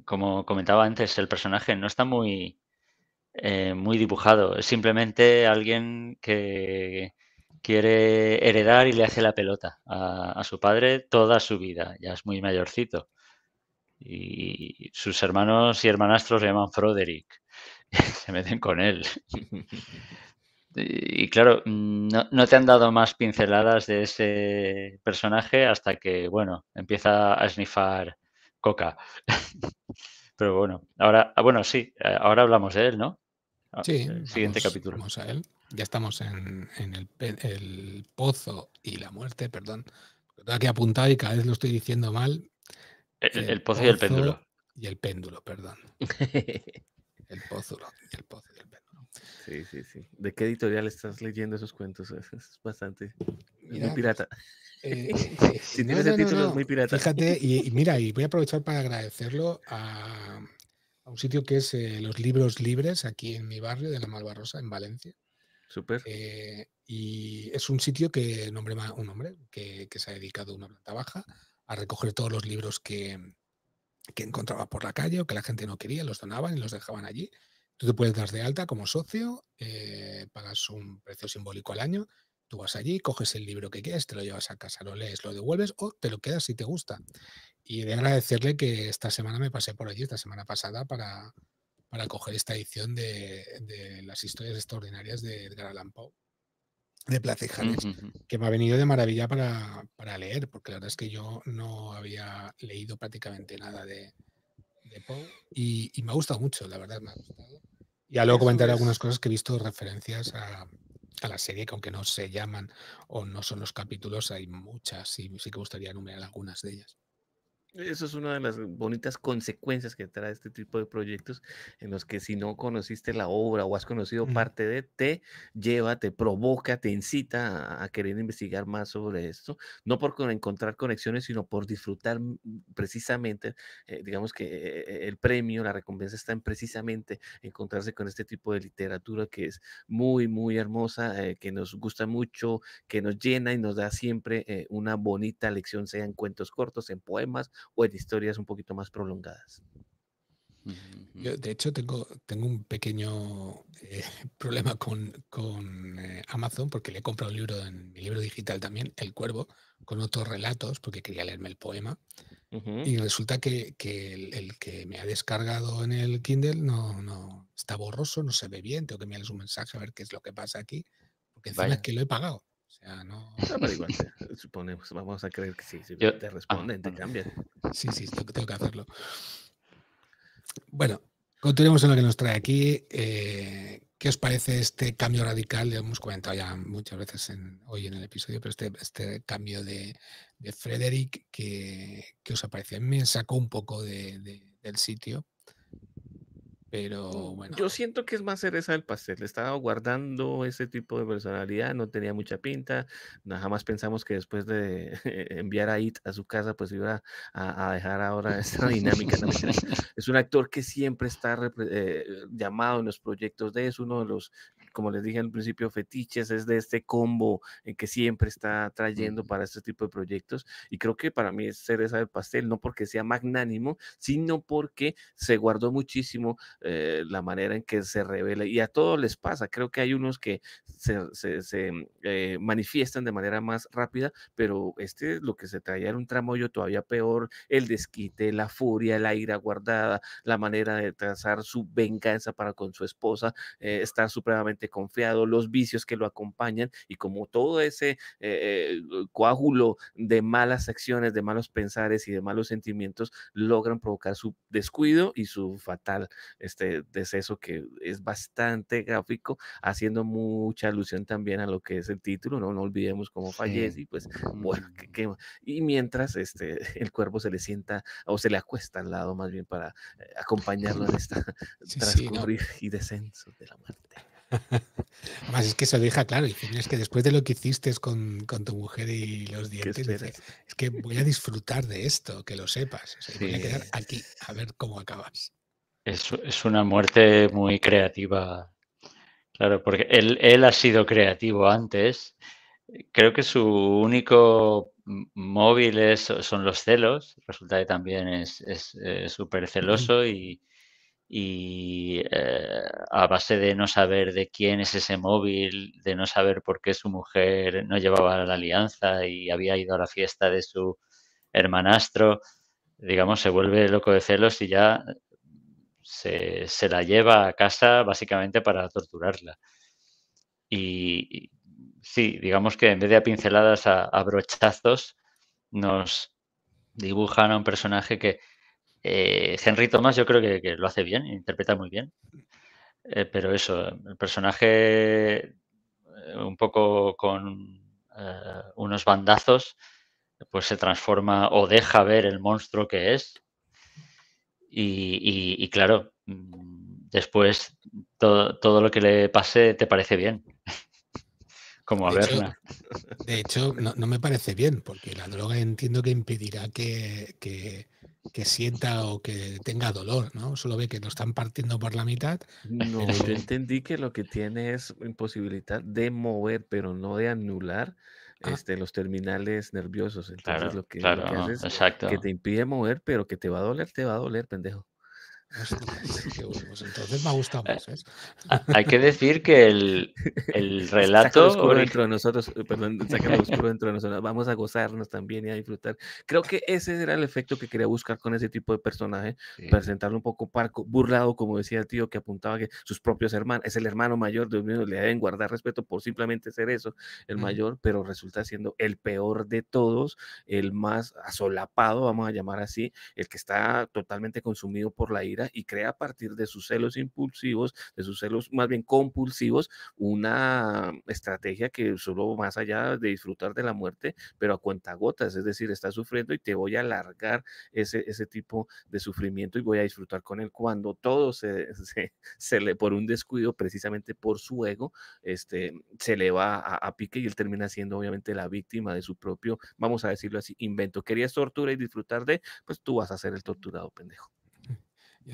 como comentaba antes, el personaje no está muy, eh, muy dibujado. Es simplemente alguien que quiere heredar y le hace la pelota a, su padre toda su vida. Ya es muy mayorcito. Y sus hermanos y hermanastros le llaman Froderick. Se meten con él. y claro, no, no, te han dado más pinceladas de ese personaje hasta que, bueno, empieza a snifar coca. Pero bueno, ahora, ah, bueno, sí, eh, ahora hablamos de él, ¿no? Ah, sí, el eh, siguiente capítulo. Vamos a él. Ya estamos en, el, pozo y la muerte, perdón. Lo aquí apuntado y cada vez lo estoy diciendo mal. El, pozo, y el péndulo. Y el péndulo, perdón. el pozo, y el péndulo. Sí, sí, sí. ¿De qué editorial estás leyendo esos cuentos? Es bastante. pirata. Eh, si muy Fíjate, y, mira, y voy a aprovechar para agradecerlo a, un sitio que es eh, Los Libros Libres, aquí en mi barrio de La Malvarrosa, en Valencia. Súper. Eh, y es un sitio que, nombre, un hombre que, se ha dedicado una planta baja a recoger todos los libros que, que encontraba por la calle o que la gente no quería, los donaban y los dejaban allí. Tú te puedes dar de alta como socio, pagas un precio simbólico al año Tú vas allí, coges el libro que quieres, te lo llevas a casa, lo lees, lo devuelves o te lo quedas si te gusta. Y de agradecerle que esta semana me pasé por allí, esta semana pasada, para, coger esta edición de, las historias extraordinarias de Edgar Allan Poe, de place que me ha venido de maravilla para, leer, porque la verdad es que yo no había leído prácticamente nada de, Poe y, me ha gustado mucho, la verdad me ha gustado. Ya luego comentaré algunas cosas que he visto referencias a, a la serie, que aunque no se llaman o no son los capítulos, hay muchas y sí que gustaría enumerar algunas de ellas. Eso es una de las bonitas consecuencias que trae este tipo de proyectos en los que si no conociste la obra o has conocido parte de, te lleva, te provoca, te incita a, querer investigar más sobre esto, no por encontrar conexiones, sino por disfrutar mm, precisamente, eh, digamos que eh, eh, el premio, la recompensa está en precisamente encontrarse con este tipo de literatura que es muy, muy hermosa, que nos gusta mucho, que nos llena y nos da siempre una bonita lección, sea en cuentos cortos, en poemas o de historias un poquito más prolongadas. Yo, de hecho, tengo, tengo un pequeño eh, problema con, eh, Amazon porque le he comprado un libro en mi libro digital también, El Cuervo, con otros relatos porque quería leerme el poema. Y resulta que, el, que me ha descargado en el Kindle no, no está borroso, no se ve bien, tengo que enviarles un mensaje a ver qué es lo que pasa aquí, porque encima es que lo he pagado. Ah, vamos a creer que sí, te ah, responden, te cambian. Sí, sí, tengo que hacerlo. Bueno, continuemos en lo que nos trae aquí. Eh, ¿Qué os parece este cambio radical? Lo hemos comentado ya muchas veces hoy en el episodio, pero este, este cambio de, de Frederick, que, que, os aparece? A me sacó un poco del sitio, pero mm, bueno. Yo siento que es más cereza del pastel. Estaba guardando ese tipo de personalidad, no tenía mucha pinta. nada jamás pensamos que después de enviar a It a su casa, pues iba a, dejar ahora esta dinámica. es un actor que siempre está eh, llamado en los proyectos de es uno de los como les dije al principio, Fetiches es de este combo en eh, que siempre está trayendo para este tipo de proyectos. Y creo que para mí es esa del pastel, no porque sea magnánimo, sino porque se guardó muchísimo eh, la manera en que se revela. Y a todos les pasa. Creo que hay unos que se, mm, eh, manifiestan de manera más rápida, pero este es lo que se traía era un tramoyo todavía peor, el desquite, la furia, la ira guardada, la manera de trazar su venganza para con su esposa, estar supremamente confiado, los vicios que lo acompañan y como todo ese eh, eh, coágulo de malas acciones, de malos pensares y de malos sentimientos logran provocar su descuido y su fatal este deceso que es bastante gráfico, haciendo mucha alusión también a lo que es el título, no, no olvidemos cómo fallece y pues bueno, y mientras este el cuerpo se le sienta o se le acuesta al lado más bien para eh, acompañarlo en esta transcurrir y descenso de la muerte además es que eso deja claro, es que después de lo que hiciste con, tu mujer y los dientes, es que voy a disfrutar de esto, que lo sepas. Voy a quedar aquí a ver cómo acabas. Es, es una muerte muy creativa. Claro, porque él, ha sido creativo antes. Creo que su único móvil son los celos. Resulta que también es súper es, eh, celoso y y eh, a base de no saber de quién es ese móvil, de no saber por qué su mujer no llevaba la alianza y había ido a la fiesta de su hermanastro, digamos, se vuelve loco de celos y ya se, la lleva a casa básicamente para torturarla. Y, sí, digamos que en vez de a pinceladas, a brochazos, nos dibujan a un personaje que, eh, Henry Thomas yo creo que, lo hace bien, interpreta muy bien. Eh, pero eso, el personaje eh, un poco con unos bandazos, pues se transforma o deja ver el monstruo que es. Y, claro, mm, después todo, todo, lo que le pase te parece bien. Como a verla. de hecho, no, me parece bien, porque la droga entiendo que impedirá que, sienta o que tenga dolor, ¿no? Solo ve que lo están partiendo por la mitad. No, yo entendí que lo que tiene es imposibilidad de mover, pero no de anular. Ah. Este, los terminales nerviosos. Entonces lo que, es que te impide mover, pero que te va a doler, te va a doler, pendejo. Pues entonces me ha más. ¿eh? Hay que decir que el, el relato. dentro de nosotros, eh, oscuro dentro de nosotros. Vamos a gozarnos también y a disfrutar. Creo que ese era el efecto que quería buscar con ese tipo de personaje. Presentarlo un poco parco, burlado, como decía el tío que apuntaba que sus propios hermanos, es el hermano mayor, de mío, le deben guardar respeto por simplemente ser eso, el mayor, pero resulta siendo el peor de todos, el más asolapado, vamos a llamar así, el que está totalmente consumido por la ira y crea a partir de sus celos impulsivos, de sus celos más bien compulsivos, una estrategia que solo más allá de disfrutar de la muerte, pero a cuentagotas, es decir, estás sufriendo y te voy a alargar ese, ese tipo de sufrimiento y voy a disfrutar con él cuando todo se, se, le, por un descuido, precisamente por su ego, este, se le va a, a pique y él termina siendo obviamente la víctima de su propio, vamos a decirlo así, invento. Querías tortura y disfrutar de, pues tú vas a ser el torturado pendejo.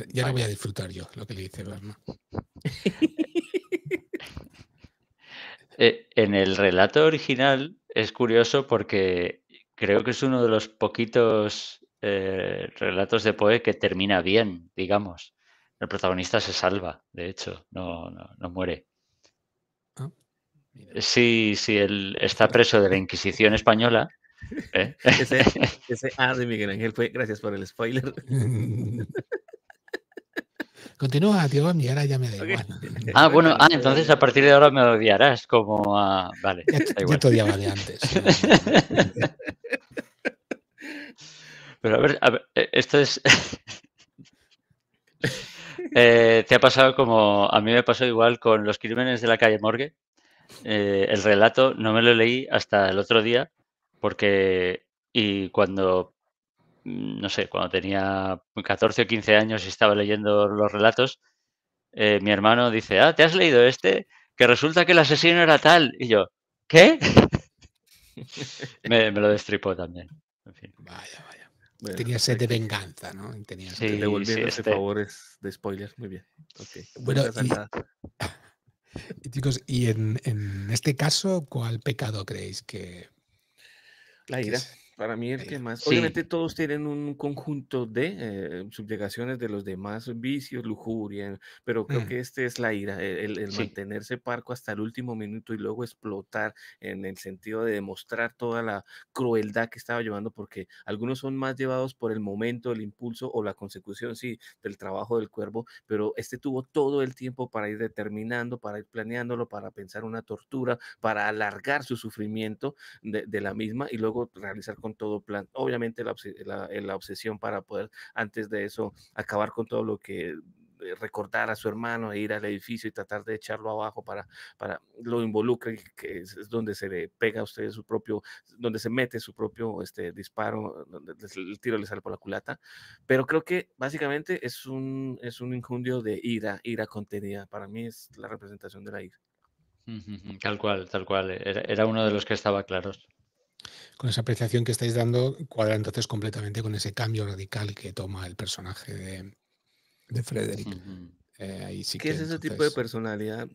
Ya, ya voy a disfrutar yo lo que le dice Barma. Eh, en el relato original es curioso porque creo que es uno de los poquitos eh, relatos de Poe que termina bien, digamos. El protagonista se salva, de hecho, no, no, muere. si ah, sí, sí, él está preso de la Inquisición española. ¿eh? Ah, Miguel Ángel gracias por el spoiler. Continúa, Diego, y ahora ya me da igual. Ah, bueno, ah, entonces a partir de ahora me odiarás como a... Vale, ya, igual. te odiaba de antes. Pero a ver, a ver, e, esto es... Eh, te ha pasado como... A mí me pasó igual con los crímenes de la calle Morgue. Eh, el relato no me lo leí hasta el otro día porque... Y cuando Mm, no sé, cuando tenía 14 o 15 años y estaba leyendo los relatos, eh, mi hermano dice, ah, ¿te has leído este? Que resulta que el asesino era tal. Y yo, ¿qué? me, lo destripó también. En Vaya, vaya. Tenía pues sed de venganza, ¿no? Tenía sed favores de este este spoilers. Muy bien. Bueno, y, chicos, y en, este caso, ¿cuál pecado creéis que... La ira. Para mí el que más. Obviamente todos tienen un conjunto de eh, de los demás vicios, lujuria, pero creo mm. que este es la ira, e, el, mantenerse parco hasta el último minuto y luego explotar en el sentido de demostrar toda la crueldad que estaba llevando, porque algunos son más llevados por el momento, el impulso o la consecución, sí, del trabajo del cuervo, pero este tuvo todo el tiempo para ir determinando, para ir planeándolo, para pensar una tortura, para alargar su sufrimiento de, de la misma y luego realizar con todo plan. Obviamente eh, la, obsesión para poder antes de eso acabar con todo lo que eh, recordar a su hermano e ir al edificio y tratar de echarlo abajo para, para lo involucre, que es, donde se le pega a usted su propio, donde se mete su propio este, disparo, donde el tiro le sale por la culata. Pero creo que básicamente es un, es un injundio de ira, ira contenida. Para mí es la representación de la ira. Tal cual, tal cual. era uno de los que estaba claros con esa apreciación que estáis dando, cuadra entonces completamente con ese cambio radical que toma el personaje de, Frederick. Eh, sí ¿Qué es ese tipo de personalidad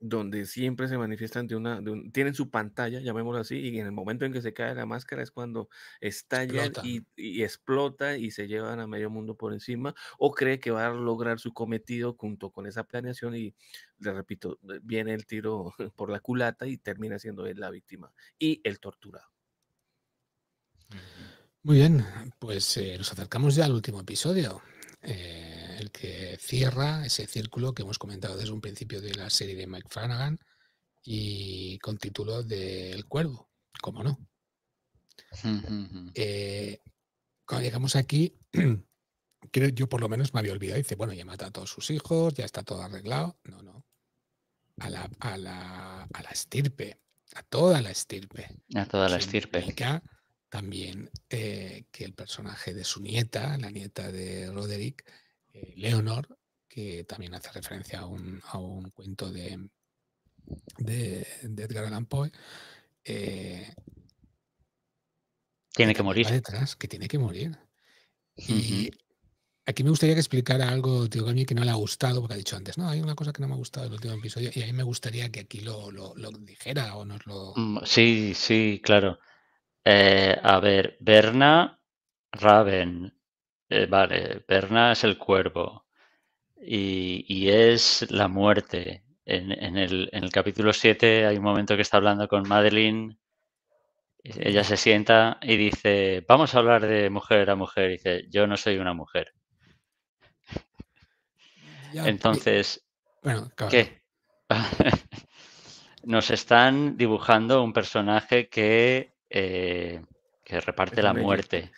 donde siempre se manifiestan de una, tienen su pantalla, llamémoslo así, y en el momento en que se cae la máscara es cuando estalla y, y, explota y se llevan a medio mundo por encima, o cree que va a lograr su cometido junto con esa planeación y, le repito, viene el tiro por la culata y termina siendo él la víctima y el torturado. Muy bien, pues eh, nos acercamos ya al último episodio, eh, el que cierra ese círculo que hemos comentado desde un principio de la serie de Mike Flanagan y con título de El Cuervo, ¿cómo no? Eh, cuando llegamos aquí, creo, yo por lo menos me había olvidado, dice, bueno, ya mata a todos sus hijos, ya está todo arreglado. No, no. A la, estirpe, a toda la estirpe. A toda la estirpe también eh, que el personaje de su nieta, la nieta de Roderick, eh, Leonor, que también hace referencia a un, cuento de, de, Edgar Allan Poe, eh, tiene que, morir. Detrás, que tiene que morir. Y aquí me gustaría que explicara algo, tío, que que no le ha gustado, porque ha dicho antes, no, hay una cosa que no me ha gustado del último episodio, y a mí me gustaría que aquí lo, lo dijera o nos lo. Mm, sí, sí, claro. Eh, a ver, Berna, Raven. Eh, vale, Berna es el cuervo y, es la muerte. En, el, capítulo 7 hay un momento que está hablando con Madeline ella se sienta y dice, vamos a hablar de mujer a mujer. dice, yo no soy una mujer. Entonces, ¿qué? Nos están dibujando un personaje que eh, que reparte la muerte.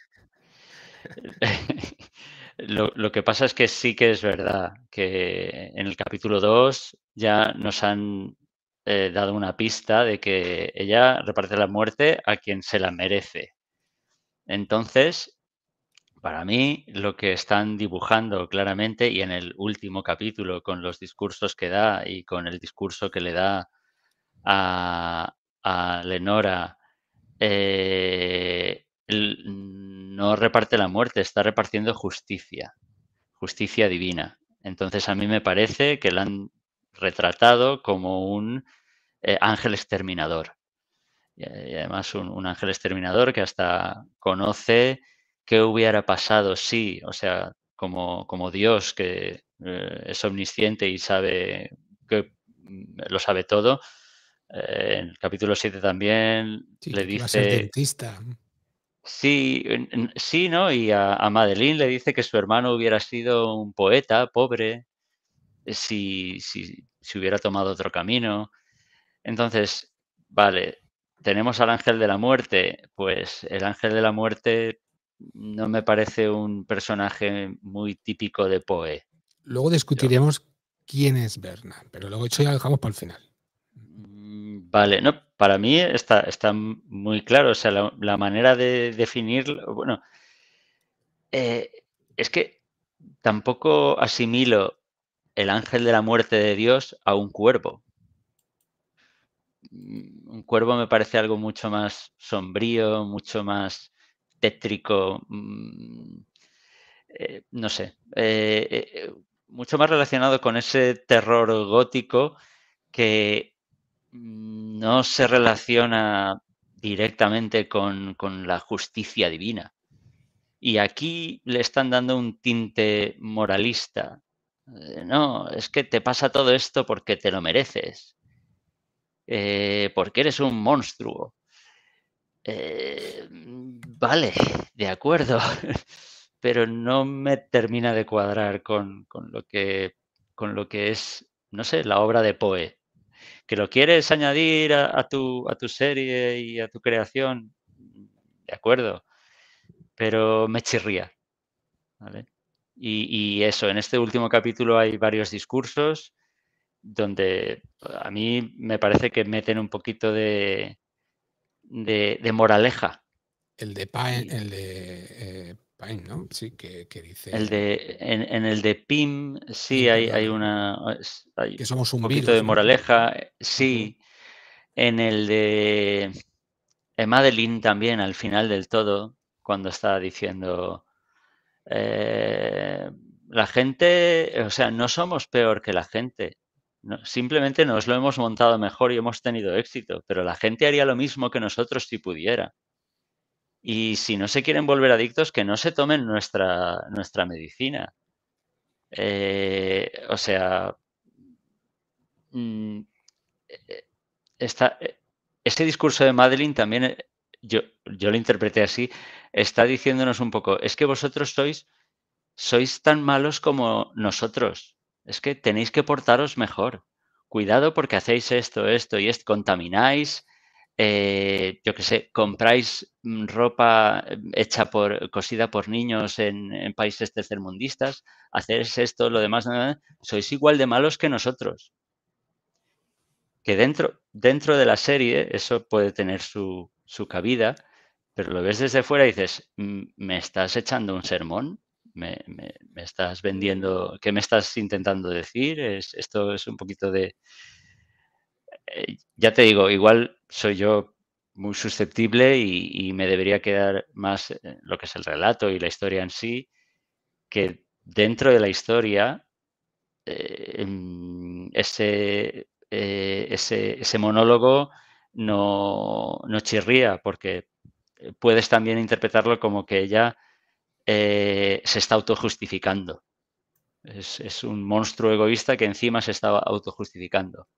lo, que pasa es que sí que es verdad que en el capítulo 2 ya nos han eh, dado una pista de que ella reparte la muerte a quien se la merece. Entonces, para mí, lo que están dibujando claramente y en el último capítulo con los discursos que da y con el discurso que le da a, a Lenora eh, mm, no reparte la muerte, está repartiendo justicia, justicia divina. Entonces a mí me parece que la han retratado como un eh, ángel exterminador. Y, eh, además un, ángel exterminador que hasta conoce qué hubiera pasado si, o sea, como, Dios que es omnisciente y sabe que mm, lo sabe todo, eh, en el capítulo 7 también le dice... Sí, sí, ¿no? Y a, Madeline le dice que su hermano hubiera sido un poeta pobre eh, si, hubiera tomado otro camino. Entonces, vale, tenemos al ángel de la muerte. Pues el ángel de la muerte no me parece un personaje muy típico de Poe. Luego discutiremos quién es Berna, pero luego hecho ya lo dejamos para el final. Vale, no, para mí está, está muy claro. O sea, la, manera de definirlo, bueno, eh, es que tampoco asimilo el ángel de la muerte de Dios a un cuervo. Mm, un cuervo me parece algo mucho más sombrío, mucho más tétrico, mm, eh, no sé, eh, mucho más relacionado con ese terror gótico que no se relaciona directamente con, la justicia divina. Y aquí le están dando un tinte moralista. Eh, no, es que te pasa todo esto porque te lo mereces, eh, porque eres un monstruo. Eh, vale, de acuerdo, pero no me termina de cuadrar con, lo que, con lo que es, no sé, la obra de Poe que lo quieres añadir a, tu, serie y a tu creación, de acuerdo, pero me chirría. Y, eso, en este último capítulo hay varios discursos donde a mí me parece que meten un poquito de, de, moraleja. El de, Paen, el de eh, que, dice. El de, en, el de PIM, sí, hay, hay una. que somos un, poquito de moraleja, sí. En el de Madeline también, al final del todo, cuando estaba diciendo. Eh, la gente, o sea, no somos peor que la gente. simplemente nos lo hemos montado mejor y hemos tenido éxito, pero la gente haría lo mismo que nosotros si pudiera. Y si no se quieren volver adictos, que no se tomen nuestra, nuestra medicina. Eh, o sea, mm, e-, e, esta, e, este discurso de Madeline también, eh, yo, yo lo interpreté así, está diciéndonos un poco, es que vosotros sois, sois tan malos como nosotros. Es que tenéis que portaros mejor. Cuidado porque hacéis esto, esto y esto, contamináis eh, yo qué sé, compráis mm, ropa em, hecha por, cosida por niños en, países tercermundistas, hacéis esto, lo demás, nada, sois igual de malos que nosotros. Que dentro, dentro de la serie eso puede tener su, su cabida, pero lo ves desde fuera y dices, mm, me estás echando un sermón, me, me, estás vendiendo, ¿qué me estás intentando decir? Es, esto es un poquito de, eh, ya te digo, igual soy yo muy susceptible y, me debería quedar más eh, lo que es el relato y la historia en sí, que dentro de la historia eh, ese, ese, monólogo no, no, chirría, porque puedes también interpretarlo como que ella se está autojustificando. Es, es un monstruo egoísta que encima se está autojustificando.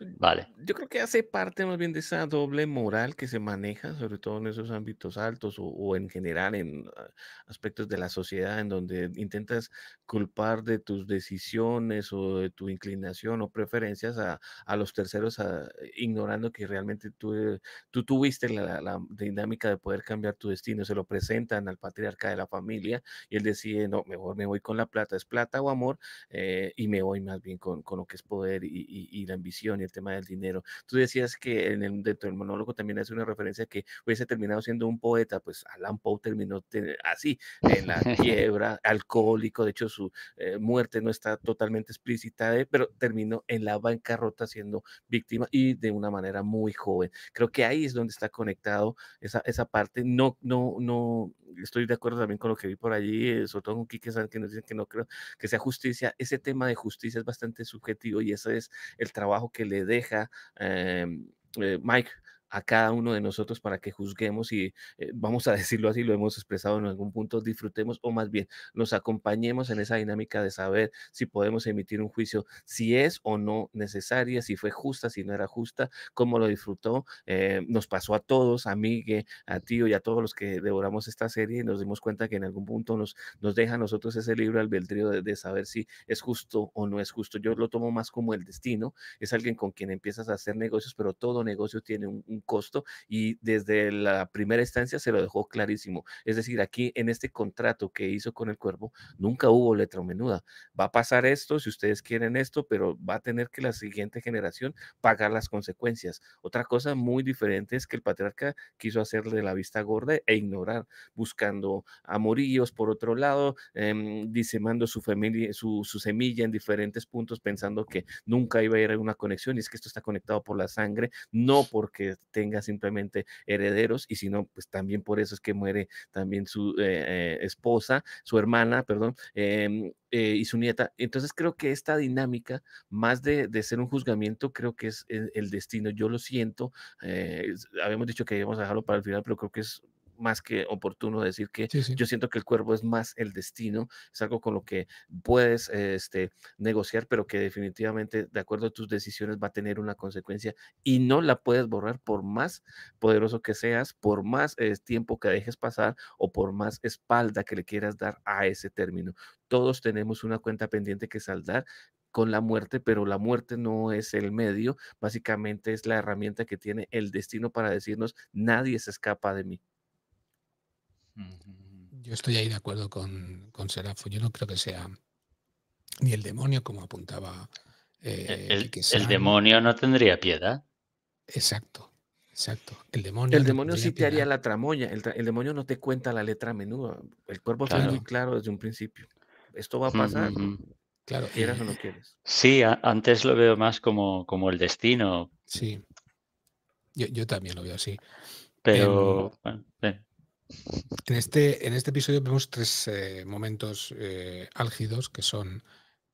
Vale. Yo creo que hace parte más bien de esa doble moral que se maneja, sobre todo en esos ámbitos altos o, en general en ah, aspectos de la sociedad en donde intentas culpar de tus decisiones o de tu inclinación o preferencias a, a los terceros, ah, ignorando que realmente tú, eh, tú tuviste la, la, dinámica de poder cambiar tu destino. Se lo presentan al patriarca de la familia y él decide, no, mejor me voy con la plata, es plata o amor, eh, y me voy más bien con, con lo que es poder y, y, y la ambición y tema del dinero. Tú decías que en el, dentro del monólogo también hace una referencia que hubiese terminado siendo un poeta, pues Alan Poe terminó así, en la quiebra, alcohólico, de hecho su eh, muerte no está totalmente explícita, pero terminó en la bancarrota siendo víctima y de una manera muy joven. Creo que ahí es donde está conectado esa, esa parte, no, no, no, estoy de acuerdo también con lo que vi por allí, eh, sobre todo con Quique que nos dicen que no creo que sea justicia. Ese tema de justicia es bastante subjetivo y ese es el trabajo que le deja em, eh, Mike a cada uno de nosotros para que juzguemos y, eh, vamos a decirlo así, lo hemos expresado en algún punto, disfrutemos o más bien nos acompañemos en esa dinámica de saber si podemos emitir un juicio, si es o no necesaria, si fue justa, si no era justa, cómo lo disfrutó. Eh, nos pasó a todos, a Miguel, a Tío y a todos los que devoramos esta serie y nos dimos cuenta que en algún punto nos, deja a nosotros ese libro albedrío de, de saber si es justo o no es justo. Yo lo tomo más como el destino, es alguien con quien empiezas a hacer negocios, pero todo negocio tiene un costo y desde la primera instancia se lo dejó clarísimo. Es decir, aquí en este contrato que hizo con el cuerpo, nunca hubo letra menuda. Va a pasar esto, si ustedes quieren esto, pero va a tener que la siguiente generación pagar las consecuencias. Otra cosa muy diferente es que el patriarca quiso hacerle la vista gorda e ignorar, buscando amorillos por otro lado, em, disemando su, familia, su, su semilla en diferentes puntos, pensando que nunca iba a ir a una conexión, y es que esto está conectado por la sangre, no porque tenga simplemente herederos y si no, pues también por eso es que muere también su eh, eh, esposa, su hermana, perdón, em, eh, y su nieta. Entonces creo que esta dinámica, más de, ser un juzgamiento, creo que es el, el destino. Yo lo siento, habíamos dicho que íbamos a dejarlo para el final, pero creo que es más que oportuno decir que yo siento que el cuervo es más el destino, es algo con lo que puedes este, negociar, pero que definitivamente de acuerdo a tus decisiones va a tener una consecuencia y no la puedes borrar por más poderoso que seas, por más eh, tiempo que dejes pasar o por más espalda que le quieras dar a ese término. Todos tenemos una cuenta pendiente que saldar con la muerte, pero la muerte no es el medio, básicamente es la herramienta que tiene el destino para decirnos, nadie se escapa de mí. Yo estoy ahí de acuerdo con, con Serafo. Yo no creo que sea ni el demonio, como apuntaba. E-, eh, el, demonio no tendría piedad. Exacto, exacto. El demonio, el demonio sí te haría la tramoya. El, demonio no te cuenta la letra a menudo. El cuerpo está muy claro desde un principio. Esto va a pasar. Claro. Quieras o no quieres. Sí, antes lo veo más como, como el destino. Sí. Yo, también lo veo así. Pero. Em, bueno, en este, en este episodio vemos tres eh, momentos eh, álgidos que son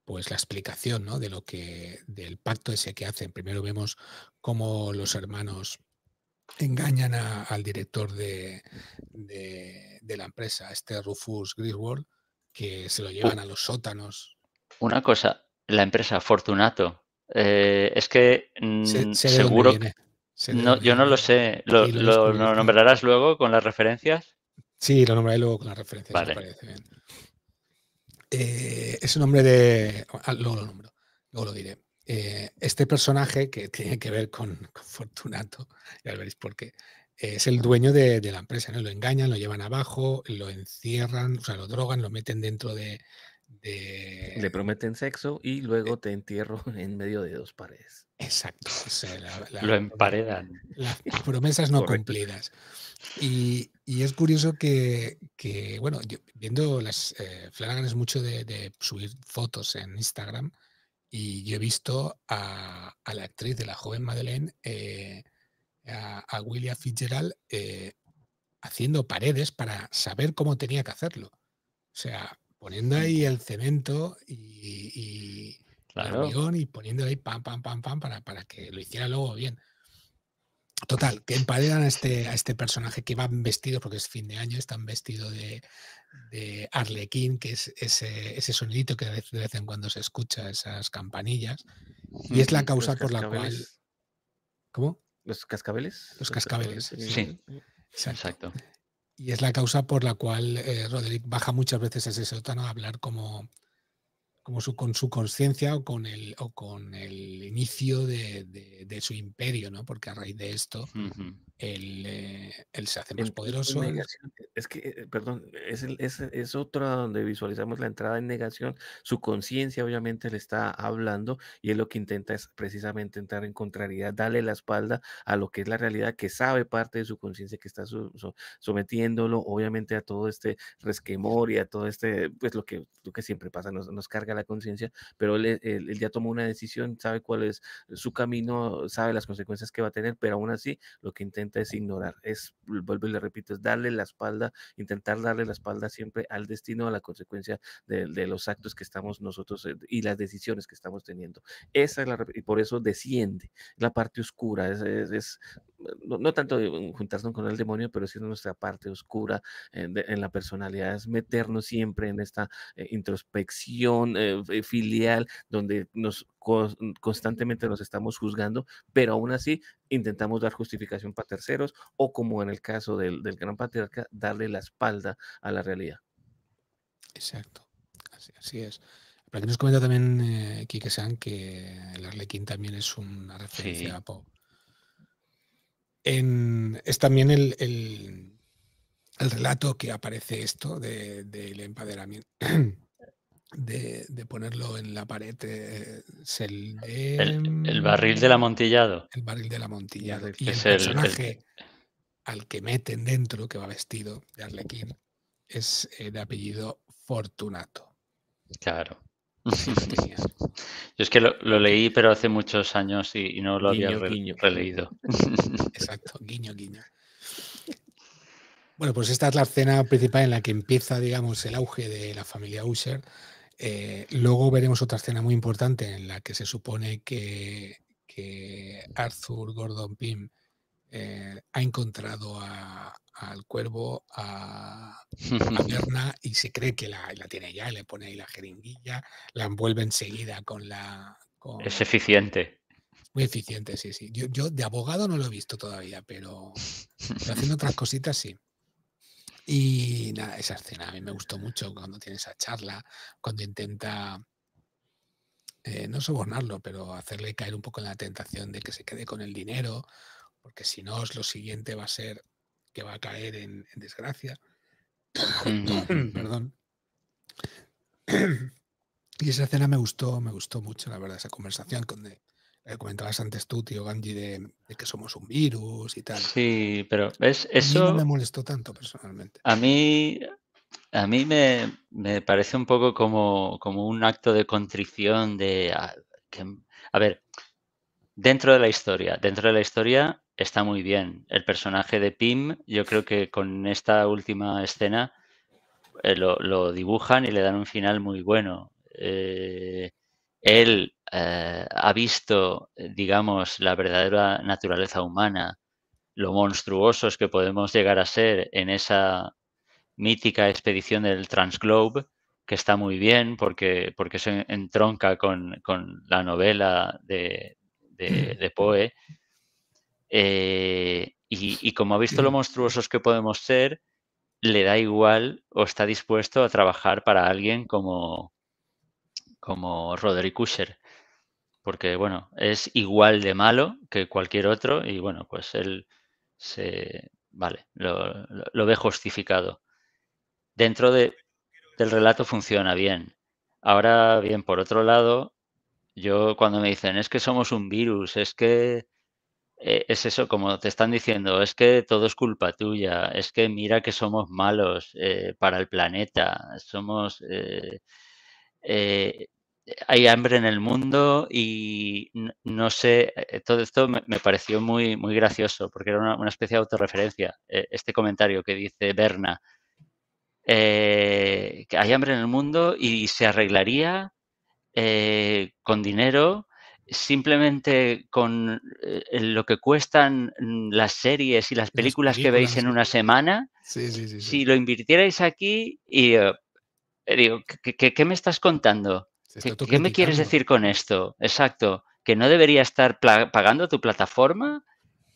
pues la explicación ¿no? de lo que, del pacto ese que hacen. Primero vemos cómo los hermanos engañan al director de, de, la empresa, este Rufus Griswold, que se lo llevan oh. a los sótanos. Una cosa, la empresa Fortunato, eh, es que mm, seguro, no, yo no lo sé. ¿Lo, nombrarás luego con las referencias? Sí, lo nombraré luego con las referencias. Me parece bien. Eh, es un nombre de. Ah, luego lo nombro, luego lo diré. Eh, este personaje que tiene que ver con, Fortunato, ya veréis por qué, es el dueño de, de la empresa. ¿no? Lo engañan, lo llevan abajo, lo encierran, o sea, lo drogan, lo meten dentro de, de... Le prometen sexo y luego eh te entierro en medio de dos paredes. Exacto. Lo emparedan. Las promesas no cumplidas. Y, es curioso que, bueno, yo, viendo las... Eh, es mucho de, subir fotos en Instagram y yo he visto a, la actriz de la joven Madeleine, eh, a, William Fitzgerald, eh, haciendo paredes para saber cómo tenía que hacerlo. O sea, poniendo ahí el cemento y, el y poniendo ahí pam, pam, pam, pam para, para que lo hiciera luego bien. Total, que emparedan a este, a este personaje que va vestido, porque es fin de año, están vestido de, arlequín, que es ese, ese sonidito que de vez en cuando se escucha, esas campanillas. Y es la causa por la cual. ¿Cómo? ¿Los cascabeles? Los cascabeles. Sí. Exacto. Y es la causa por la cual eh, Roderick baja muchas veces a ese sótano a hablar como, como su, con su conciencia o con el, o con el inicio de, su imperio, ¿no? Porque a raíz de esto eh, él, se hace más poderoso. es que, eh, perdón, es, el, es, es, otra donde visualizamos la entrada en negación. Su conciencia obviamente le está hablando y es lo que intenta es precisamente entrar en contrariedad, darle la espalda a lo que es la realidad que sabe parte de su conciencia que está sometiéndolo obviamente a todo este resquemor y a todo este, pues lo que, lo que siempre pasa, nos carga la conciencia, pero él, ya tomó una decisión, sabe cuál es su camino, sabe las consecuencias que va a tener, pero aún así lo que intenta es ignorar, es, vuelvo y le repito, es darle la espalda, intentar darle la espalda siempre al destino, a la consecuencia de, los actos que estamos nosotros eh, y las decisiones que estamos teniendo. Esa es la, y por eso desciende la parte oscura, es, no, tanto juntarnos con el demonio, pero sí nuestra parte oscura eh, en, la personalidad, es meternos siempre en esta eh, introspección, eh, eh, filial donde nos mm, constantemente nos estamos juzgando, pero aún así intentamos dar justificación para terceros o como en el caso del, gran patriarca, darle la espalda a la realidad. Exacto, así, es. Para que nos comenta también eh, Kike San que el Arlequín también es una referencia a Poe. es también el, el, relato que aparece esto del de, empaderamiento. de, ponerlo en la pared. Eh, es el, el, barril del amontillado. El barril del amontillado. Y el personaje al que meten dentro, que va vestido de Arlequín, es de apellido Fortunato. Claro. Yo es que lo, leí, pero hace muchos años y, no lo había releído. Exacto, guiño, guiño. Bueno, pues esta es la escena principal en la que empieza, digamos, el auge de la familia Usher eh, luego veremos otra escena muy importante en la que se supone que, Arthur Gordon Pym eh, ha encontrado al cuervo, a, la Berna, y se cree que la, tiene ya, le pone ahí la jeringuilla, la envuelve enseguida con la... Es eficiente. Muy eficiente, sí, sí. Yo, de abogado no lo he visto todavía, pero, pero haciendo otras cositas sí. Y nada, esa escena a mí me gustó mucho cuando tiene esa charla, cuando intenta eh, no sobornarlo, pero hacerle caer un poco en la tentación de que se quede con el dinero, porque si no, lo siguiente va a ser que va a caer en, desgracia. Perdón. y esa escena me gustó, me gustó mucho, la verdad, esa conversación con eh, comentabas antes tú, tío Gandhi, de, que somos un virus y tal. Sí, pero es eso. A mí no me molestó tanto personalmente. A mí, a mí me, parece un poco como, un acto de contrición de. Ah, a, que, ver, dentro de la historia, dentro de la historia está muy bien. El personaje de Pim, yo creo que con esta última escena eh, lo, dibujan y le dan un final muy bueno. Eh, él eh, ha visto, eh, digamos, la verdadera naturaleza humana, lo monstruosos que podemos llegar a ser en esa mítica expedición del Transglobe, que está muy bien porque, porque se entronca con, la novela de, Poe. Eh, y, como ha visto lo monstruosos que podemos ser, le da igual o está dispuesto a trabajar para alguien como, como Roderick Usher porque bueno, es igual de malo que cualquier otro y bueno, pues él se, vale, lo, ve justificado. Dentro de, del relato funciona bien. Ahora bien, por otro lado, yo cuando me dicen, es que somos un virus, es que eh, es eso, como te están diciendo, es que todo es culpa tuya, es que mira que somos malos eh, para el planeta, somos... Eh, hay hambre en el mundo y no sé, eh, todo esto me, pareció muy, muy gracioso porque era una, especie de autorreferencia, eh, este comentario que dice Berna, eh, que hay hambre en el mundo y se arreglaría con dinero simplemente con lo que cuestan mm, las series y las películas, que veis en una semana, si lo invirtierais aquí y... digo, qué me estás contando? ¿Qué, me quieres decir con esto? Exacto, que no debería estar pagando tu plataforma.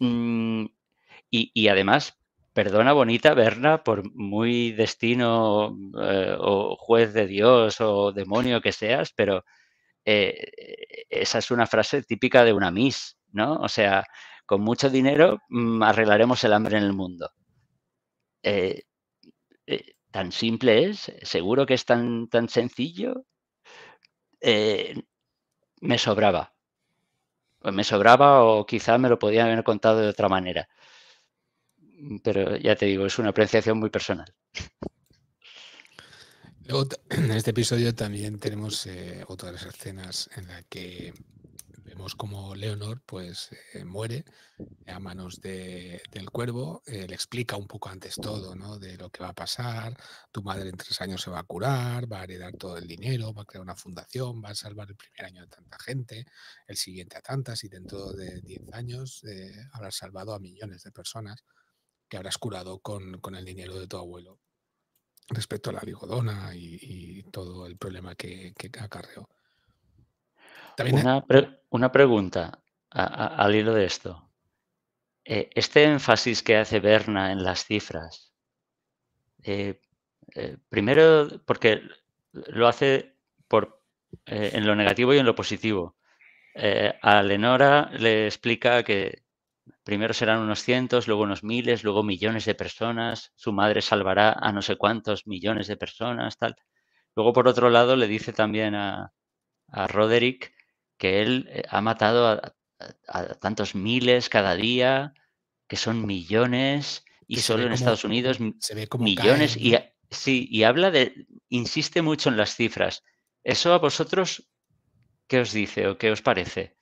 Mm, y, además, perdona bonita, Berna, por muy destino eh, o juez de Dios o demonio que seas, pero eh, e-, esa es una frase típica de una Miss, ¿no? O sea, con mucho dinero mm, arreglaremos el hambre en el mundo. Eh, tan simple es, seguro que es tan, tan sencillo eh, me sobraba. Pues me sobraba o quizá me lo podían haber contado de otra manera. Pero ya te digo, es una apreciación muy personal. en este episodio también tenemos eh, otras escenas en la que como Leonor pues eh, muere a manos del cuervo, eh, le explica un poco antes todo, ¿no? De lo que va a pasar, tu madre en tres años se va a curar, va a heredar todo el dinero, va a crear una fundación, va a salvar el primer año a tanta gente, el siguiente a tantas y dentro de diez años eh, habrás salvado a millones de personas que habrás curado con, el dinero de tu abuelo respecto a la bigodona y, todo el problema que, que acarreó una, pregunta al hilo de esto. Eh, este énfasis que hace Berna en las cifras, eh, eh, primero porque lo hace por, en lo negativo y en lo positivo. a Lenora le explica que primero serán unos cientos, luego unos miles, luego millones de personas, su madre salvará a no sé cuántos millones de personas, tal. Luego, por otro lado, le dice también a, a Roderick que él eh, ha matado a, tantos miles cada día, que son millones, y solo en Estados Unidos se ve millones. Y, sí, y habla de, insiste mucho en las cifras. ¿Eso a vosotros qué os dice o qué os parece?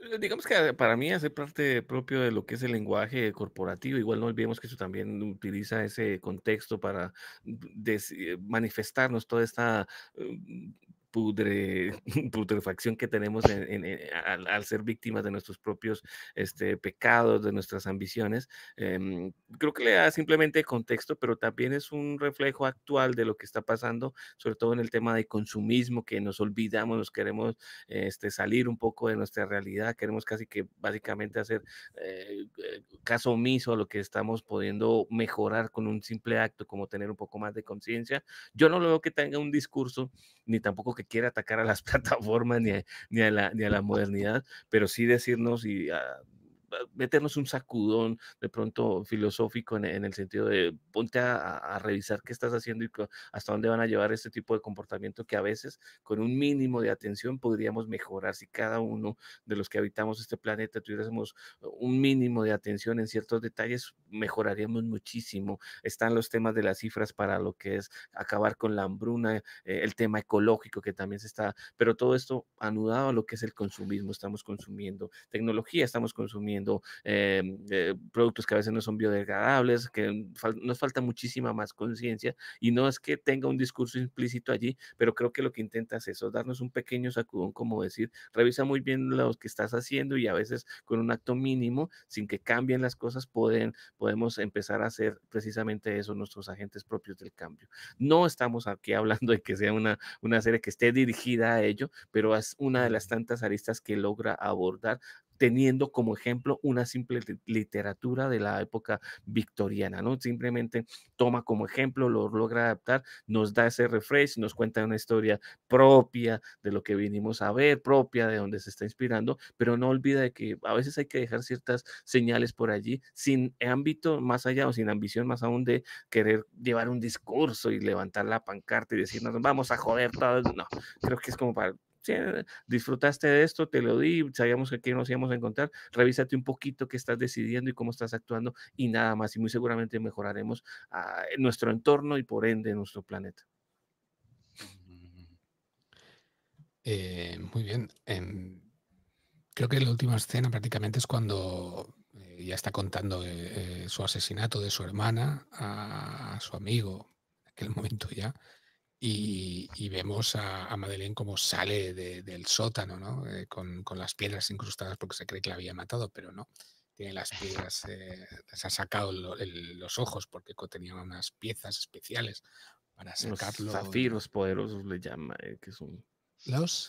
Eh, digamos que para mí hace parte propio de lo que es el lenguaje corporativo. Igual no olvidemos que eso también utiliza ese contexto para mm, eh, manifestarnos toda esta pudre, putrefacción que tenemos eh, al, ser víctimas de nuestros propios este, pecados, de nuestras ambiciones. Em, creo que le da simplemente contexto, pero también es un reflejo actual de lo que está pasando, sobre todo en el tema de consumismo, que nos olvidamos, nos queremos este, salir un poco de nuestra realidad, queremos casi que básicamente hacer eh, eh, caso omiso a lo que estamos pudiendo mejorar con un simple acto, como tener un poco más de conciencia. Yo no lo veo que tenga un discurso, ni tampoco que quiere atacar a las plataformas ni a, ni a, la, ni a la modernidad, pero sí decirnos y a ah, meternos un sacudón de pronto filosófico en, el sentido de ponte a, revisar qué estás haciendo y hasta dónde van a llevar este tipo de comportamiento que a veces con un mínimo de atención podríamos mejorar si cada uno de los que habitamos este planeta tuviésemos un mínimo de atención en ciertos detalles, mejoraríamos muchísimo. Están los temas de las cifras para lo que es acabar con la hambruna, eh, el tema ecológico que también se está, pero todo esto anudado a lo que es el consumismo, estamos consumiendo tecnología, estamos consumiendo Em, eh, productos que a veces no son biodegradables, que nos falta muchísima más conciencia y no es que tenga un discurso implícito allí, pero creo que lo que intenta es eso, darnos un pequeño sacudón, como decir, revisa muy bien lo que estás haciendo y a veces con un acto mínimo, sin que cambien las cosas, pueden, podemos empezar a hacer precisamente eso nuestros agentes propios del cambio. No estamos aquí hablando de que sea una, una serie que esté dirigida a ello, pero es una de las tantas aristas que logra abordar teniendo como ejemplo una simple literatura de la época victoriana, ¿no? Simplemente toma como ejemplo, lo logra adaptar, nos da ese refresh, nos cuenta una historia propia de lo que vinimos a ver, propia de donde se está inspirando, pero no olvida de que a veces hay que dejar ciertas señales por allí sin ámbito más allá o sin ambición más aún de querer llevar un discurso y levantar la pancarta y decirnos, vamos a joder todo, No, creo que es como para eh, disfrutaste de esto, te lo di, sabíamos que nos íbamos a encontrar, revísate un poquito qué estás decidiendo y cómo estás actuando y nada más. Y muy seguramente mejoraremos ah, nuestro entorno y por ende nuestro planeta. Eh, muy bien. Em, creo que la última escena prácticamente es cuando eh, ya está contando su asesinato de su hermana a, a su amigo, en aquel momento ya y, vemos a, a, Madeleine como sale del sótano, ¿no? Eh, con, con, las piedras incrustadas porque se cree que la había matado, pero no. Tiene las piedras, eh, se ha sacado los ojos porque tenía unas piezas especiales para sacarlo. Los zafiros poderosos le llama, eh, que es un los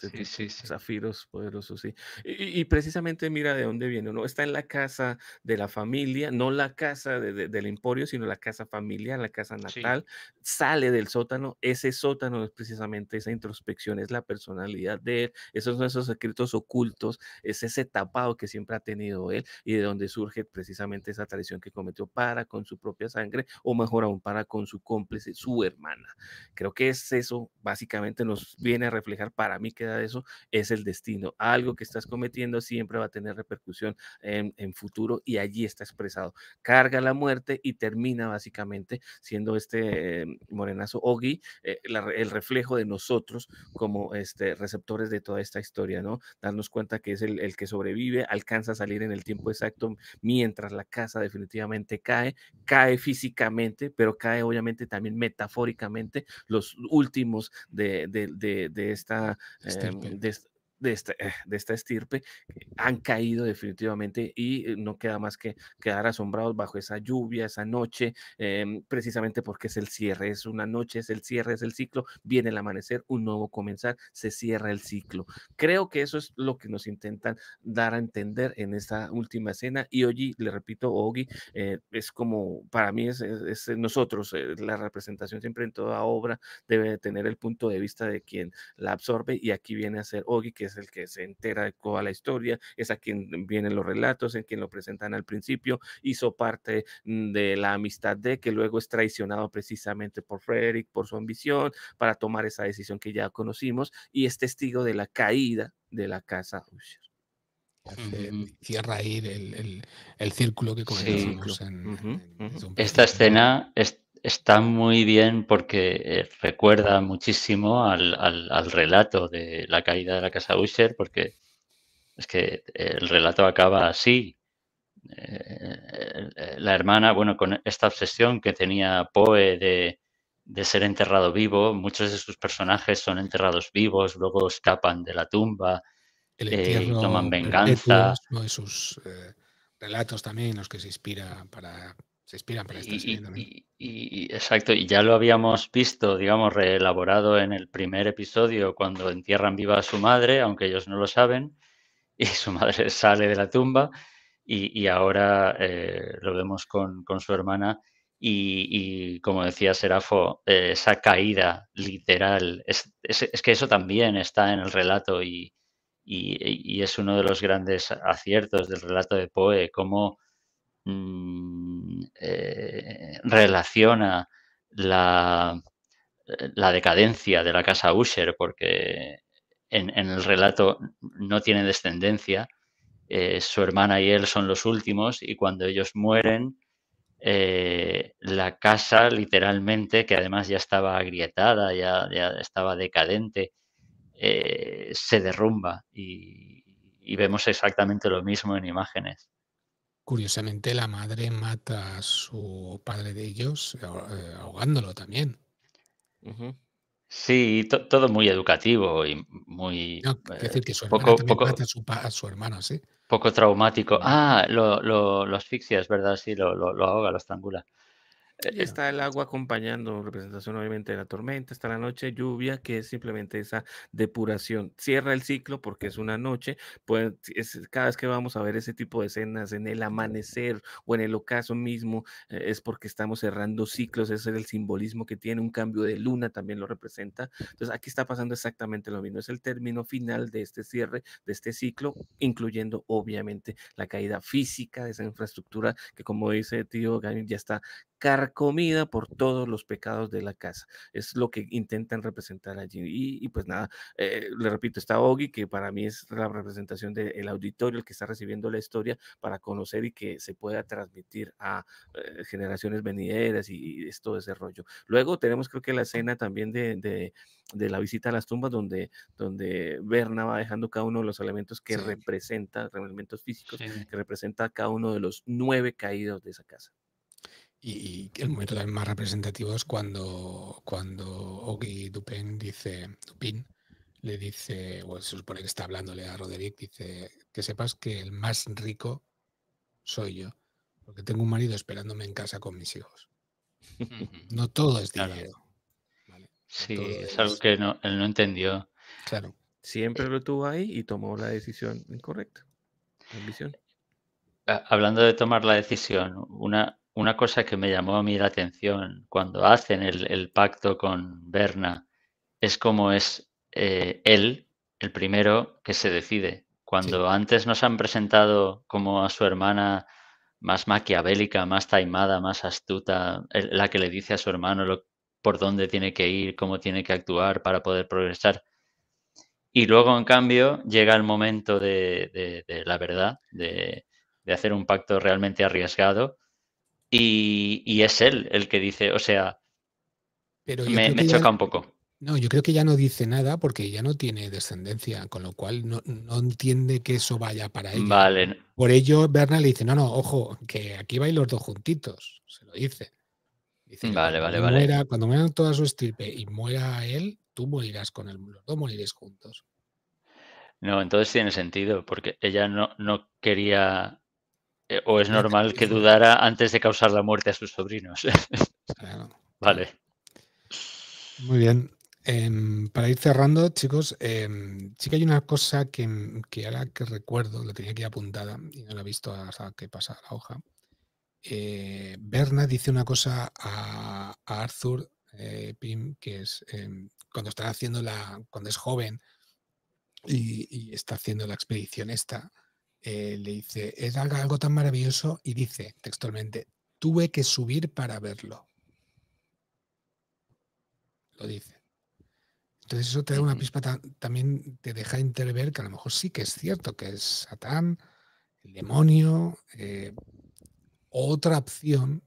zafiros poderosos, sí. Y, precisamente mira de dónde viene. Uno está en la casa de la familia, no la casa del emporio, sino la casa familiar, la casa natal. Sale del sótano. Ese sótano es precisamente esa introspección, es la personalidad de él. Esos son esos escritos ocultos, es ese tapado que siempre ha tenido él y de donde surge precisamente esa traición que cometió para con su propia sangre o mejor aún para con su cómplice, su hermana. Creo que es eso, básicamente nos viene a reflejar para mí queda eso, es el destino. Algo que estás cometiendo siempre va a tener repercusión en, futuro y allí está expresado. Carga la muerte y termina básicamente siendo este eh, morenazo Ogi eh, el reflejo de nosotros como este, receptores de toda esta historia, ¿no? Darnos cuenta que es el, que sobrevive, alcanza a salir en el tiempo exacto mientras la casa definitivamente cae, cae físicamente, pero cae obviamente también metafóricamente los últimos de, de, de, de esta This. eh, de, de, este, eh, de esta estirpe eh, han caído definitivamente y eh, no queda más que quedar asombrados bajo esa lluvia, esa noche, em, precisamente porque es el cierre, es una noche, es el cierre, es el ciclo, viene el amanecer, un nuevo comenzar, se cierra el ciclo. Creo que eso es lo que nos intentan dar a entender en esta última escena y hoy le repito, Ogi, es como, para mí es, es, nosotros, la representación siempre en toda obra debe tener el punto de vista de quien la absorbe y aquí viene a ser Ogi, que es el que se entera de toda la historia, es a quien vienen los relatos, en quien lo presentan al principio, hizo parte mm, de la amistad de que luego es traicionado precisamente por Frederick, por su ambición, para tomar esa decisión que ya conocimos y es testigo de la caída de la casa Usher. Cierra ahí el, círculo que conocemos. Esta escena, está muy bien porque eh, recuerda muchísimo al, relato de la caída de la casa Usher, porque es que eh, el relato acaba así. Eh, la hermana, bueno, con esta obsesión que tenía Poe de, ser enterrado vivo, muchos de sus personajes son enterrados vivos, luego escapan de la tumba, y toman venganza. Sus relatos también los que se inspira para se inspiran para Y, exacto, y ya lo habíamos visto, digamos, reelaborado en el primer episodio cuando entierran viva a su madre, aunque ellos no lo saben, y su madre sale de la tumba, y, y ahora eh, lo vemos con, con su hermana. Y, como decía Serafo, eh, esa caída literal, es, es, es que eso también está en el relato y, y, y, es uno de los grandes aciertos del relato de Poe, cómo Mm, eh, relaciona eh, la, decadencia de la casa Usher, porque en, el relato no tiene descendencia, eh, su hermana y él son los últimos y cuando ellos mueren, la casa literalmente, que además ya estaba agrietada, ya, estaba decadente, se derrumba y, vemos exactamente lo mismo en imágenes. Curiosamente, la madre mata a su padre de ellos eh, ahogándolo también. Sí, todo muy educativo y muy. No, es decir, que eh, su poco, mata a su, hermano, sí. Poco traumático. Mm. Ah, lo, asfixia, es verdad, sí, lo, lo ahoga, lo estrangula. Eh, está el agua acompañando representación obviamente de la tormenta, está la noche lluvia, que es simplemente esa depuración. Cierra el ciclo porque es una noche, pues cada vez que vamos a ver ese tipo de escenas en el amanecer o en el ocaso mismo, eh, es porque estamos cerrando ciclos, ese es el simbolismo que tiene, un cambio de luna también lo representa. Entonces aquí está pasando exactamente lo mismo, es el término final de este cierre, de este ciclo, incluyendo obviamente la caída física de esa infraestructura que como dice tío Gamin ya está cargada comida por todos los pecados de la casa. Es lo que intentan representar allí. Y, pues nada, eh, le repito, está Ogi, que para mí es la representación del auditorio, el que está recibiendo la historia para conocer y que se pueda transmitir a eh, generaciones venideras y, esto todo ese rollo. Luego tenemos creo que la escena también de, la visita a las tumbas, donde, donde Berna va dejando cada uno de los elementos que representa, elementos físicos, que representa cada uno de los nueve caídos de esa casa. Y, el momento también más representativo es cuando, cuando Ogi Dupin dice, le dice, o se supone que está hablándole a Roderick, dice, que sepas que el más rico soy yo, porque tengo un marido esperándome en casa con mis hijos. No todo es dinero. Sí, es... algo que no, él no entendió. Claro. Siempre eh lo tuvo ahí y tomó la decisión incorrecta. Eh, hablando de tomar la decisión, una, una cosa que me llamó a mí la atención cuando hacen el, pacto con Berna es como es eh, él el primero que se decide. Cuando antes nos han presentado como a su hermana más maquiavélica, más taimada, más astuta, la que le dice a su hermano por dónde tiene que ir, cómo tiene que actuar para poder progresar. Y luego, en cambio, llega el momento de, la verdad, de hacer un pacto realmente arriesgado y, es él el que dice, o sea, Pero me, choca un poco. No, yo creo que ya no dice nada porque ya no tiene descendencia, con lo cual no, entiende que eso vaya para él. Vale. Por ello, Bernal le dice, no, no, ojo, que aquí vais los dos juntitos, se lo dice. Dice, vale, vale, Muera, cuando mueran toda su estirpe y muera él, tú morirás con él, los dos moriréis juntos. No, entonces tiene sentido, porque ella no, no quería eh, o es normal que dudara antes de causar la muerte a sus sobrinos. Vale. Muy bien. Em, para ir cerrando, chicos, em, sí que hay una cosa que, que, ahora que recuerdo, lo tenía aquí apuntada y no la he visto hasta que pasa la hoja. Eh, Berna dice una cosa a, Arthur eh, Pim, que es em, cuando está haciendo la, cuando es joven y está haciendo la expedición esta, eh, le dice, es algo tan maravilloso y dice textualmente, tuve que subir para verlo. Lo dice. Entonces eso te da una pista también te deja interver que a lo mejor sí que es cierto que es Satán, el demonio, eh, otra opción.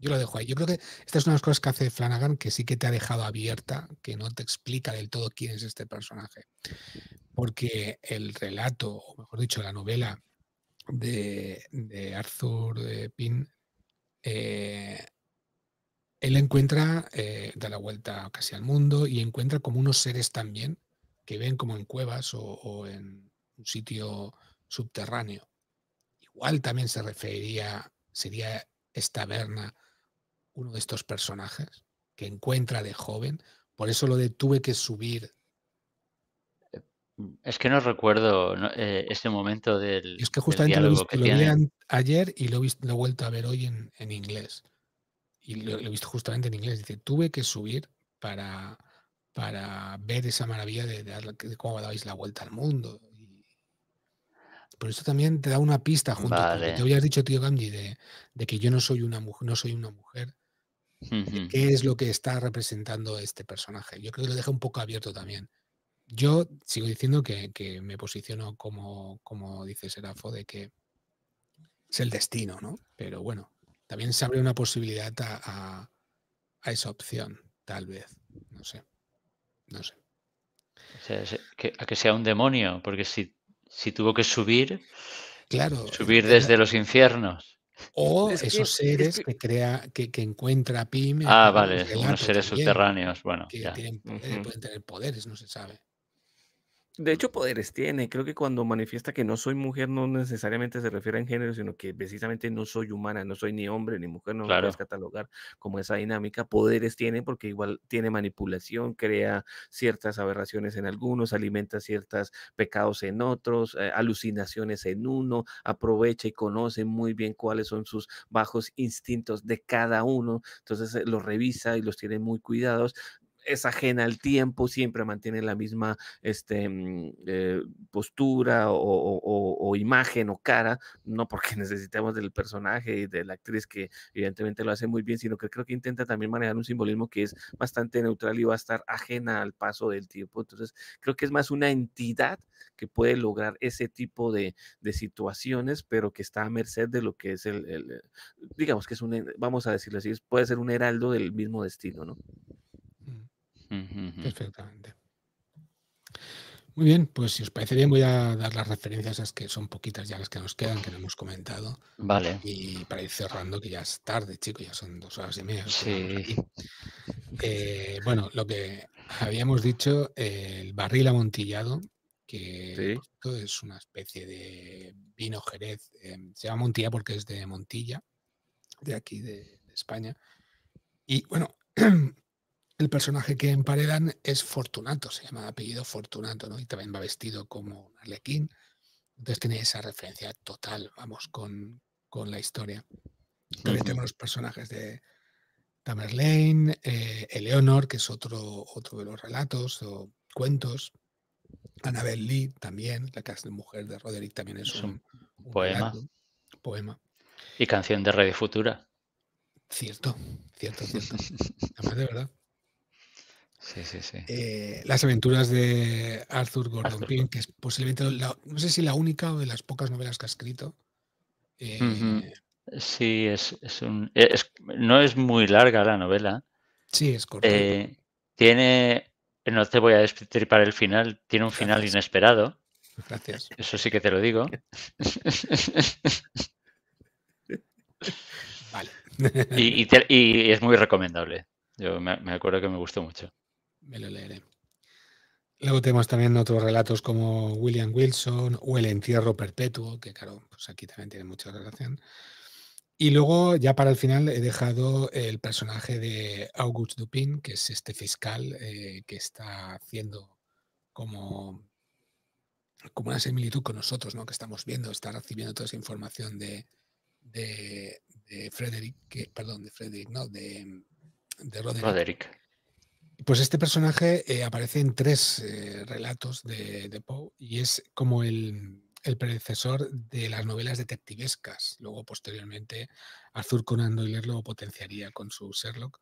Yo lo dejo ahí. Yo creo que esta es una de las cosas que hace Flanagan que sí que te ha dejado abierta, que no te explica del todo quién es este personaje porque el relato, o mejor dicho, la novela de, Arthur eh, Pin, eh, él encuentra, eh, da la vuelta casi al mundo y encuentra como unos seres también que ven como en cuevas o, en un sitio subterráneo. Igual también se referiría, sería esta Berna, uno de estos personajes que encuentra de joven. Por eso lo de tuve que subir es que no recuerdo eh, ese momento del. Es que justamente lo, vi ayer y lo, he vuelto a ver hoy en, inglés. Y lo, he visto justamente en inglés. Dice: Tuve que subir para, para ver esa maravilla de, cómo la vuelta al mundo. Por eso también te da una pista junto vale. lo que te habías dicho, tío Gandhi de, que yo no soy una mujer, no soy una mujer. ¿Qué es lo que está representando este personaje? Yo creo que lo deja un poco abierto también yo sigo diciendo que, me posiciono como, como dice Serafo, de que es el destino, ¿no? Pero bueno, también se abre una posibilidad a, esa opción, tal vez. No sé. No sé. a que sea un demonio, porque si, si tuvo que subir, claro, eh, subir desde los infiernos. O esos seres que... crea, que, encuentra Pym. Ah, vale, unos seres subterráneos, bueno. Que eh, pueden tener poderes, no se sabe de hecho, poderes tiene. Creo que cuando manifiesta que no soy mujer, no necesariamente se refiere a género, sino que precisamente no soy humana, no soy ni hombre ni mujer, no lo puedes catalogar como esa dinámica. Poderes tiene porque igual tiene manipulación, crea ciertas aberraciones en algunos, alimenta ciertos pecados en otros, eh, alucinaciones en uno, aprovecha y conoce muy bien cuáles son sus bajos instintos de cada uno. Entonces eh, los revisa y los tiene muy cuidados es ajena al tiempo, siempre mantiene la misma este, mm, eh, postura o, imagen o cara, no porque necesitemos del personaje y de la actriz que evidentemente lo hace muy bien, sino que creo que intenta también manejar un simbolismo que es bastante neutral y va a estar ajena al paso del tiempo. Entonces, creo que es más una entidad que puede lograr ese tipo de, situaciones, pero que está a merced de lo que es el, el digamos que es un, vamos a decirlo así, puede ser un heraldo del mismo destino, ¿no? Perfectamente. Muy bien, pues si os parece bien, voy a dar las referencias, esas que son poquitas ya las que nos quedan, que no hemos comentado. Vale. Y para ir cerrando, que ya es tarde, chicos, ya son dos horas y media. Eh, bueno, lo que habíamos dicho, el barril amontillado, que pues, es una especie de vino jerez, eh, se llama Montilla porque es de Montilla, de aquí de España. Y bueno, el personaje que emparedan es Fortunato, se llama apellido Fortunato, Y también va vestido como un arlequín. Entonces tiene esa referencia total, vamos, con, la historia. También tenemos los personajes de Tamerlane, eh, Eleonor, que es otro, otro de los relatos o cuentos. Annabel Lee también, la casa de mujer de Roderick también es, un, poema. poema. Y canción de Radio Futura. Cierto, cierto, cierto. de verdad. Sí, eh, las aventuras de Arthur Gordon Pym, que es posiblemente, no sé si la única o de las pocas novelas que ha escrito. Eh, sí, es, un, e, no es muy larga la novela. Sí, es corta. Eh, tiene, no te voy a para el final, tiene un final inesperado. Gracias. Eso sí que te lo digo. vale. y, es muy recomendable. Yo me, acuerdo que me gustó mucho me lo leeré. Luego tenemos también otros relatos como William Wilson o El entierro perpetuo, que claro, pues aquí también tiene mucha relación. Y luego, ya para el final, he dejado el personaje de Auguste Dupin, que es este fiscal eh, que está haciendo como, como una similitud con nosotros, ¿no? Que estamos viendo, está recibiendo toda esa información de, de, Frederick, perdón, de Frederick, no, de, de Roderick. Pues este personaje eh, aparece en tres eh, relatos de, Poe y es como el, predecesor de las novelas detectivescas. Luego, posteriormente, Arthur Conan Doyle lo potenciaría con su Sherlock.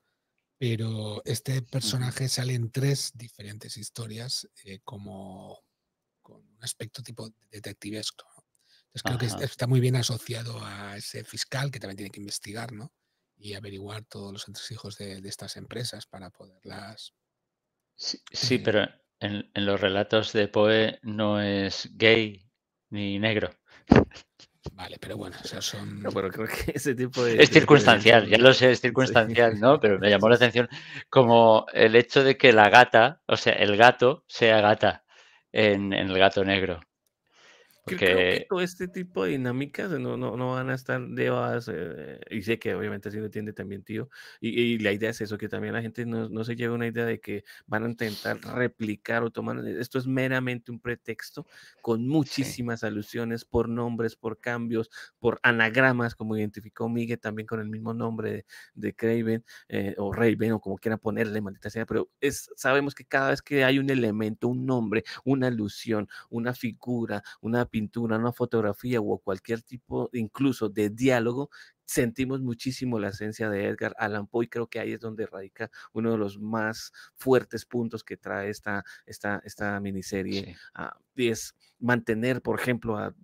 Pero este personaje sale en tres diferentes historias eh, como con un aspecto tipo detectivesco. Entonces creo que está muy bien asociado a ese fiscal que también tiene que investigar, ¿no? y averiguar todos los entresijos de, estas empresas para poderlas. Sí, eh, pero en, los relatos de Poe no es gay ni negro. Vale, pero bueno, o sea, son. creo que ese tipo de. Es circunstancial, ya lo sé, es circunstancial, ¿no? Pero me llamó la atención como el hecho de que la gata, o sea, el gato sea gata en el gato negro creo que todo este tipo de dinámicas no, no, no van a estar debadas eh, y sé que obviamente así lo entiende también, tío. Y, la idea es eso, que también la gente no, no se lleve una idea de que van a intentar replicar o tomar. Eh, esto es meramente un pretexto con muchísimas alusiones por nombres, por cambios, por anagramas, como identificó Miguel también con el mismo nombre de, Craven eh, o Raven o como quieran ponerle, maldita sea. Pero es, sabemos que cada vez que hay un elemento, un nombre, una alusión, una figura, una pintura, una fotografía o cualquier tipo incluso de diálogo, sentimos muchísimo la esencia de Edgar Allan Poe y creo que ahí es donde radica uno de los más fuertes puntos que trae esta, esta, esta miniserie. y es mantener, por ejemplo, a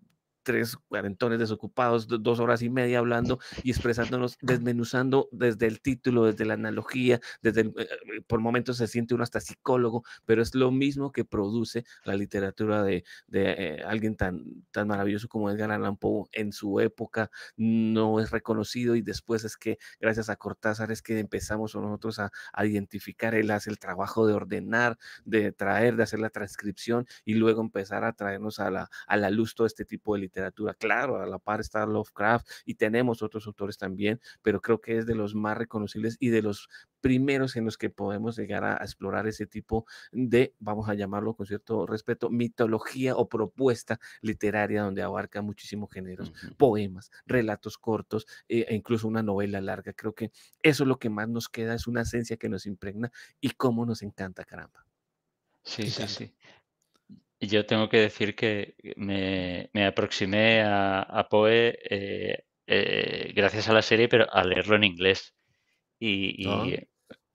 tres cuarentones desocupados, dos horas y media hablando y expresándonos, desmenuzando desde el título, desde la analogía, desde eh, eh, por momentos se siente uno hasta psicólogo, pero es lo mismo que produce la literatura de, eh, alguien tan, tan maravilloso como Edgar Allan Poe en su época, no es reconocido y después es que gracias a Cortázar es que empezamos nosotros a, identificar, él hace el trabajo de ordenar, de traer, de hacer la transcripción y luego empezar a traernos a la, a la luz todo este tipo de literatura literatura. Claro, a la par está Lovecraft y tenemos otros autores también, pero creo que es de los más reconocibles y de los primeros en los que podemos llegar a, explorar ese tipo de, vamos a llamarlo con cierto respeto, mitología o propuesta literaria donde abarca muchísimos géneros, poemas, relatos cortos eh, e incluso una novela larga. Creo que eso es lo que más nos queda, es una esencia que nos impregna y cómo nos encanta, caramba. Sí, sí, sí yo tengo que decir que me, aproximé a, Poe eh, eh, gracias a la serie, pero a leerlo en inglés. Ah. Y,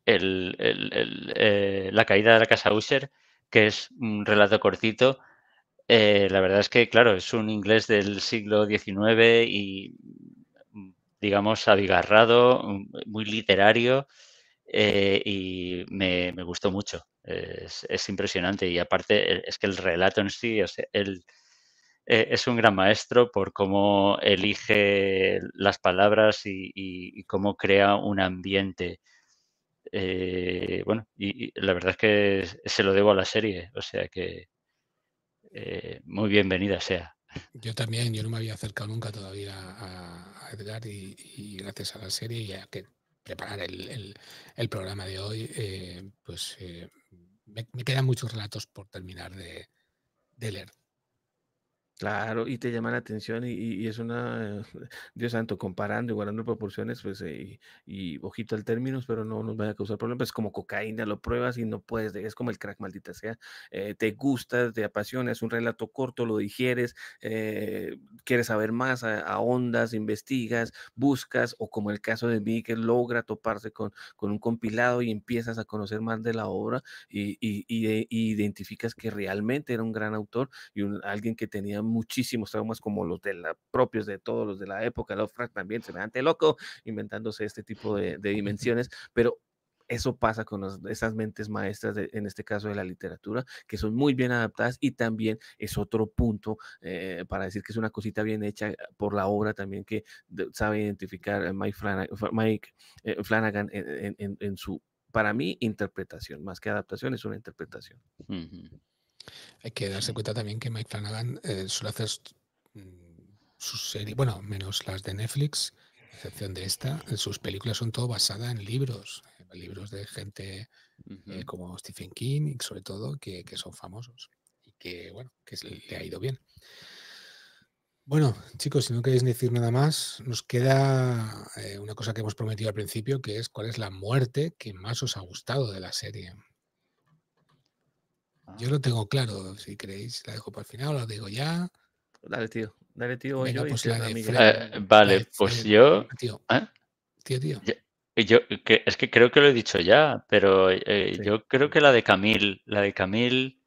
el, eh, La caída de la casa Usher, que es un relato cortito, la verdad es que, claro, es un inglés del siglo XIX y, mm, digamos, abigarrado, mm, muy literario, y me gustó mucho. Es, impresionante y aparte e, es que el relato en sí él e, es un gran maestro por cómo elige las palabras y, cómo crea un ambiente. Eh, bueno, y, la verdad es que se lo debo a la serie, o sea que eh, muy bienvenida sea. Yo también, yo no me había acercado nunca todavía a, Edgar y gracias a la serie y a que preparar el, programa de hoy, eh, pues me, quedan muchos relatos por terminar de leer. Claro, y te llama la atención y, es una, Dios santo, comparando y guardando proporciones, pues, eh, y, y, ojito al término, pero no nos vaya a causar problemas. Es como cocaína, lo pruebas y no puedes, es como el crack, maldita sea. Eh, te gusta, te apasiona, es un relato corto, lo digieres, eh, quieres saber más, ahondas, investigas, buscas, o como el caso de mí, que logra toparse con, con un compilado y empiezas a conocer más de la obra y, identificas que realmente era un gran autor y un, alguien que tenía muchísimos traumas como los de la, propios de todos los de la época. Lovecraft también se me ante loco inventándose este tipo de, dimensiones, pero eso pasa con esas mentes maestras, en este caso de la literatura, que son muy bien adaptadas y también es otro punto eh, para decir que es una cosita bien hecha por la obra también que sabe identificar Mike eh, Flanagan, Mike, Flanagan en, su, para mí, interpretación, más que adaptación, es una interpretación. Hay que darse cuenta también que Mike Flanagan eh, suele hacer mm, sus series, bueno, menos las de Netflix, excepción de esta, sus películas son todo basadas en libros, libros de gente eh, como Stephen King, y sobre todo, que, son famosos y que, bueno, que le ha ido bien. Bueno, chicos, si no queréis decir nada más, nos queda eh, una cosa que hemos prometido al principio, que es cuál es la muerte que más os ha gustado de la serie. Yo lo tengo claro, si creéis, la dejo para el final, o la digo ya. Dale, tío. Dale, tío. vale, pues yo. Tío, tío. Eh, que, es que creo que lo he dicho ya, pero eh, yo creo que la de Camil, la de Camil,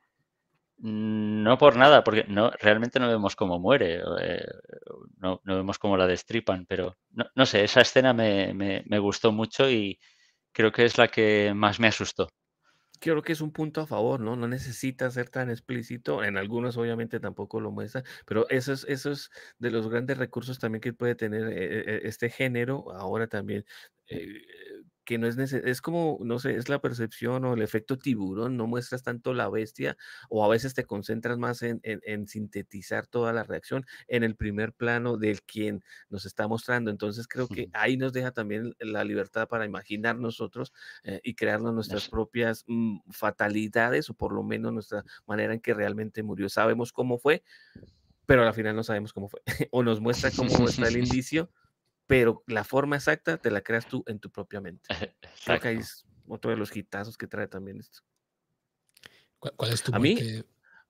mm, no por nada, porque no, realmente no vemos cómo muere, eh, no, vemos cómo la destripan, pero no, sé, esa escena me, gustó mucho y creo que es la que más me asustó creo que es un punto a favor, ¿no? No necesita ser tan explícito, en algunos obviamente tampoco lo muestra, pero eso es, eso es de los grandes recursos también que puede tener eh, eh, este género ahora también. Eh, que no es es como, no sé, es la percepción o el efecto tiburón, no muestras tanto la bestia o a veces te concentras más en, sintetizar toda la reacción en el primer plano del quien nos está mostrando. Entonces creo que ahí nos deja también la libertad para imaginar nosotros eh, y crearnos nuestras propias mm, fatalidades o por lo menos nuestra manera en que realmente murió. Sabemos cómo fue, pero al final no sabemos cómo fue. o nos muestra cómo está el indicio pero la forma exacta te la creas tú en tu propia mente. Creo que ahí otro de los hitazos que trae también esto. ¿Cuál, es tu a mí,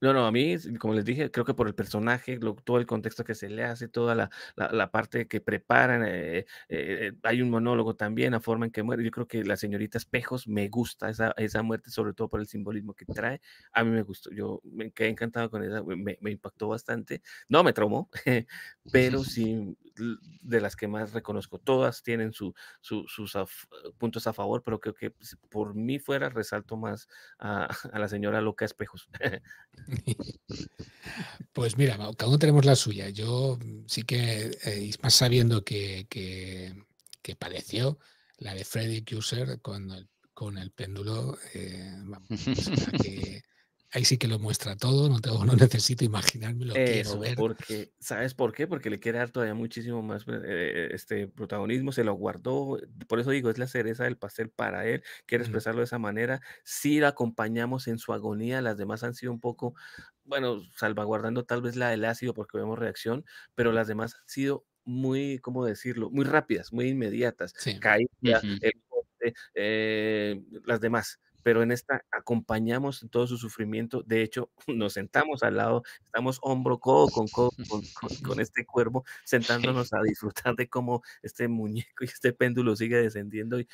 No, no, a mí, como les dije, creo que por el personaje, lo, todo el contexto que se le hace, toda la, la, parte que preparan, eh, eh, eh, hay un monólogo también, la forma en que muere. Yo creo que la señorita Espejos me gusta esa, esa muerte, sobre todo por el simbolismo que trae. A mí me gustó, yo me quedé encantado con ella, me, me impactó bastante. No me traumó, pero sí de las que más reconozco. Todas tienen sus puntos a favor, pero creo que pues, por mí fuera resalto más a, la señora Loca Espejos. Pues mira, cada uno tenemos la suya. Yo mm, sí que, es eh, más sabiendo que, que, que, padeció la de Freddy Kuser con el, con el péndulo, eh, que Ahí sí que lo muestra todo, no, tengo, no necesito imaginarme lo que quiero ver. Porque, ¿Sabes por qué? Porque le quiere dar todavía muchísimo más eh, eh, este protagonismo, se lo guardó, por eso digo, es la cereza del pastel para él, quiere expresarlo de esa manera. Si sí acompañamos en su agonía, las demás han sido un poco, bueno, salvaguardando tal vez la del ácido porque vemos reacción, pero las demás han sido muy, ¿cómo decirlo? Muy rápidas, muy inmediatas. Sí. Caída, el, eh, las demás pero en esta acompañamos todo su sufrimiento. De hecho, nos sentamos al lado, estamos hombro, codo con codo con, con, este cuervo, sentándonos a disfrutar de cómo este muñeco y este péndulo sigue descendiendo. Y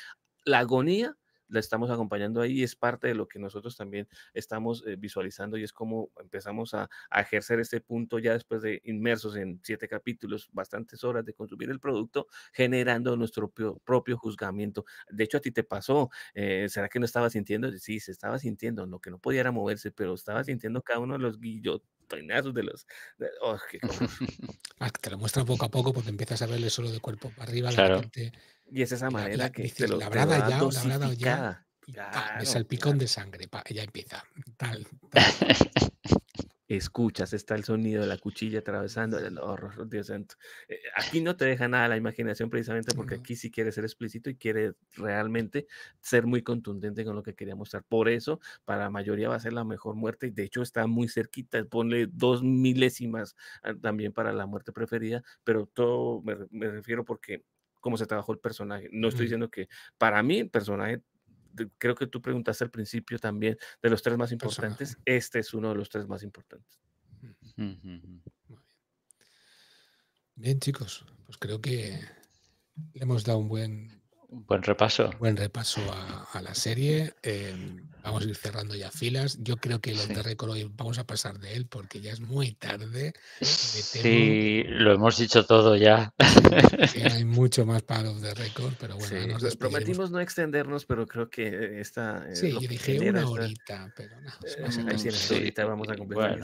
la agonía la estamos acompañando ahí y es parte de lo que nosotros también estamos eh, visualizando y es como empezamos a, ejercer este punto ya después de inmersos en siete capítulos, bastantes horas de consumir el producto, generando nuestro propio, juzgamiento. De hecho, a ti te pasó, eh, ¿será que no estaba sintiendo? Sí, se estaba sintiendo, lo que no podía era moverse, pero estaba sintiendo cada uno de los guillotinazos de los... Oh, ah, te lo muestro poco a poco porque empiezas a verle solo de cuerpo arriba. La gente y es esa manera que te lo ya, es el picón de sangre, ya empieza. Tal, Escuchas, está el sonido de la cuchilla atravesando el horror, Dios santo. Eh, aquí no te deja nada la imaginación precisamente porque aquí sí quiere ser explícito y quiere realmente ser muy contundente con lo que quería mostrar. Por eso, para la mayoría va a ser la mejor muerte y de hecho está muy cerquita, ponle dos milésimas ah, también para la muerte preferida, pero todo me refiero porque cómo se trabajó el personaje. No estoy diciendo que para mí el personaje, creo que tú preguntaste al principio también, de los tres más importantes, este es uno de los tres más importantes. Bien. bien, chicos, pues creo que le hemos dado un buen Buen repaso. Buen repaso a, la serie. Em, vamos a ir cerrando ya filas. Yo creo que el de récord hoy vamos a pasar de él porque ya es muy tarde. Sí, lo hemos dicho todo ya. hay mucho más para de récord, pero bueno. Nos prometimos no extendernos, pero creo que esta. Eh, sí, yo dije una horita, pero no. Eh, vamos a completar.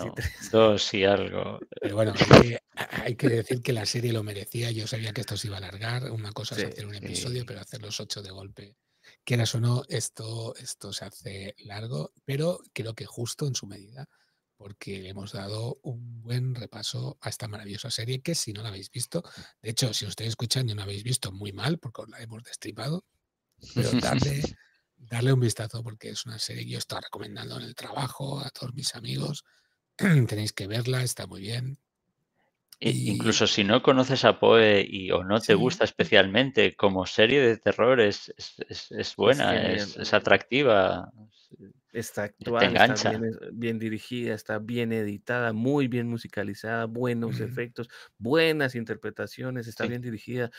dos y algo. Pero bueno, hay que decir que la serie lo merecía. Yo sabía que esto se iba a alargar. Una cosa es hacer un episodio, pero hacer los ocho de golpe. Quieras o no, esto, esto se hace largo, pero creo que justo en su medida, porque hemos dado un buen repaso a esta maravillosa serie que si no la habéis visto, de hecho, si ustedes escuchan y no la habéis visto, muy mal, porque os la hemos destripado, pero darle, darle un vistazo porque es una serie que yo estaba recomendando en el trabajo a todos mis amigos. Tenéis que verla, está muy bien. E incluso si no conoces a Poe y, o no te gusta especialmente, como serie de terror es, es, es buena, es, es, eh. atractiva. Está eh, actual, está bien, dirigida, está bien editada, muy bien musicalizada, buenos efectos, buenas interpretaciones, está bien dirigida.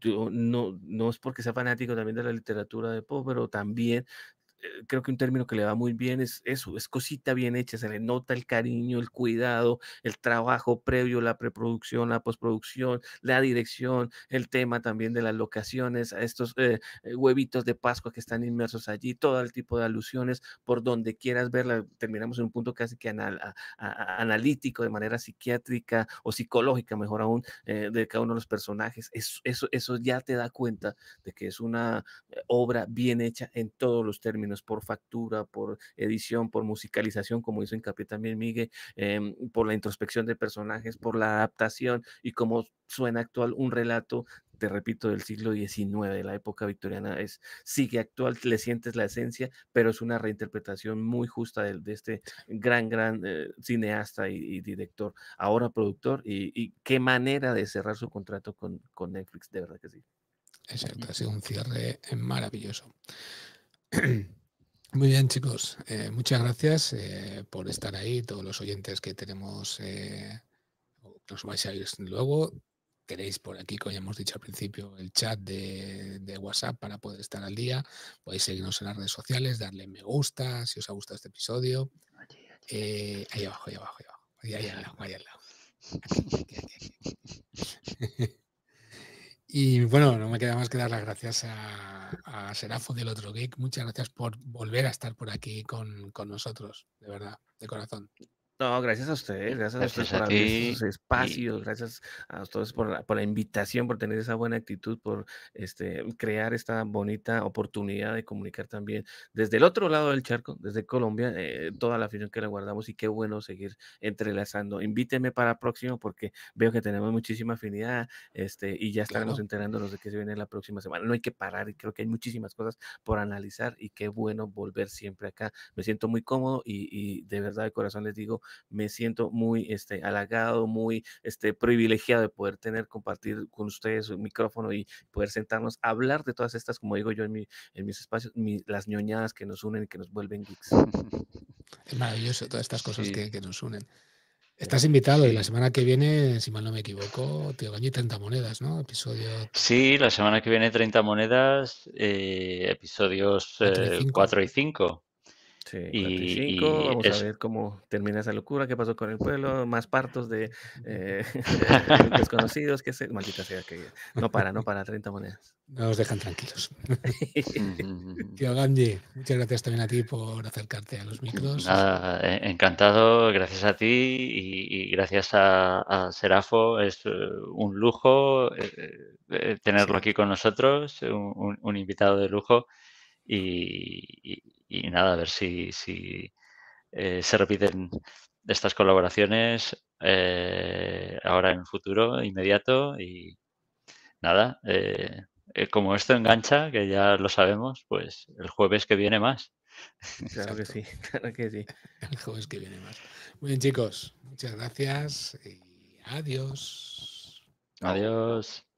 Yo no, no es porque sea fanático también de la literatura de Poe, pero también eh, creo que un término que le va muy bien es eso, es cosita bien hecha, se le nota el cariño, el cuidado, el trabajo previo, la preproducción, la postproducción, la dirección, el tema también de las locaciones, a estos eh, eh, huevitos de Pascua que están inmersos allí, todo el tipo de alusiones, por donde quieras verla, terminamos en un punto casi que analítico, de manera psiquiátrica o psicológica, mejor aún, de cada uno de los personajes. eso, eso ya te da cuenta de que es una obra bien hecha en todos los términos por factura, por edición, por musicalización, como hizo hincapié también Miguel, em, por la introspección de personajes, por la adaptación y como suena actual un relato te repito, del siglo XIX, de la época victoriana, es, sigue actual, le sientes la esencia, pero es una reinterpretación muy justa de, este gran, gran eh, cineasta y, director, ahora productor, y, qué manera de cerrar su contrato con, con Netflix, de verdad que sí. Exacto, ha sido un cierre maravilloso. Muy bien, chicos. Eh, muchas gracias eh, por estar ahí, todos los oyentes que tenemos, eh, vais a ir luego. Queréis por aquí, como ya hemos dicho al principio, el chat de, WhatsApp para poder estar al día. Podéis seguirnos en las redes sociales, darle me gusta si os ha gustado este episodio. Eh, ahí abajo, ahí abajo, ahí abajo. Ahí, al lado, ahí al lado. Y bueno, no me queda más que dar las gracias a, Serafo del Otro Geek. Muchas gracias por volver a estar por aquí con, con nosotros, de verdad, de corazón. No, gracias a ustedes, gracias, a ustedes por abrir sus espacios, gracias a ustedes por la, invitación, por tener esa buena actitud, por este, crear esta bonita oportunidad de comunicar también desde el otro lado del charco, desde Colombia, eh, toda la afición que le guardamos y qué bueno seguir entrelazando. Invíteme para próximo porque veo que tenemos muchísima afinidad este, y ya estaremos enterándonos de qué se viene la próxima semana. No hay que parar y creo que hay muchísimas cosas por analizar y qué bueno volver siempre acá. Me siento muy cómodo y de verdad de corazón les digo, me siento muy este, halagado, muy este, privilegiado de poder tener, compartir con ustedes un micrófono y poder sentarnos a hablar de todas estas, como digo yo en, mis espacios, las ñoñadas que nos unen y que nos vuelven geeks. Es maravilloso todas estas cosas que, nos unen. Estás invitado y la semana que viene, si mal no me equivoco, te ir 30 monedas, ¿no? Episodio. Sí, la semana que viene 30 monedas, eh, episodios y 4 eh, y 5. Sí, 45, y, vamos a ver cómo termina esa locura, qué pasó con el pueblo, más partos de eh, desconocidos, que se... maldita sea que no para, no para, 30 monedas. No nos dejan tranquilos. Tío Gandhi, muchas gracias también a ti por acercarte a los micros. Eh, encantado, gracias a ti y, gracias a, Serafo, es eh, un lujo tenerlo aquí con nosotros, un, invitado de lujo y y nada, a ver si, eh, se repiten estas colaboraciones eh, ahora en el futuro inmediato y nada, eh, como esto engancha, que ya lo sabemos, pues el jueves que viene más. Claro que sí, claro que sí. El jueves que viene más. Muy bien chicos, muchas gracias y adiós. Adiós.